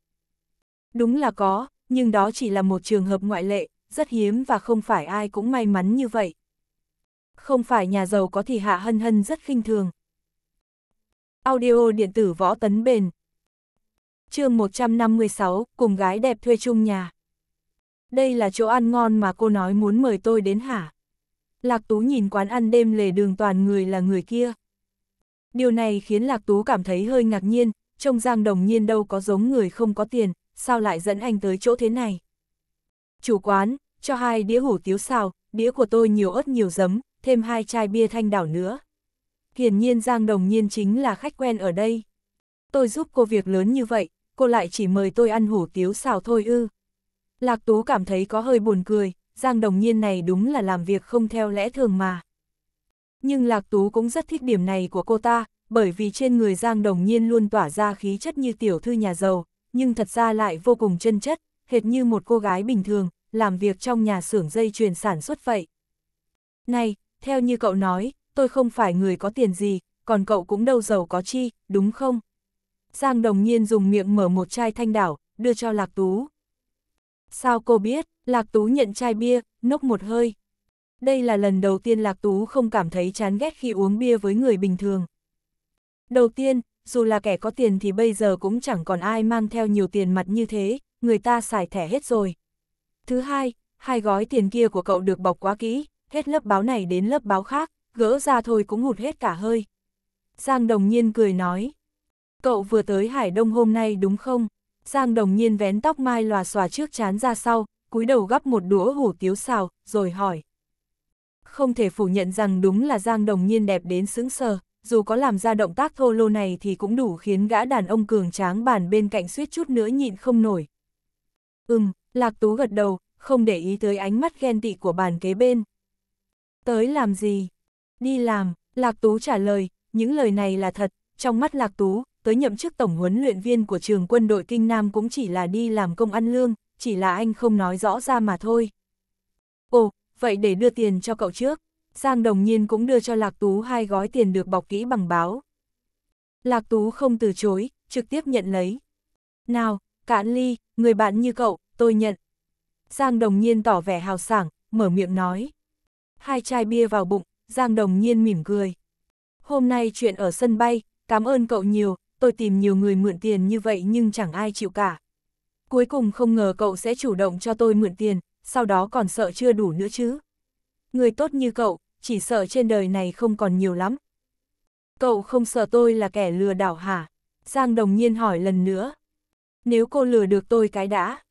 Đúng là có, nhưng đó chỉ là một trường hợp ngoại lệ, rất hiếm và không phải ai cũng may mắn như vậy. Không phải nhà giàu có thì Hạ Hân Hân rất khinh thường. Audio điện tử võ tấn bền chương 156, cùng gái đẹp thuê chung nhà. Đây là chỗ ăn ngon mà cô nói muốn mời tôi đến hả? Lạc Tú nhìn quán ăn đêm lề đường toàn người là người kia. Điều này khiến Lạc Tú cảm thấy hơi ngạc nhiên, trông Giang Đồng Nhiên đâu có giống người không có tiền, sao lại dẫn anh tới chỗ thế này. Chủ quán, cho hai đĩa hủ tiếu xào, đĩa của tôi nhiều ớt nhiều giấm, thêm hai chai bia thanh đảo nữa. Hiển nhiên Giang Đồng Nhiên chính là khách quen ở đây. Tôi giúp cô việc lớn như vậy, cô lại chỉ mời tôi ăn hủ tiếu xào thôi ư. Lạc Tú cảm thấy có hơi buồn cười, Giang Đồng Nhiên này đúng là làm việc không theo lẽ thường mà. Nhưng Lạc Tú cũng rất thích điểm này của cô ta, bởi vì trên người Giang Đồng Nhiên luôn tỏa ra khí chất như tiểu thư nhà giàu, nhưng thật ra lại vô cùng chân chất, hệt như một cô gái bình thường, làm việc trong nhà xưởng dây chuyền sản xuất vậy. Này, theo như cậu nói, tôi không phải người có tiền gì, còn cậu cũng đâu giàu có chi, đúng không? Giang Đồng Nhiên dùng miệng mở một chai thanh đảo, đưa cho Lạc Tú. Sao cô biết? Lạc Tú nhận chai bia, nốc một hơi đây là lần đầu tiên Lạc Tú không cảm thấy chán ghét khi uống bia với người bình thường. Đầu tiên, dù là kẻ có tiền thì bây giờ cũng chẳng còn ai mang theo nhiều tiền mặt như thế, người ta xài thẻ hết rồi. Thứ hai, hai gói tiền kia của cậu được bọc quá kỹ, hết lớp báo này đến lớp báo khác, gỡ ra thôi cũng hụt hết cả hơi. Giang Đồng Nhiên cười nói, cậu vừa tới Hải Đông hôm nay đúng không? Giang Đồng Nhiên vén tóc mai lòa xòa trước chán ra sau, cúi đầu gắp một đũa hủ tiếu xào, rồi hỏi không thể phủ nhận rằng đúng là Giang Đồng Nhiên đẹp đến sững sờ, dù có làm ra động tác thô lô này thì cũng đủ khiến gã đàn ông cường tráng bàn bên cạnh suýt chút nữa nhịn không nổi. Ừm, Lạc Tú gật đầu, không để ý tới ánh mắt ghen tị của bàn kế bên. Tới làm gì? Đi làm, Lạc Tú trả lời, những lời này là thật, trong mắt Lạc Tú, tới nhậm chức tổng huấn luyện viên của trường quân đội Kinh Nam cũng chỉ là đi làm công ăn lương, chỉ là anh không nói rõ ra mà thôi. Ồ, vậy để đưa tiền cho cậu trước. Giang đồng nhiên cũng đưa cho Lạc Tú hai gói tiền được bọc kỹ bằng báo. Lạc Tú không từ chối, trực tiếp nhận lấy. Nào, cạn ly, người bạn như cậu, tôi nhận. Giang đồng nhiên tỏ vẻ hào sảng, mở miệng nói. Hai chai bia vào bụng, Giang đồng nhiên mỉm cười. Hôm nay chuyện ở sân bay, cảm ơn cậu nhiều, tôi tìm nhiều người mượn tiền như vậy nhưng chẳng ai chịu cả. Cuối cùng không ngờ cậu sẽ chủ động cho tôi mượn tiền, sau đó còn sợ chưa đủ nữa chứ. Người tốt như cậu, chỉ sợ trên đời này không còn nhiều lắm. Cậu không sợ tôi là kẻ lừa đảo hả? Giang đồng nhiên hỏi lần nữa. Nếu cô lừa được tôi cái đã.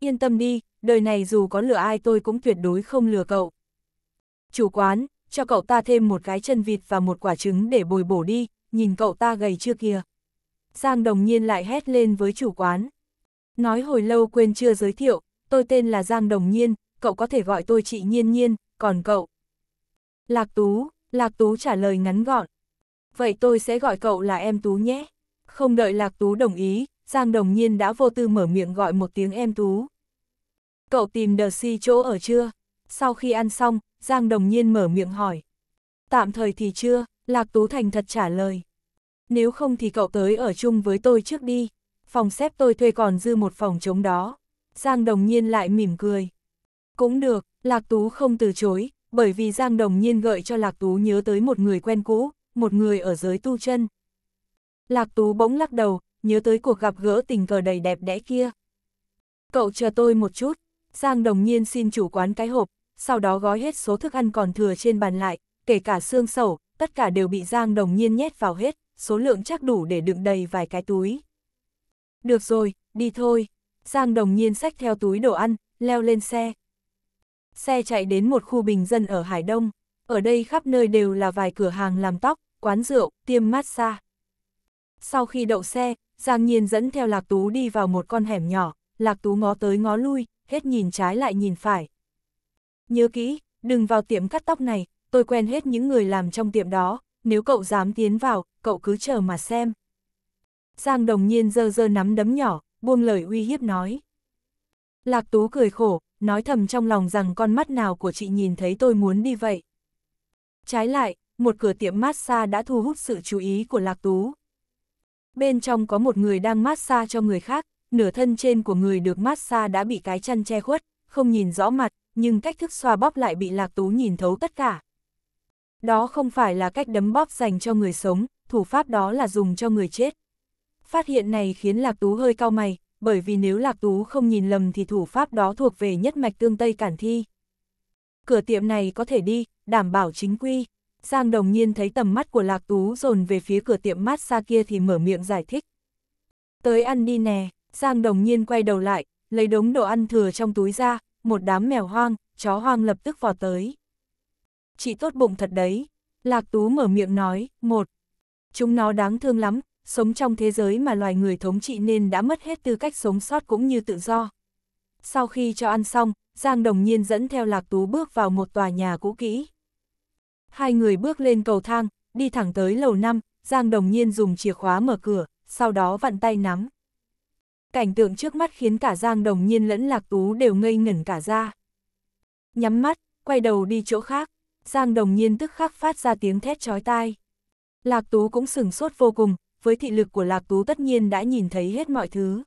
Yên tâm đi, đời này dù có lừa ai tôi cũng tuyệt đối không lừa cậu. Chủ quán, cho cậu ta thêm một cái chân vịt và một quả trứng để bồi bổ đi, nhìn cậu ta gầy chưa kia Giang đồng nhiên lại hét lên với chủ quán. Nói hồi lâu quên chưa giới thiệu, tôi tên là Giang Đồng Nhiên, cậu có thể gọi tôi chị Nhiên Nhiên, còn cậu? Lạc Tú, Lạc Tú trả lời ngắn gọn. Vậy tôi sẽ gọi cậu là em Tú nhé. Không đợi Lạc Tú đồng ý, Giang Đồng Nhiên đã vô tư mở miệng gọi một tiếng em Tú. Cậu tìm đờ si chỗ ở chưa? Sau khi ăn xong, Giang Đồng Nhiên mở miệng hỏi. Tạm thời thì chưa, Lạc Tú Thành thật trả lời. Nếu không thì cậu tới ở chung với tôi trước đi. Phòng xếp tôi thuê còn dư một phòng chống đó. Giang Đồng Nhiên lại mỉm cười. Cũng được, Lạc Tú không từ chối, bởi vì Giang Đồng Nhiên gợi cho Lạc Tú nhớ tới một người quen cũ, một người ở giới tu chân. Lạc Tú bỗng lắc đầu, nhớ tới cuộc gặp gỡ tình cờ đầy đẹp đẽ kia. Cậu chờ tôi một chút, Giang Đồng Nhiên xin chủ quán cái hộp, sau đó gói hết số thức ăn còn thừa trên bàn lại, kể cả xương sầu, tất cả đều bị Giang Đồng Nhiên nhét vào hết, số lượng chắc đủ để đựng đầy vài cái túi. Được rồi, đi thôi. Giang Đồng Nhiên xách theo túi đồ ăn, leo lên xe. Xe chạy đến một khu bình dân ở Hải Đông, ở đây khắp nơi đều là vài cửa hàng làm tóc, quán rượu, tiêm massage. Sau khi đậu xe, Giang Nhiên dẫn theo Lạc Tú đi vào một con hẻm nhỏ, Lạc Tú ngó tới ngó lui, hết nhìn trái lại nhìn phải. Nhớ kỹ, đừng vào tiệm cắt tóc này, tôi quen hết những người làm trong tiệm đó, nếu cậu dám tiến vào, cậu cứ chờ mà xem. Giang đồng nhiên dơ dơ nắm đấm nhỏ, buông lời uy hiếp nói. Lạc Tú cười khổ, nói thầm trong lòng rằng con mắt nào của chị nhìn thấy tôi muốn đi vậy. Trái lại, một cửa tiệm massage đã thu hút sự chú ý của Lạc Tú. Bên trong có một người đang massage cho người khác, nửa thân trên của người được massage đã bị cái chăn che khuất, không nhìn rõ mặt, nhưng cách thức xoa bóp lại bị Lạc Tú nhìn thấu tất cả. Đó không phải là cách đấm bóp dành cho người sống, thủ pháp đó là dùng cho người chết. Phát hiện này khiến Lạc Tú hơi cao mày, bởi vì nếu Lạc Tú không nhìn lầm thì thủ pháp đó thuộc về nhất mạch tương Tây Cản Thi. Cửa tiệm này có thể đi, đảm bảo chính quy. Giang đồng nhiên thấy tầm mắt của Lạc Tú dồn về phía cửa tiệm mát xa kia thì mở miệng giải thích. Tới ăn đi nè, Giang đồng nhiên quay đầu lại, lấy đống đồ ăn thừa trong túi ra, một đám mèo hoang, chó hoang lập tức vò tới. Chị tốt bụng thật đấy, Lạc Tú mở miệng nói, một, chúng nó đáng thương lắm, sống trong thế giới mà loài người thống trị nên đã mất hết tư cách sống sót cũng như tự do. Sau khi cho ăn xong, Giang Đồng Nhiên dẫn theo Lạc Tú bước vào một tòa nhà cũ kỹ. Hai người bước lên cầu thang, đi thẳng tới lầu năm. Giang Đồng Nhiên dùng chìa khóa mở cửa, sau đó vặn tay nắm. Cảnh tượng trước mắt khiến cả Giang Đồng Nhiên lẫn Lạc Tú đều ngây ngẩn cả ra. Nhắm mắt, quay đầu đi chỗ khác, Giang Đồng Nhiên tức khắc phát ra tiếng thét chói tai. Lạc Tú cũng sửng sốt vô cùng, với thị lực của Lạc Tú tất nhiên đã nhìn thấy hết mọi thứ.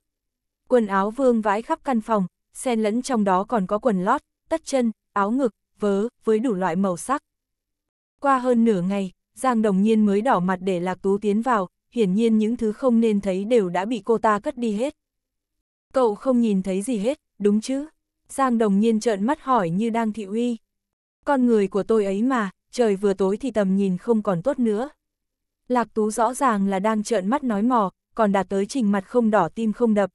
Quần áo vương vãi khắp căn phòng, xen lẫn trong đó còn có quần lót, tất chân, áo ngực, vớ, với đủ loại màu sắc. Qua hơn nửa ngày, Giang Đồng Nhiên mới đỏ mặt để Lạc Tú tiến vào, hiển nhiên những thứ không nên thấy đều đã bị cô ta cất đi hết. Cậu không nhìn thấy gì hết, đúng chứ? Giang Đồng Nhiên trợn mắt hỏi như đang thị uy. Con người của tôi ấy mà, trời vừa tối thì tầm nhìn không còn tốt nữa. Lạc Tú rõ ràng là đang trợn mắt nói mò, còn đạt tới trình mặt không đỏ tim không đập.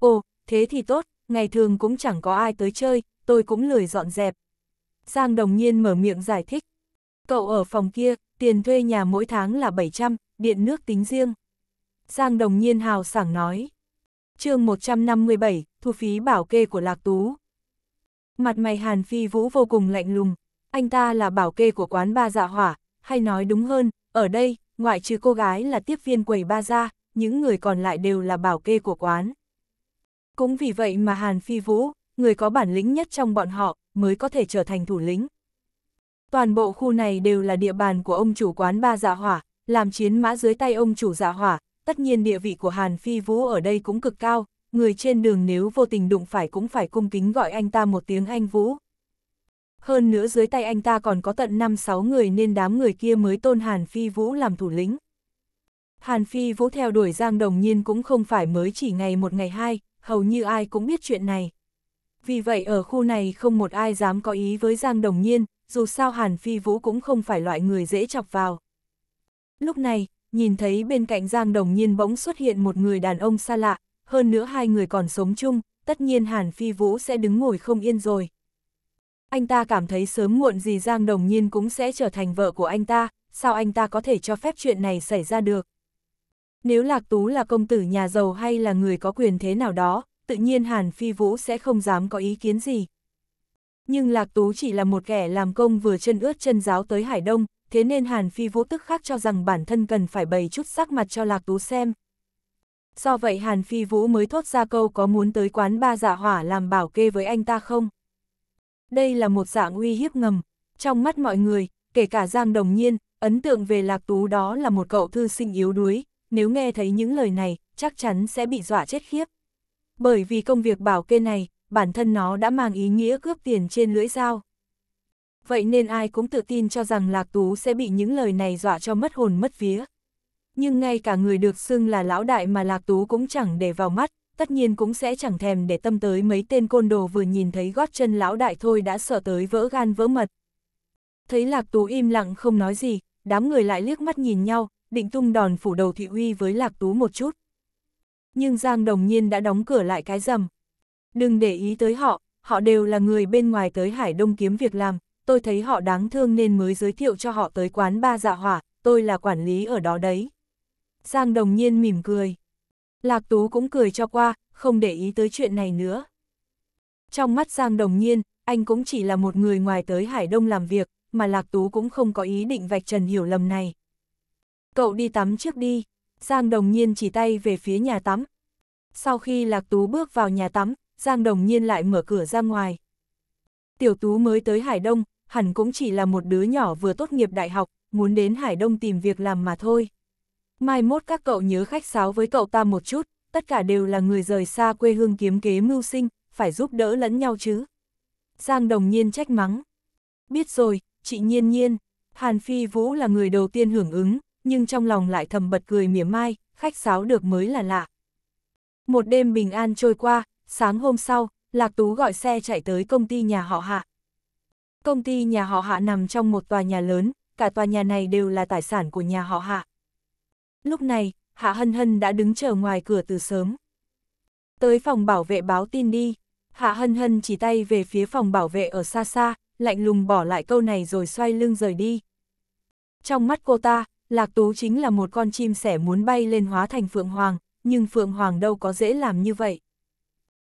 Ồ, thế thì tốt, ngày thường cũng chẳng có ai tới chơi, tôi cũng lười dọn dẹp. Giang đồng nhiên mở miệng giải thích. Cậu ở phòng kia, tiền thuê nhà mỗi tháng là 700, điện nước tính riêng. Giang đồng nhiên hào sảng nói. chương 157, thu phí bảo kê của Lạc Tú. Mặt mày Hàn Phi Vũ vô cùng lạnh lùng, anh ta là bảo kê của quán ba dạ hỏa, hay nói đúng hơn, ở đây, ngoại trừ cô gái là tiếp viên quầy ba ra, những người còn lại đều là bảo kê của quán. Cũng vì vậy mà Hàn Phi Vũ, người có bản lĩnh nhất trong bọn họ, mới có thể trở thành thủ lĩnh. Toàn bộ khu này đều là địa bàn của ông chủ quán ba dạ hỏa, làm chiến mã dưới tay ông chủ dạ hỏa, tất nhiên địa vị của Hàn Phi Vũ ở đây cũng cực cao, người trên đường nếu vô tình đụng phải cũng phải cung kính gọi anh ta một tiếng anh Vũ hơn nữa dưới tay anh ta còn có tận 5-6 người nên đám người kia mới tôn Hàn Phi Vũ làm thủ lĩnh. Hàn Phi Vũ theo đuổi Giang Đồng Nhiên cũng không phải mới chỉ ngày một ngày hai, hầu như ai cũng biết chuyện này. Vì vậy ở khu này không một ai dám có ý với Giang Đồng Nhiên, dù sao Hàn Phi Vũ cũng không phải loại người dễ chọc vào. Lúc này, nhìn thấy bên cạnh Giang Đồng Nhiên bỗng xuất hiện một người đàn ông xa lạ, hơn nữa hai người còn sống chung, tất nhiên Hàn Phi Vũ sẽ đứng ngồi không yên rồi anh ta cảm thấy sớm muộn gì Giang Đồng Nhiên cũng sẽ trở thành vợ của anh ta, sao anh ta có thể cho phép chuyện này xảy ra được. Nếu Lạc Tú là công tử nhà giàu hay là người có quyền thế nào đó, tự nhiên Hàn Phi Vũ sẽ không dám có ý kiến gì. Nhưng Lạc Tú chỉ là một kẻ làm công vừa chân ướt chân giáo tới Hải Đông, thế nên Hàn Phi Vũ tức khắc cho rằng bản thân cần phải bày chút sắc mặt cho Lạc Tú xem. Do vậy Hàn Phi Vũ mới thốt ra câu có muốn tới quán ba giả dạ hỏa làm bảo kê với anh ta không? Đây là một dạng uy hiếp ngầm. Trong mắt mọi người, kể cả Giang Đồng Nhiên, ấn tượng về Lạc Tú đó là một cậu thư sinh yếu đuối, nếu nghe thấy những lời này, chắc chắn sẽ bị dọa chết khiếp. Bởi vì công việc bảo kê này, bản thân nó đã mang ý nghĩa cướp tiền trên lưỡi dao. Vậy nên ai cũng tự tin cho rằng Lạc Tú sẽ bị những lời này dọa cho mất hồn mất vía. Nhưng ngay cả người được xưng là lão đại mà Lạc Tú cũng chẳng để vào mắt, tất nhiên cũng sẽ chẳng thèm để tâm tới mấy tên côn đồ vừa nhìn thấy gót chân lão đại thôi đã sợ tới vỡ gan vỡ mật. Thấy Lạc Tú im lặng không nói gì, đám người lại liếc mắt nhìn nhau, định tung đòn phủ đầu Thụy Uy với Lạc Tú một chút. Nhưng Giang Đồng Nhiên đã đóng cửa lại cái rầm. Đừng để ý tới họ, họ đều là người bên ngoài tới Hải Đông kiếm việc làm, tôi thấy họ đáng thương nên mới giới thiệu cho họ tới quán ba dạ hỏa, tôi là quản lý ở đó đấy. Giang Đồng Nhiên mỉm cười. Lạc Tú cũng cười cho qua, không để ý tới chuyện này nữa. Trong mắt Giang Đồng Nhiên, anh cũng chỉ là một người ngoài tới Hải Đông làm việc, mà Lạc Tú cũng không có ý định vạch trần hiểu lầm này. Cậu đi tắm trước đi, Giang Đồng Nhiên chỉ tay về phía nhà tắm. Sau khi Lạc Tú bước vào nhà tắm, Giang Đồng Nhiên lại mở cửa ra ngoài. Tiểu Tú mới tới Hải Đông, hẳn cũng chỉ là một đứa nhỏ vừa tốt nghiệp đại học, muốn đến Hải Đông tìm việc làm mà thôi. Mai mốt các cậu nhớ khách sáo với cậu ta một chút, tất cả đều là người rời xa quê hương kiếm kế mưu sinh, phải giúp đỡ lẫn nhau chứ. Giang đồng nhiên trách mắng. Biết rồi, chị nhiên nhiên, Hàn Phi Vũ là người đầu tiên hưởng ứng, nhưng trong lòng lại thầm bật cười mỉa mai, khách sáo được mới là lạ. Một đêm bình an trôi qua, sáng hôm sau, Lạc Tú gọi xe chạy tới công ty nhà họ Hạ. Công ty nhà họ Hạ nằm trong một tòa nhà lớn, cả tòa nhà này đều là tài sản của nhà họ Hạ. Lúc này, Hạ Hân Hân đã đứng chờ ngoài cửa từ sớm. Tới phòng bảo vệ báo tin đi. Hạ Hân Hân chỉ tay về phía phòng bảo vệ ở xa xa, lạnh lùng bỏ lại câu này rồi xoay lưng rời đi. Trong mắt cô ta, Lạc Tú chính là một con chim sẻ muốn bay lên hóa thành Phượng Hoàng, nhưng Phượng Hoàng đâu có dễ làm như vậy.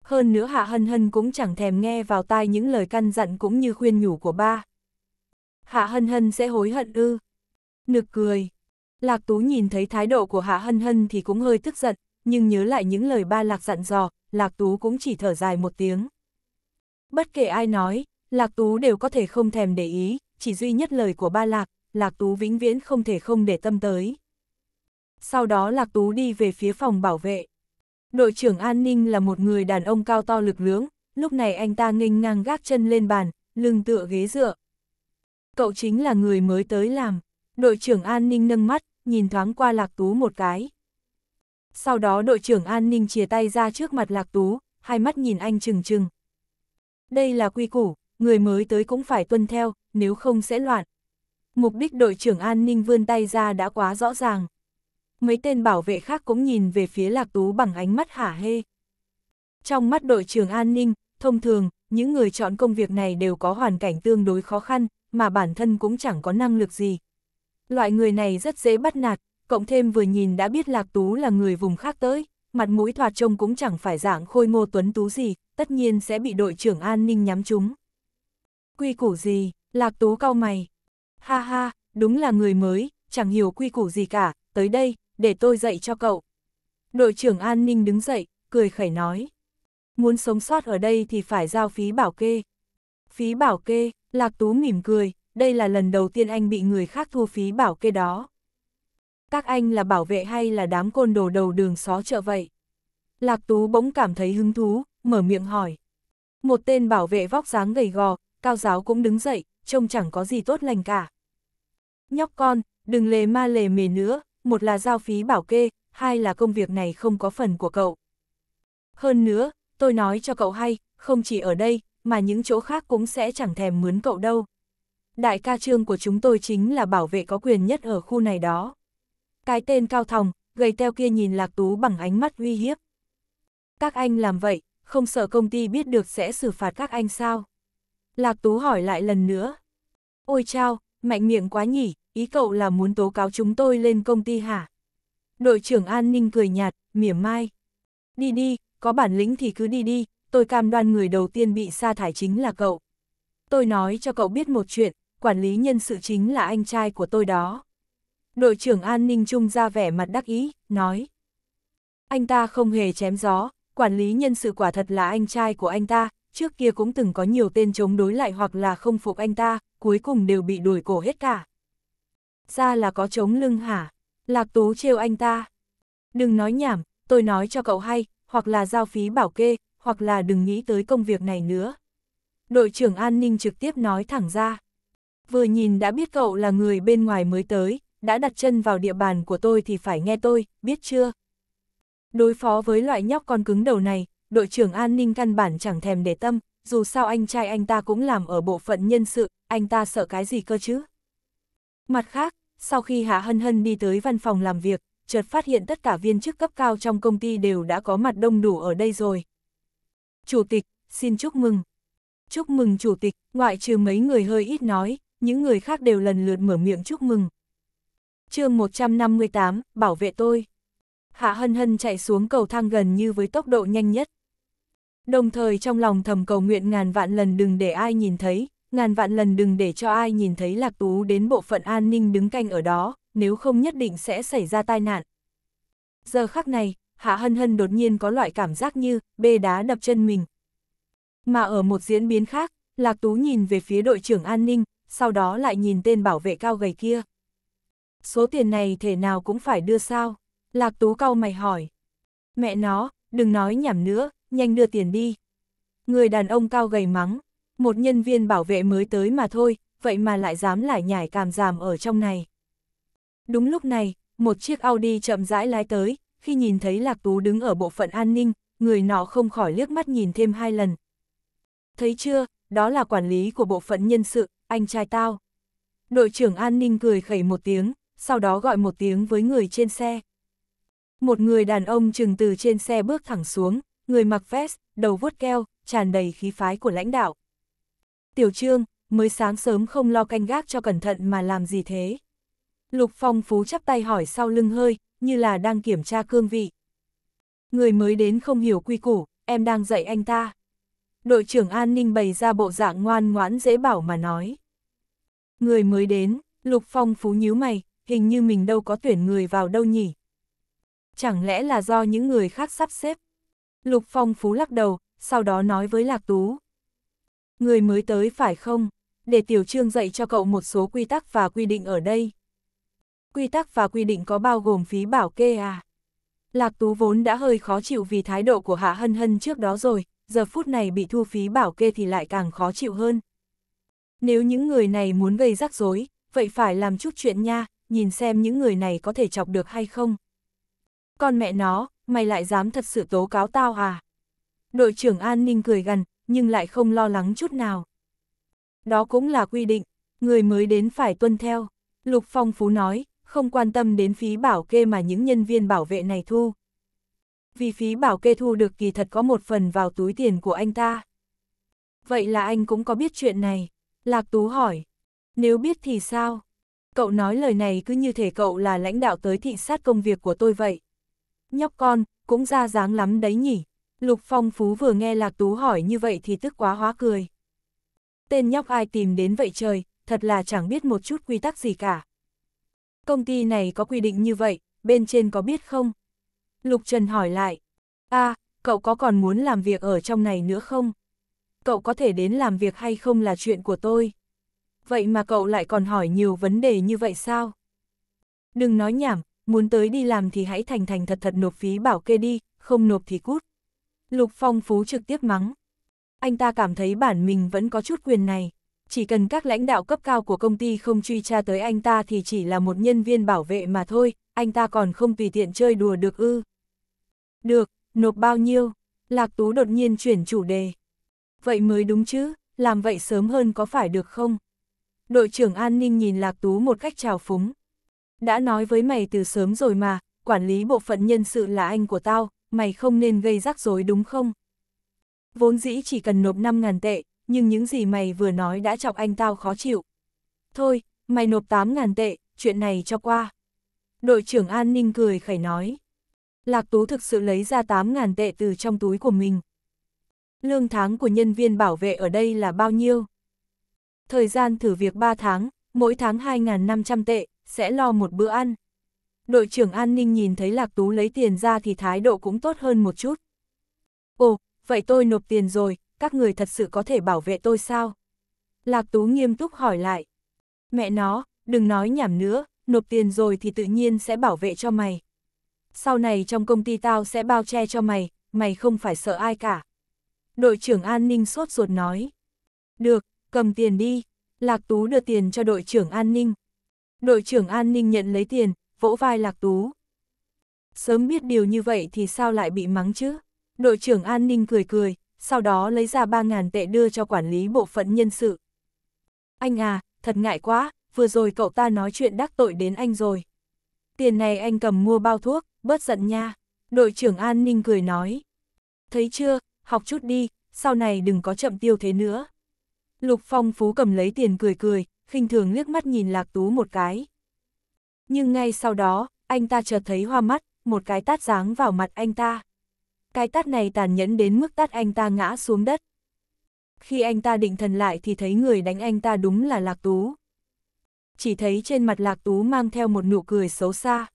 Hơn nữa Hạ Hân Hân cũng chẳng thèm nghe vào tai những lời căn dặn cũng như khuyên nhủ của ba. Hạ Hân Hân sẽ hối hận ư. Nực cười. Lạc Tú nhìn thấy thái độ của Hạ Hân Hân thì cũng hơi tức giận, nhưng nhớ lại những lời ba Lạc dặn dò, Lạc Tú cũng chỉ thở dài một tiếng. Bất kể ai nói, Lạc Tú đều có thể không thèm để ý, chỉ duy nhất lời của ba Lạc, Lạc Tú vĩnh viễn không thể không để tâm tới. Sau đó Lạc Tú đi về phía phòng bảo vệ. Đội trưởng an ninh là một người đàn ông cao to lực lưỡng, lúc này anh ta nghênh ngang gác chân lên bàn, lưng tựa ghế dựa. Cậu chính là người mới tới làm đội trưởng an ninh nâng mắt, nhìn thoáng qua Lạc Tú một cái. Sau đó đội trưởng an ninh chia tay ra trước mặt Lạc Tú, hai mắt nhìn anh chừng chừng Đây là quy củ, người mới tới cũng phải tuân theo, nếu không sẽ loạn. Mục đích đội trưởng an ninh vươn tay ra đã quá rõ ràng. Mấy tên bảo vệ khác cũng nhìn về phía Lạc Tú bằng ánh mắt hả hê. Trong mắt đội trưởng an ninh, thông thường, những người chọn công việc này đều có hoàn cảnh tương đối khó khăn, mà bản thân cũng chẳng có năng lực gì, Loại người này rất dễ bắt nạt, cộng thêm vừa nhìn đã biết Lạc Tú là người vùng khác tới, mặt mũi thoạt trông cũng chẳng phải dạng khôi ngô tuấn tú gì, tất nhiên sẽ bị đội trưởng an ninh nhắm trúng. Quy củ gì, Lạc Tú cau mày. Ha ha, đúng là người mới, chẳng hiểu quy củ gì cả, tới đây, để tôi dạy cho cậu. Đội trưởng an ninh đứng dậy, cười khẩy nói. Muốn sống sót ở đây thì phải giao phí bảo kê. Phí bảo kê, Lạc Tú mỉm cười, đây là lần đầu tiên anh bị người khác thu phí bảo kê đó. Các anh là bảo vệ hay là đám côn đồ đầu đường xó chợ vậy? Lạc Tú bỗng cảm thấy hứng thú, mở miệng hỏi. Một tên bảo vệ vóc dáng gầy gò, cao giáo cũng đứng dậy, trông chẳng có gì tốt lành cả. Nhóc con, đừng lề ma lề mề nữa, một là giao phí bảo kê, hai là công việc này không có phần của cậu. Hơn nữa, tôi nói cho cậu hay, không chỉ ở đây, mà những chỗ khác cũng sẽ chẳng thèm mướn cậu đâu đại ca trương của chúng tôi chính là bảo vệ có quyền nhất ở khu này đó. Cái tên cao thòng, gầy teo kia nhìn Lạc Tú bằng ánh mắt uy hiếp. Các anh làm vậy, không sợ công ty biết được sẽ xử phạt các anh sao? Lạc Tú hỏi lại lần nữa. Ôi chao, mạnh miệng quá nhỉ, ý cậu là muốn tố cáo chúng tôi lên công ty hả? Đội trưởng an ninh cười nhạt, mỉm mai. Đi đi, có bản lĩnh thì cứ đi đi, tôi cam đoan người đầu tiên bị sa thải chính là cậu. Tôi nói cho cậu biết một chuyện, quản lý nhân sự chính là anh trai của tôi đó. Đội trưởng an ninh trung ra vẻ mặt đắc ý, nói. Anh ta không hề chém gió, quản lý nhân sự quả thật là anh trai của anh ta, trước kia cũng từng có nhiều tên chống đối lại hoặc là không phục anh ta, cuối cùng đều bị đuổi cổ hết cả. Ra là có chống lưng hả? Lạc Tú trêu anh ta. Đừng nói nhảm, tôi nói cho cậu hay, hoặc là giao phí bảo kê, hoặc là đừng nghĩ tới công việc này nữa. Đội trưởng an ninh trực tiếp nói thẳng ra vừa nhìn đã biết cậu là người bên ngoài mới tới, đã đặt chân vào địa bàn của tôi thì phải nghe tôi, biết chưa? Đối phó với loại nhóc con cứng đầu này, đội trưởng an ninh căn bản chẳng thèm để tâm, dù sao anh trai anh ta cũng làm ở bộ phận nhân sự, anh ta sợ cái gì cơ chứ? Mặt khác, sau khi Hạ Hân Hân đi tới văn phòng làm việc, chợt phát hiện tất cả viên chức cấp cao trong công ty đều đã có mặt đông đủ ở đây rồi. Chủ tịch, xin chúc mừng. Chúc mừng chủ tịch, ngoại trừ mấy người hơi ít nói, những người khác đều lần lượt mở miệng chúc mừng. chương 158, bảo vệ tôi. Hạ hân hân chạy xuống cầu thang gần như với tốc độ nhanh nhất. Đồng thời trong lòng thầm cầu nguyện ngàn vạn lần đừng để ai nhìn thấy, ngàn vạn lần đừng để cho ai nhìn thấy Lạc Tú đến bộ phận an ninh đứng canh ở đó, nếu không nhất định sẽ xảy ra tai nạn. Giờ khắc này, Hạ Hân Hân đột nhiên có loại cảm giác như bê đá đập chân mình. Mà ở một diễn biến khác, Lạc Tú nhìn về phía đội trưởng an ninh, sau đó lại nhìn tên bảo vệ cao gầy kia. Số tiền này thể nào cũng phải đưa sao? Lạc Tú cau mày hỏi. Mẹ nó, đừng nói nhảm nữa, nhanh đưa tiền đi. Người đàn ông cao gầy mắng, một nhân viên bảo vệ mới tới mà thôi, vậy mà lại dám lại nhảy càm giảm ở trong này. Đúng lúc này, một chiếc Audi chậm rãi lái tới, khi nhìn thấy Lạc Tú đứng ở bộ phận an ninh, người nọ không khỏi liếc mắt nhìn thêm hai lần. Thấy chưa, đó là quản lý của bộ phận nhân sự, anh trai tao. Đội trưởng an ninh cười khẩy một tiếng, sau đó gọi một tiếng với người trên xe. Một người đàn ông chừng từ trên xe bước thẳng xuống, người mặc vest, đầu vuốt keo, tràn đầy khí phái của lãnh đạo. Tiểu trương, mới sáng sớm không lo canh gác cho cẩn thận mà làm gì thế. Lục Phong Phú chắp tay hỏi sau lưng hơi, như là đang kiểm tra cương vị. Người mới đến không hiểu quy củ, em đang dạy anh ta đội trưởng an ninh bày ra bộ dạng ngoan ngoãn dễ bảo mà nói. Người mới đến, Lục Phong phú nhíu mày, hình như mình đâu có tuyển người vào đâu nhỉ. Chẳng lẽ là do những người khác sắp xếp? Lục Phong phú lắc đầu, sau đó nói với Lạc Tú. Người mới tới phải không? Để Tiểu Trương dạy cho cậu một số quy tắc và quy định ở đây. Quy tắc và quy định có bao gồm phí bảo kê à? Lạc Tú vốn đã hơi khó chịu vì thái độ của Hạ Hân Hân trước đó rồi, giờ phút này bị thu phí bảo kê thì lại càng khó chịu hơn. Nếu những người này muốn gây rắc rối, vậy phải làm chút chuyện nha, nhìn xem những người này có thể chọc được hay không. Con mẹ nó, mày lại dám thật sự tố cáo tao à? Đội trưởng an ninh cười gần, nhưng lại không lo lắng chút nào. Đó cũng là quy định, người mới đến phải tuân theo. Lục Phong Phú nói, không quan tâm đến phí bảo kê mà những nhân viên bảo vệ này thu vì phí bảo kê thu được kỳ thật có một phần vào túi tiền của anh ta. Vậy là anh cũng có biết chuyện này? Lạc Tú hỏi. Nếu biết thì sao? Cậu nói lời này cứ như thể cậu là lãnh đạo tới thị sát công việc của tôi vậy. Nhóc con, cũng ra dáng lắm đấy nhỉ. Lục Phong Phú vừa nghe Lạc Tú hỏi như vậy thì tức quá hóa cười. Tên nhóc ai tìm đến vậy trời, thật là chẳng biết một chút quy tắc gì cả. Công ty này có quy định như vậy, bên trên có biết không? Lục Trần hỏi lại. a à, cậu có còn muốn làm việc ở trong này nữa không? Cậu có thể đến làm việc hay không là chuyện của tôi? Vậy mà cậu lại còn hỏi nhiều vấn đề như vậy sao? Đừng nói nhảm, muốn tới đi làm thì hãy thành thành thật thật nộp phí bảo kê đi, không nộp thì cút. Lục Phong Phú trực tiếp mắng. Anh ta cảm thấy bản mình vẫn có chút quyền này. Chỉ cần các lãnh đạo cấp cao của công ty không truy tra tới anh ta thì chỉ là một nhân viên bảo vệ mà thôi, anh ta còn không tùy tiện chơi đùa được ư. Được, nộp bao nhiêu? Lạc Tú đột nhiên chuyển chủ đề. Vậy mới đúng chứ, làm vậy sớm hơn có phải được không? Đội trưởng an ninh nhìn Lạc Tú một cách trào phúng. Đã nói với mày từ sớm rồi mà, quản lý bộ phận nhân sự là anh của tao, mày không nên gây rắc rối đúng không? Vốn dĩ chỉ cần nộp 5.000 tệ, nhưng những gì mày vừa nói đã chọc anh tao khó chịu. Thôi, mày nộp 8.000 tệ, chuyện này cho qua. Đội trưởng an ninh cười khẩy nói. Lạc Tú thực sự lấy ra 8.000 tệ từ trong túi của mình. Lương tháng của nhân viên bảo vệ ở đây là bao nhiêu? Thời gian thử việc 3 tháng, mỗi tháng 2.500 tệ, sẽ lo một bữa ăn. Đội trưởng an ninh nhìn thấy Lạc Tú lấy tiền ra thì thái độ cũng tốt hơn một chút. Ồ, vậy tôi nộp tiền rồi, các người thật sự có thể bảo vệ tôi sao? Lạc Tú nghiêm túc hỏi lại. Mẹ nó, đừng nói nhảm nữa, nộp tiền rồi thì tự nhiên sẽ bảo vệ cho mày. Sau này trong công ty tao sẽ bao che cho mày, mày không phải sợ ai cả. Đội trưởng an ninh sốt ruột nói. Được, cầm tiền đi. Lạc Tú đưa tiền cho đội trưởng an ninh. Đội trưởng an ninh nhận lấy tiền, vỗ vai Lạc Tú. Sớm biết điều như vậy thì sao lại bị mắng chứ? Đội trưởng an ninh cười cười, sau đó lấy ra 3.000 tệ đưa cho quản lý bộ phận nhân sự. Anh à, thật ngại quá, vừa rồi cậu ta nói chuyện đắc tội đến anh rồi. Tiền này anh cầm mua bao thuốc, bớt giận nha. Đội trưởng an ninh cười nói. Thấy chưa, học chút đi, sau này đừng có chậm tiêu thế nữa. Lục Phong Phú cầm lấy tiền cười cười, khinh thường liếc mắt nhìn Lạc Tú một cái. Nhưng ngay sau đó, anh ta chợt thấy hoa mắt, một cái tát giáng vào mặt anh ta. Cái tát này tàn nhẫn đến mức tát anh ta ngã xuống đất. Khi anh ta định thần lại thì thấy người đánh anh ta đúng là Lạc Tú chỉ thấy trên mặt lạc tú mang theo một nụ cười xấu xa.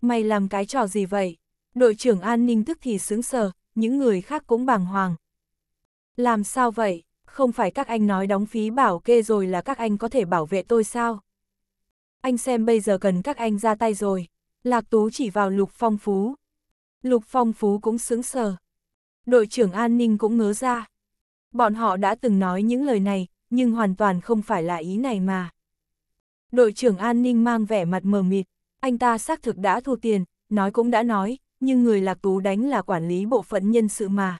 Mày làm cái trò gì vậy? Đội trưởng an ninh tức thì sướng sờ, những người khác cũng bàng hoàng. Làm sao vậy? Không phải các anh nói đóng phí bảo kê rồi là các anh có thể bảo vệ tôi sao? Anh xem bây giờ cần các anh ra tay rồi. Lạc Tú chỉ vào Lục Phong Phú. Lục Phong Phú cũng sướng sờ. Đội trưởng an ninh cũng ngớ ra. Bọn họ đã từng nói những lời này, nhưng hoàn toàn không phải là ý này mà. Đội trưởng an ninh mang vẻ mặt mờ mịt, anh ta xác thực đã thu tiền, nói cũng đã nói, nhưng người lạc tú đánh là quản lý bộ phận nhân sự mà.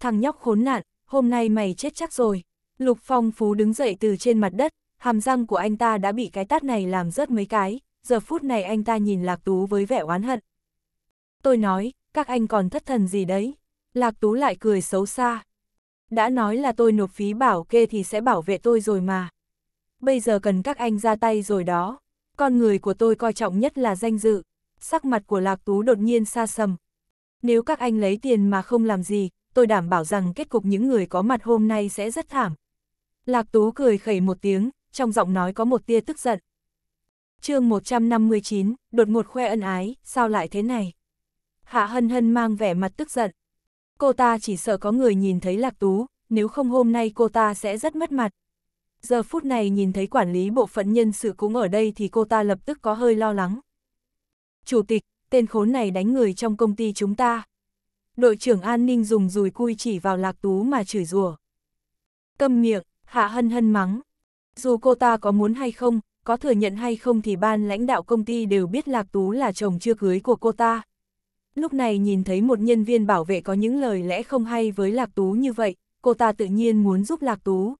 Thằng nhóc khốn nạn, hôm nay mày chết chắc rồi. Lục Phong Phú đứng dậy từ trên mặt đất, hàm răng của anh ta đã bị cái tát này làm rớt mấy cái, giờ phút này anh ta nhìn Lạc Tú với vẻ oán hận. Tôi nói, các anh còn thất thần gì đấy? Lạc Tú lại cười xấu xa. Đã nói là tôi nộp phí bảo kê thì sẽ bảo vệ tôi rồi mà bây giờ cần các anh ra tay rồi đó. Con người của tôi coi trọng nhất là danh dự. Sắc mặt của Lạc Tú đột nhiên xa sầm. Nếu các anh lấy tiền mà không làm gì, tôi đảm bảo rằng kết cục những người có mặt hôm nay sẽ rất thảm. Lạc Tú cười khẩy một tiếng, trong giọng nói có một tia tức giận. chương 159, đột ngột khoe ân ái, sao lại thế này? Hạ Hân Hân mang vẻ mặt tức giận. Cô ta chỉ sợ có người nhìn thấy Lạc Tú, nếu không hôm nay cô ta sẽ rất mất mặt giờ phút này nhìn thấy quản lý bộ phận nhân sự cũng ở đây thì cô ta lập tức có hơi lo lắng. Chủ tịch, tên khốn này đánh người trong công ty chúng ta. Đội trưởng an ninh dùng dùi cui chỉ vào lạc tú mà chửi rủa. Câm miệng, hạ hân hân mắng. Dù cô ta có muốn hay không, có thừa nhận hay không thì ban lãnh đạo công ty đều biết lạc tú là chồng chưa cưới của cô ta. Lúc này nhìn thấy một nhân viên bảo vệ có những lời lẽ không hay với lạc tú như vậy, cô ta tự nhiên muốn giúp lạc tú.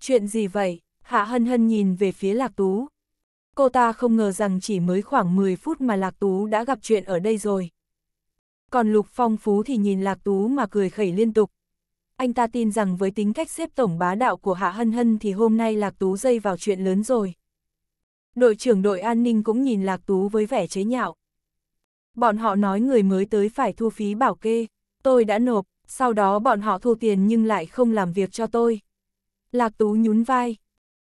Chuyện gì vậy? Hạ hân hân nhìn về phía Lạc Tú. Cô ta không ngờ rằng chỉ mới khoảng 10 phút mà Lạc Tú đã gặp chuyện ở đây rồi. Còn Lục Phong Phú thì nhìn Lạc Tú mà cười khẩy liên tục. Anh ta tin rằng với tính cách xếp tổng bá đạo của Hạ Hân Hân thì hôm nay Lạc Tú dây vào chuyện lớn rồi. Đội trưởng đội an ninh cũng nhìn Lạc Tú với vẻ chế nhạo. Bọn họ nói người mới tới phải thu phí bảo kê, tôi đã nộp, sau đó bọn họ thu tiền nhưng lại không làm việc cho tôi. Lạc Tú nhún vai.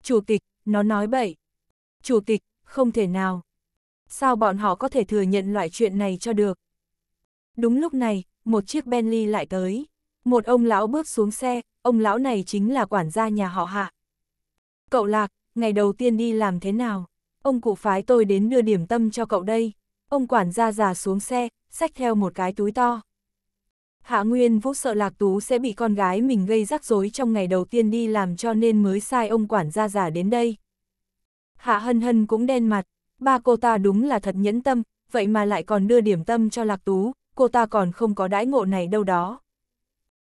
Chủ tịch, nó nói bậy. Chủ tịch, không thể nào. Sao bọn họ có thể thừa nhận loại chuyện này cho được? Đúng lúc này, một chiếc Bentley lại tới. Một ông lão bước xuống xe, ông lão này chính là quản gia nhà họ hạ. Cậu Lạc, ngày đầu tiên đi làm thế nào? Ông cụ phái tôi đến đưa điểm tâm cho cậu đây. Ông quản gia già xuống xe, xách theo một cái túi to. Hạ Nguyên Vũ sợ Lạc Tú sẽ bị con gái mình gây rắc rối trong ngày đầu tiên đi làm cho nên mới sai ông quản gia giả đến đây. Hạ Hân Hân cũng đen mặt, ba cô ta đúng là thật nhẫn tâm, vậy mà lại còn đưa điểm tâm cho Lạc Tú, cô ta còn không có đãi ngộ này đâu đó.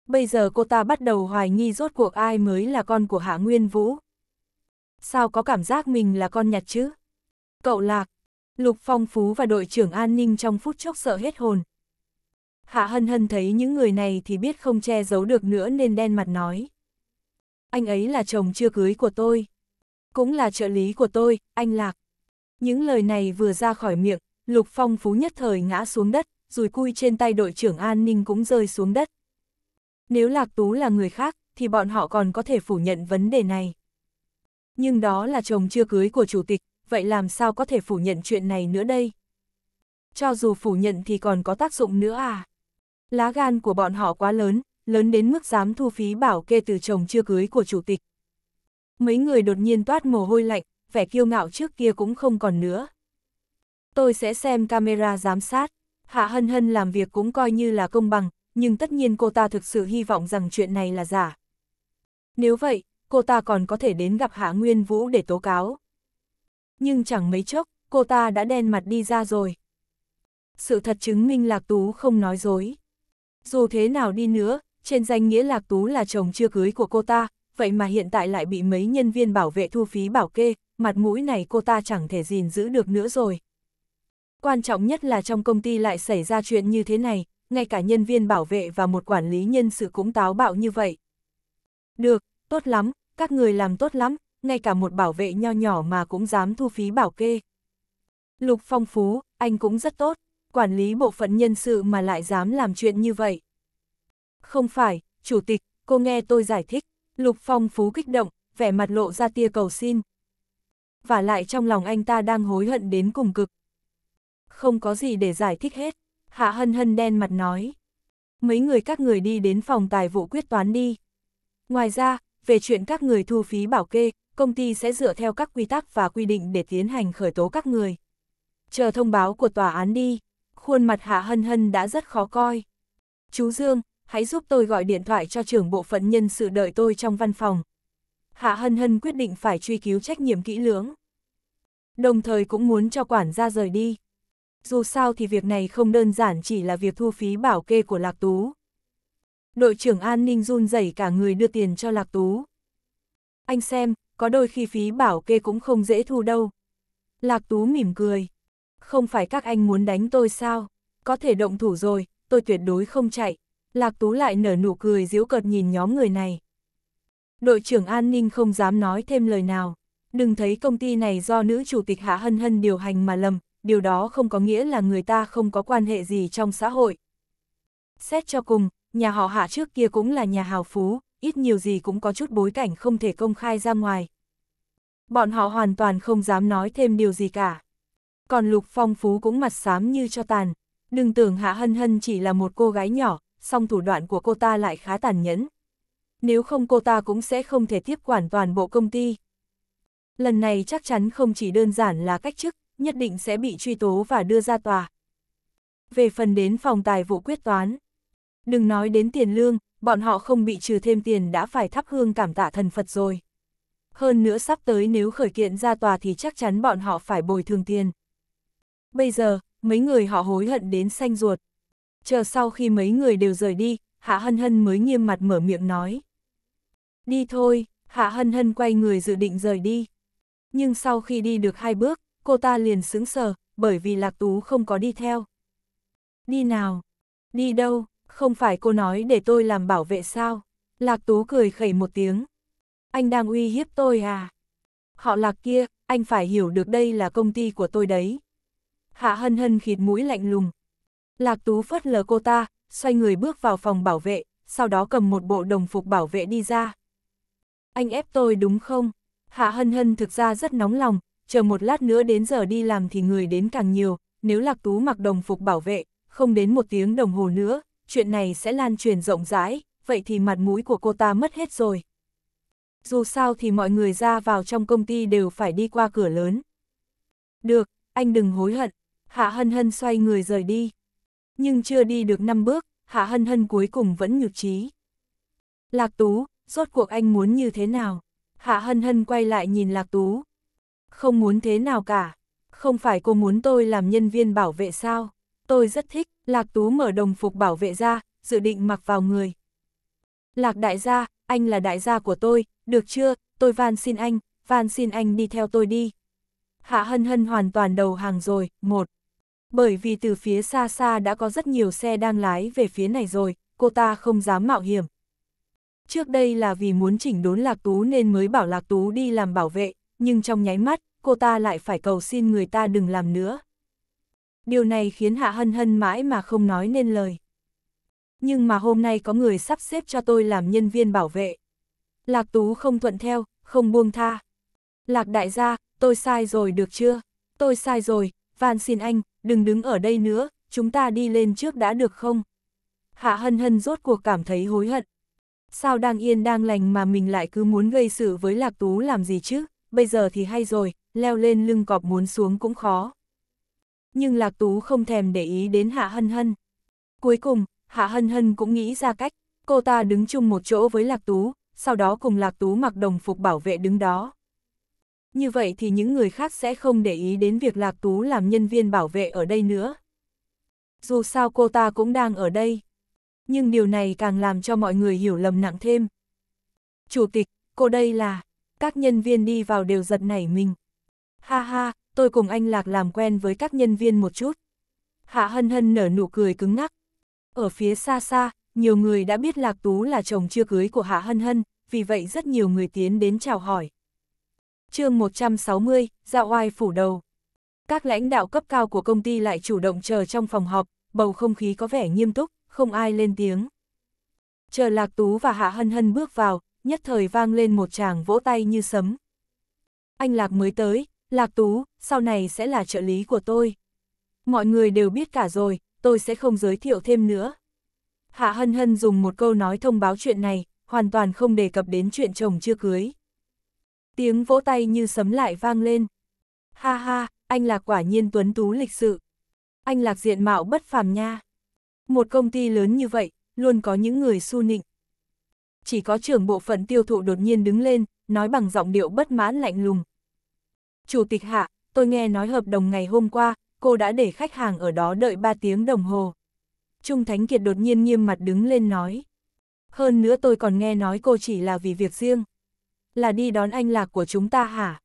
Bây giờ cô ta bắt đầu hoài nghi rốt cuộc ai mới là con của Hạ Nguyên Vũ. Sao có cảm giác mình là con nhặt chứ? Cậu Lạc, Lục Phong Phú và đội trưởng an ninh trong phút chốc sợ hết hồn, Hạ hân hân thấy những người này thì biết không che giấu được nữa nên đen mặt nói. Anh ấy là chồng chưa cưới của tôi. Cũng là trợ lý của tôi, anh Lạc. Những lời này vừa ra khỏi miệng, Lục Phong Phú nhất thời ngã xuống đất, rồi cui trên tay đội trưởng an ninh cũng rơi xuống đất. Nếu Lạc Tú là người khác, thì bọn họ còn có thể phủ nhận vấn đề này. Nhưng đó là chồng chưa cưới của chủ tịch, vậy làm sao có thể phủ nhận chuyện này nữa đây? Cho dù phủ nhận thì còn có tác dụng nữa à? Lá gan của bọn họ quá lớn, lớn đến mức dám thu phí bảo kê từ chồng chưa cưới của chủ tịch. Mấy người đột nhiên toát mồ hôi lạnh, vẻ kiêu ngạo trước kia cũng không còn nữa. Tôi sẽ xem camera giám sát, Hạ Hân Hân làm việc cũng coi như là công bằng, nhưng tất nhiên cô ta thực sự hy vọng rằng chuyện này là giả. Nếu vậy, cô ta còn có thể đến gặp Hạ Nguyên Vũ để tố cáo. Nhưng chẳng mấy chốc, cô ta đã đen mặt đi ra rồi. Sự thật chứng minh Lạc Tú không nói dối. Dù thế nào đi nữa, trên danh nghĩa Lạc Tú là chồng chưa cưới của cô ta, vậy mà hiện tại lại bị mấy nhân viên bảo vệ thu phí bảo kê, mặt mũi này cô ta chẳng thể gìn giữ được nữa rồi. Quan trọng nhất là trong công ty lại xảy ra chuyện như thế này, ngay cả nhân viên bảo vệ và một quản lý nhân sự cũng táo bạo như vậy. Được, tốt lắm, các người làm tốt lắm, ngay cả một bảo vệ nho nhỏ mà cũng dám thu phí bảo kê. Lục phong phú, anh cũng rất tốt quản lý bộ phận nhân sự mà lại dám làm chuyện như vậy. Không phải, chủ tịch, cô nghe tôi giải thích, Lục Phong Phú kích động, vẻ mặt lộ ra tia cầu xin. Và lại trong lòng anh ta đang hối hận đến cùng cực. Không có gì để giải thích hết, Hạ Hân Hân đen mặt nói. Mấy người các người đi đến phòng tài vụ quyết toán đi. Ngoài ra, về chuyện các người thu phí bảo kê, công ty sẽ dựa theo các quy tắc và quy định để tiến hành khởi tố các người. Chờ thông báo của tòa án đi khuôn mặt Hạ Hân Hân đã rất khó coi. Chú Dương, hãy giúp tôi gọi điện thoại cho trưởng bộ phận nhân sự đợi tôi trong văn phòng. Hạ Hân Hân quyết định phải truy cứu trách nhiệm kỹ lưỡng. Đồng thời cũng muốn cho quản gia rời đi. Dù sao thì việc này không đơn giản chỉ là việc thu phí bảo kê của Lạc Tú. Đội trưởng an ninh run rẩy cả người đưa tiền cho Lạc Tú. Anh xem, có đôi khi phí bảo kê cũng không dễ thu đâu. Lạc Tú mỉm cười. Không phải các anh muốn đánh tôi sao? Có thể động thủ rồi, tôi tuyệt đối không chạy. Lạc Tú lại nở nụ cười giễu cợt nhìn nhóm người này. Đội trưởng an ninh không dám nói thêm lời nào. Đừng thấy công ty này do nữ chủ tịch Hạ Hân Hân điều hành mà lầm, điều đó không có nghĩa là người ta không có quan hệ gì trong xã hội. Xét cho cùng, nhà họ Hạ trước kia cũng là nhà hào phú, ít nhiều gì cũng có chút bối cảnh không thể công khai ra ngoài. Bọn họ hoàn toàn không dám nói thêm điều gì cả còn Lục Phong Phú cũng mặt xám như cho tàn. Đừng tưởng Hạ Hân Hân chỉ là một cô gái nhỏ, song thủ đoạn của cô ta lại khá tàn nhẫn. Nếu không cô ta cũng sẽ không thể tiếp quản toàn bộ công ty. Lần này chắc chắn không chỉ đơn giản là cách chức, nhất định sẽ bị truy tố và đưa ra tòa. Về phần đến phòng tài vụ quyết toán, đừng nói đến tiền lương, bọn họ không bị trừ thêm tiền đã phải thắp hương cảm tạ thần Phật rồi. Hơn nữa sắp tới nếu khởi kiện ra tòa thì chắc chắn bọn họ phải bồi thường tiền. Bây giờ, mấy người họ hối hận đến xanh ruột. Chờ sau khi mấy người đều rời đi, Hạ Hân Hân mới nghiêm mặt mở miệng nói. Đi thôi, Hạ Hân Hân quay người dự định rời đi. Nhưng sau khi đi được hai bước, cô ta liền sững sờ, bởi vì Lạc Tú không có đi theo. Đi nào? Đi đâu? Không phải cô nói để tôi làm bảo vệ sao? Lạc Tú cười khẩy một tiếng. Anh đang uy hiếp tôi à? Họ Lạc kia, anh phải hiểu được đây là công ty của tôi đấy. Hạ hân hân khịt mũi lạnh lùng. Lạc Tú phất lờ cô ta, xoay người bước vào phòng bảo vệ, sau đó cầm một bộ đồng phục bảo vệ đi ra. Anh ép tôi đúng không? Hạ hân hân thực ra rất nóng lòng, chờ một lát nữa đến giờ đi làm thì người đến càng nhiều, nếu Lạc Tú mặc đồng phục bảo vệ, không đến một tiếng đồng hồ nữa, chuyện này sẽ lan truyền rộng rãi, vậy thì mặt mũi của cô ta mất hết rồi. Dù sao thì mọi người ra vào trong công ty đều phải đi qua cửa lớn. Được, anh đừng hối hận. Hạ Hân Hân xoay người rời đi. Nhưng chưa đi được 5 bước, Hạ Hân Hân cuối cùng vẫn nhược trí. Lạc Tú, rốt cuộc anh muốn như thế nào? Hạ Hân Hân quay lại nhìn Lạc Tú. Không muốn thế nào cả. Không phải cô muốn tôi làm nhân viên bảo vệ sao? Tôi rất thích. Lạc Tú mở đồng phục bảo vệ ra, dự định mặc vào người. Lạc đại gia, anh là đại gia của tôi, được chưa? Tôi van xin anh, van xin anh đi theo tôi đi. Hạ Hân Hân hoàn toàn đầu hàng rồi, một. Bởi vì từ phía xa xa đã có rất nhiều xe đang lái về phía này rồi, cô ta không dám mạo hiểm. Trước đây là vì muốn chỉnh đốn Lạc Tú nên mới bảo Lạc Tú đi làm bảo vệ, nhưng trong nháy mắt, cô ta lại phải cầu xin người ta đừng làm nữa. Điều này khiến Hạ Hân Hân mãi mà không nói nên lời. Nhưng mà hôm nay có người sắp xếp cho tôi làm nhân viên bảo vệ. Lạc Tú không thuận theo, không buông tha. Lạc đại gia, tôi sai rồi được chưa? Tôi sai rồi, van xin anh, đừng đứng ở đây nữa, chúng ta đi lên trước đã được không? Hạ hân hân rốt cuộc cảm thấy hối hận. Sao đang yên đang lành mà mình lại cứ muốn gây sự với lạc tú làm gì chứ, bây giờ thì hay rồi, leo lên lưng cọp muốn xuống cũng khó. Nhưng lạc tú không thèm để ý đến hạ hân hân. Cuối cùng, hạ hân hân cũng nghĩ ra cách, cô ta đứng chung một chỗ với lạc tú, sau đó cùng lạc tú mặc đồng phục bảo vệ đứng đó như vậy thì những người khác sẽ không để ý đến việc Lạc Tú làm nhân viên bảo vệ ở đây nữa. Dù sao cô ta cũng đang ở đây. Nhưng điều này càng làm cho mọi người hiểu lầm nặng thêm. Chủ tịch, cô đây là... Các nhân viên đi vào đều giật nảy mình. Ha ha, tôi cùng anh Lạc làm quen với các nhân viên một chút. Hạ hân hân nở nụ cười cứng ngắc. Ở phía xa xa, nhiều người đã biết Lạc Tú là chồng chưa cưới của Hạ hân hân, vì vậy rất nhiều người tiến đến chào hỏi chương 160, ra oai phủ đầu. Các lãnh đạo cấp cao của công ty lại chủ động chờ trong phòng họp, bầu không khí có vẻ nghiêm túc, không ai lên tiếng. Chờ Lạc Tú và Hạ Hân Hân bước vào, nhất thời vang lên một tràng vỗ tay như sấm. Anh Lạc mới tới, Lạc Tú, sau này sẽ là trợ lý của tôi. Mọi người đều biết cả rồi, tôi sẽ không giới thiệu thêm nữa. Hạ Hân Hân dùng một câu nói thông báo chuyện này, hoàn toàn không đề cập đến chuyện chồng chưa cưới. Tiếng vỗ tay như sấm lại vang lên. Ha ha, anh Lạc quả nhiên tuấn tú lịch sự. Anh Lạc diện mạo bất phàm nha. Một công ty lớn như vậy, luôn có những người su nịnh. Chỉ có trưởng bộ phận tiêu thụ đột nhiên đứng lên, nói bằng giọng điệu bất mãn lạnh lùng. Chủ tịch hạ, tôi nghe nói hợp đồng ngày hôm qua, cô đã để khách hàng ở đó đợi 3 tiếng đồng hồ. Trung Thánh Kiệt đột nhiên nghiêm mặt đứng lên nói. Hơn nữa tôi còn nghe nói cô chỉ là vì việc riêng là đi đón anh lạc của chúng ta hả?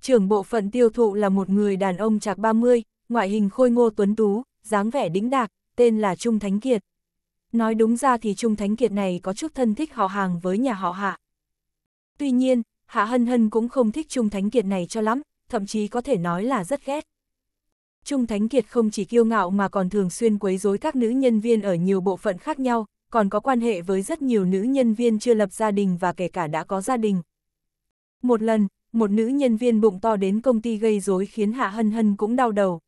Trưởng bộ phận tiêu thụ là một người đàn ông chạc 30, ngoại hình khôi ngô tuấn tú, dáng vẻ đĩnh đạc, tên là Trung Thánh Kiệt. Nói đúng ra thì Trung Thánh Kiệt này có chút thân thích họ hàng với nhà họ Hạ. Tuy nhiên, Hạ Hân Hân cũng không thích Trung Thánh Kiệt này cho lắm, thậm chí có thể nói là rất ghét. Trung Thánh Kiệt không chỉ kiêu ngạo mà còn thường xuyên quấy rối các nữ nhân viên ở nhiều bộ phận khác nhau, còn có quan hệ với rất nhiều nữ nhân viên chưa lập gia đình và kể cả đã có gia đình, một lần, một nữ nhân viên bụng to đến công ty gây rối khiến Hạ Hân Hân cũng đau đầu.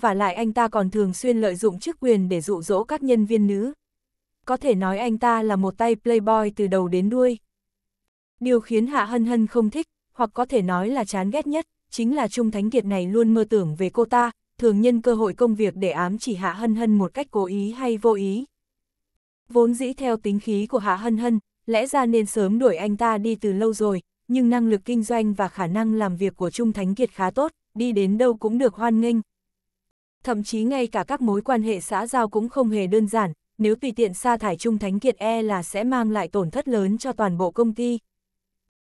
Và lại anh ta còn thường xuyên lợi dụng chức quyền để dụ dỗ các nhân viên nữ. Có thể nói anh ta là một tay playboy từ đầu đến đuôi. Điều khiến Hạ Hân Hân không thích, hoặc có thể nói là chán ghét nhất, chính là Trung Thánh Kiệt này luôn mơ tưởng về cô ta, thường nhân cơ hội công việc để ám chỉ Hạ Hân Hân một cách cố ý hay vô ý. Vốn dĩ theo tính khí của Hạ Hân Hân, lẽ ra nên sớm đuổi anh ta đi từ lâu rồi, nhưng năng lực kinh doanh và khả năng làm việc của Trung Thánh Kiệt khá tốt, đi đến đâu cũng được hoan nghênh. Thậm chí ngay cả các mối quan hệ xã giao cũng không hề đơn giản, nếu tùy tiện sa thải Trung Thánh Kiệt e là sẽ mang lại tổn thất lớn cho toàn bộ công ty.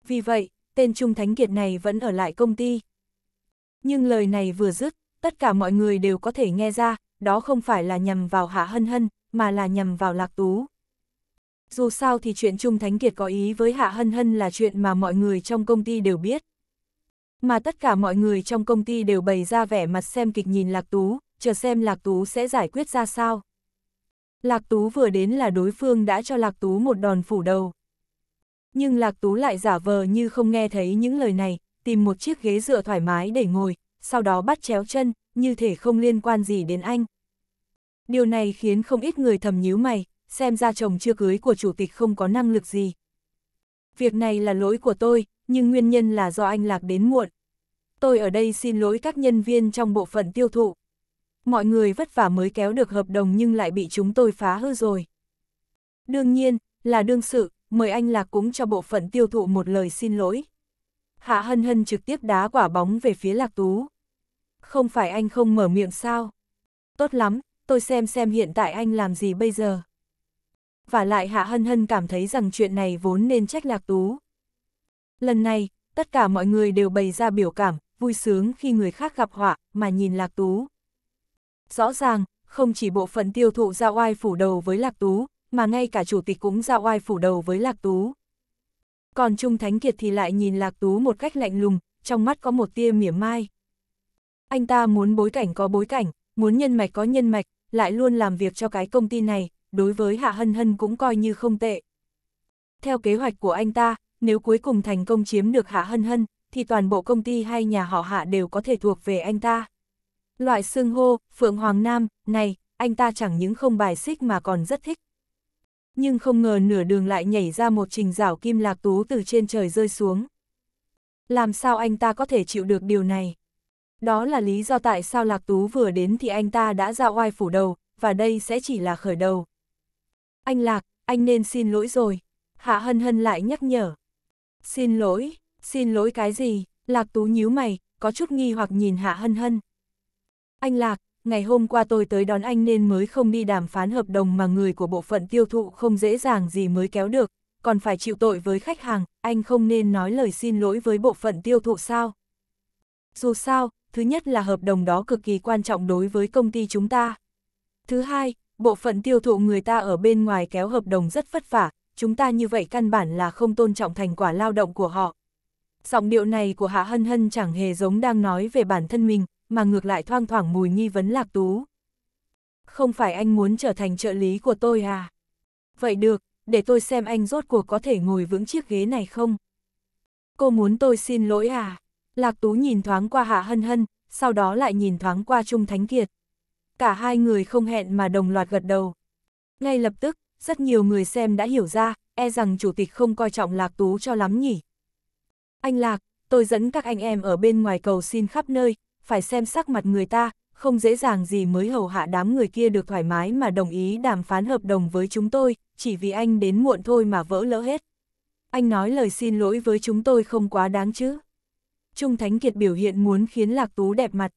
Vì vậy, tên Trung Thánh Kiệt này vẫn ở lại công ty. Nhưng lời này vừa dứt, tất cả mọi người đều có thể nghe ra, đó không phải là nhằm vào Hạ Hân Hân, mà là nhằm vào Lạc Tú dù sao thì chuyện Trung Thánh Kiệt có ý với Hạ Hân Hân là chuyện mà mọi người trong công ty đều biết. Mà tất cả mọi người trong công ty đều bày ra vẻ mặt xem kịch nhìn Lạc Tú, chờ xem Lạc Tú sẽ giải quyết ra sao. Lạc Tú vừa đến là đối phương đã cho Lạc Tú một đòn phủ đầu. Nhưng Lạc Tú lại giả vờ như không nghe thấy những lời này, tìm một chiếc ghế dựa thoải mái để ngồi, sau đó bắt chéo chân, như thể không liên quan gì đến anh. Điều này khiến không ít người thầm nhíu mày, xem ra chồng chưa cưới của chủ tịch không có năng lực gì. Việc này là lỗi của tôi, nhưng nguyên nhân là do anh lạc đến muộn. Tôi ở đây xin lỗi các nhân viên trong bộ phận tiêu thụ. Mọi người vất vả mới kéo được hợp đồng nhưng lại bị chúng tôi phá hư rồi. Đương nhiên, là đương sự, mời anh Lạc cũng cho bộ phận tiêu thụ một lời xin lỗi. Hạ Hân Hân trực tiếp đá quả bóng về phía Lạc Tú. Không phải anh không mở miệng sao? Tốt lắm, tôi xem xem hiện tại anh làm gì bây giờ và lại Hạ Hân Hân cảm thấy rằng chuyện này vốn nên trách Lạc Tú. Lần này, tất cả mọi người đều bày ra biểu cảm, vui sướng khi người khác gặp họa, mà nhìn Lạc Tú. Rõ ràng, không chỉ bộ phận tiêu thụ ra oai phủ đầu với Lạc Tú, mà ngay cả chủ tịch cũng ra oai phủ đầu với Lạc Tú. Còn Trung Thánh Kiệt thì lại nhìn Lạc Tú một cách lạnh lùng, trong mắt có một tia mỉa mai. Anh ta muốn bối cảnh có bối cảnh, muốn nhân mạch có nhân mạch, lại luôn làm việc cho cái công ty này, đối với Hạ Hân Hân cũng coi như không tệ. Theo kế hoạch của anh ta, nếu cuối cùng thành công chiếm được Hạ Hân Hân, thì toàn bộ công ty hay nhà họ Hạ đều có thể thuộc về anh ta. Loại xương hô, Phượng Hoàng Nam, này, anh ta chẳng những không bài xích mà còn rất thích. Nhưng không ngờ nửa đường lại nhảy ra một trình rảo kim lạc tú từ trên trời rơi xuống. Làm sao anh ta có thể chịu được điều này? Đó là lý do tại sao Lạc Tú vừa đến thì anh ta đã ra oai phủ đầu, và đây sẽ chỉ là khởi đầu. Anh Lạc, anh nên xin lỗi rồi. Hạ Hân Hân lại nhắc nhở. Xin lỗi, xin lỗi cái gì? Lạc Tú nhíu mày, có chút nghi hoặc nhìn Hạ Hân Hân. Anh Lạc, ngày hôm qua tôi tới đón anh nên mới không đi đàm phán hợp đồng mà người của bộ phận tiêu thụ không dễ dàng gì mới kéo được, còn phải chịu tội với khách hàng, anh không nên nói lời xin lỗi với bộ phận tiêu thụ sao? Dù sao, thứ nhất là hợp đồng đó cực kỳ quan trọng đối với công ty chúng ta. Thứ hai, bộ phận tiêu thụ người ta ở bên ngoài kéo hợp đồng rất vất vả, chúng ta như vậy căn bản là không tôn trọng thành quả lao động của họ. Giọng điệu này của Hạ Hân Hân chẳng hề giống đang nói về bản thân mình, mà ngược lại thoang thoảng mùi nghi vấn lạc tú. Không phải anh muốn trở thành trợ lý của tôi à? Vậy được, để tôi xem anh rốt cuộc có thể ngồi vững chiếc ghế này không? Cô muốn tôi xin lỗi à? Lạc Tú nhìn thoáng qua Hạ Hân Hân, sau đó lại nhìn thoáng qua Trung Thánh Kiệt cả hai người không hẹn mà đồng loạt gật đầu. Ngay lập tức, rất nhiều người xem đã hiểu ra, e rằng chủ tịch không coi trọng Lạc Tú cho lắm nhỉ. Anh Lạc, tôi dẫn các anh em ở bên ngoài cầu xin khắp nơi, phải xem sắc mặt người ta, không dễ dàng gì mới hầu hạ đám người kia được thoải mái mà đồng ý đàm phán hợp đồng với chúng tôi, chỉ vì anh đến muộn thôi mà vỡ lỡ hết. Anh nói lời xin lỗi với chúng tôi không quá đáng chứ. Trung Thánh Kiệt biểu hiện muốn khiến Lạc Tú đẹp mặt.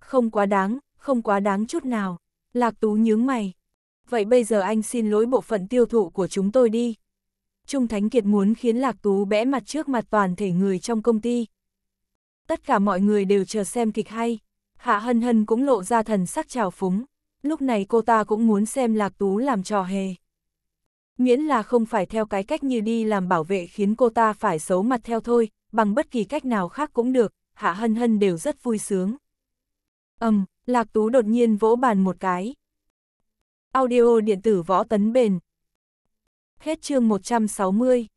Không quá đáng, không quá đáng chút nào. Lạc Tú nhướng mày. Vậy bây giờ anh xin lỗi bộ phận tiêu thụ của chúng tôi đi. Trung Thánh Kiệt muốn khiến Lạc Tú bẽ mặt trước mặt toàn thể người trong công ty. Tất cả mọi người đều chờ xem kịch hay. Hạ Hân Hân cũng lộ ra thần sắc trào phúng. Lúc này cô ta cũng muốn xem Lạc Tú làm trò hề. Miễn là không phải theo cái cách như đi làm bảo vệ khiến cô ta phải xấu mặt theo thôi, bằng bất kỳ cách nào khác cũng được, Hạ Hân Hân đều rất vui sướng. âm um, Lạc Tú đột nhiên vỗ bàn một cái. Audio điện tử võ tấn bền. Hết chương 160.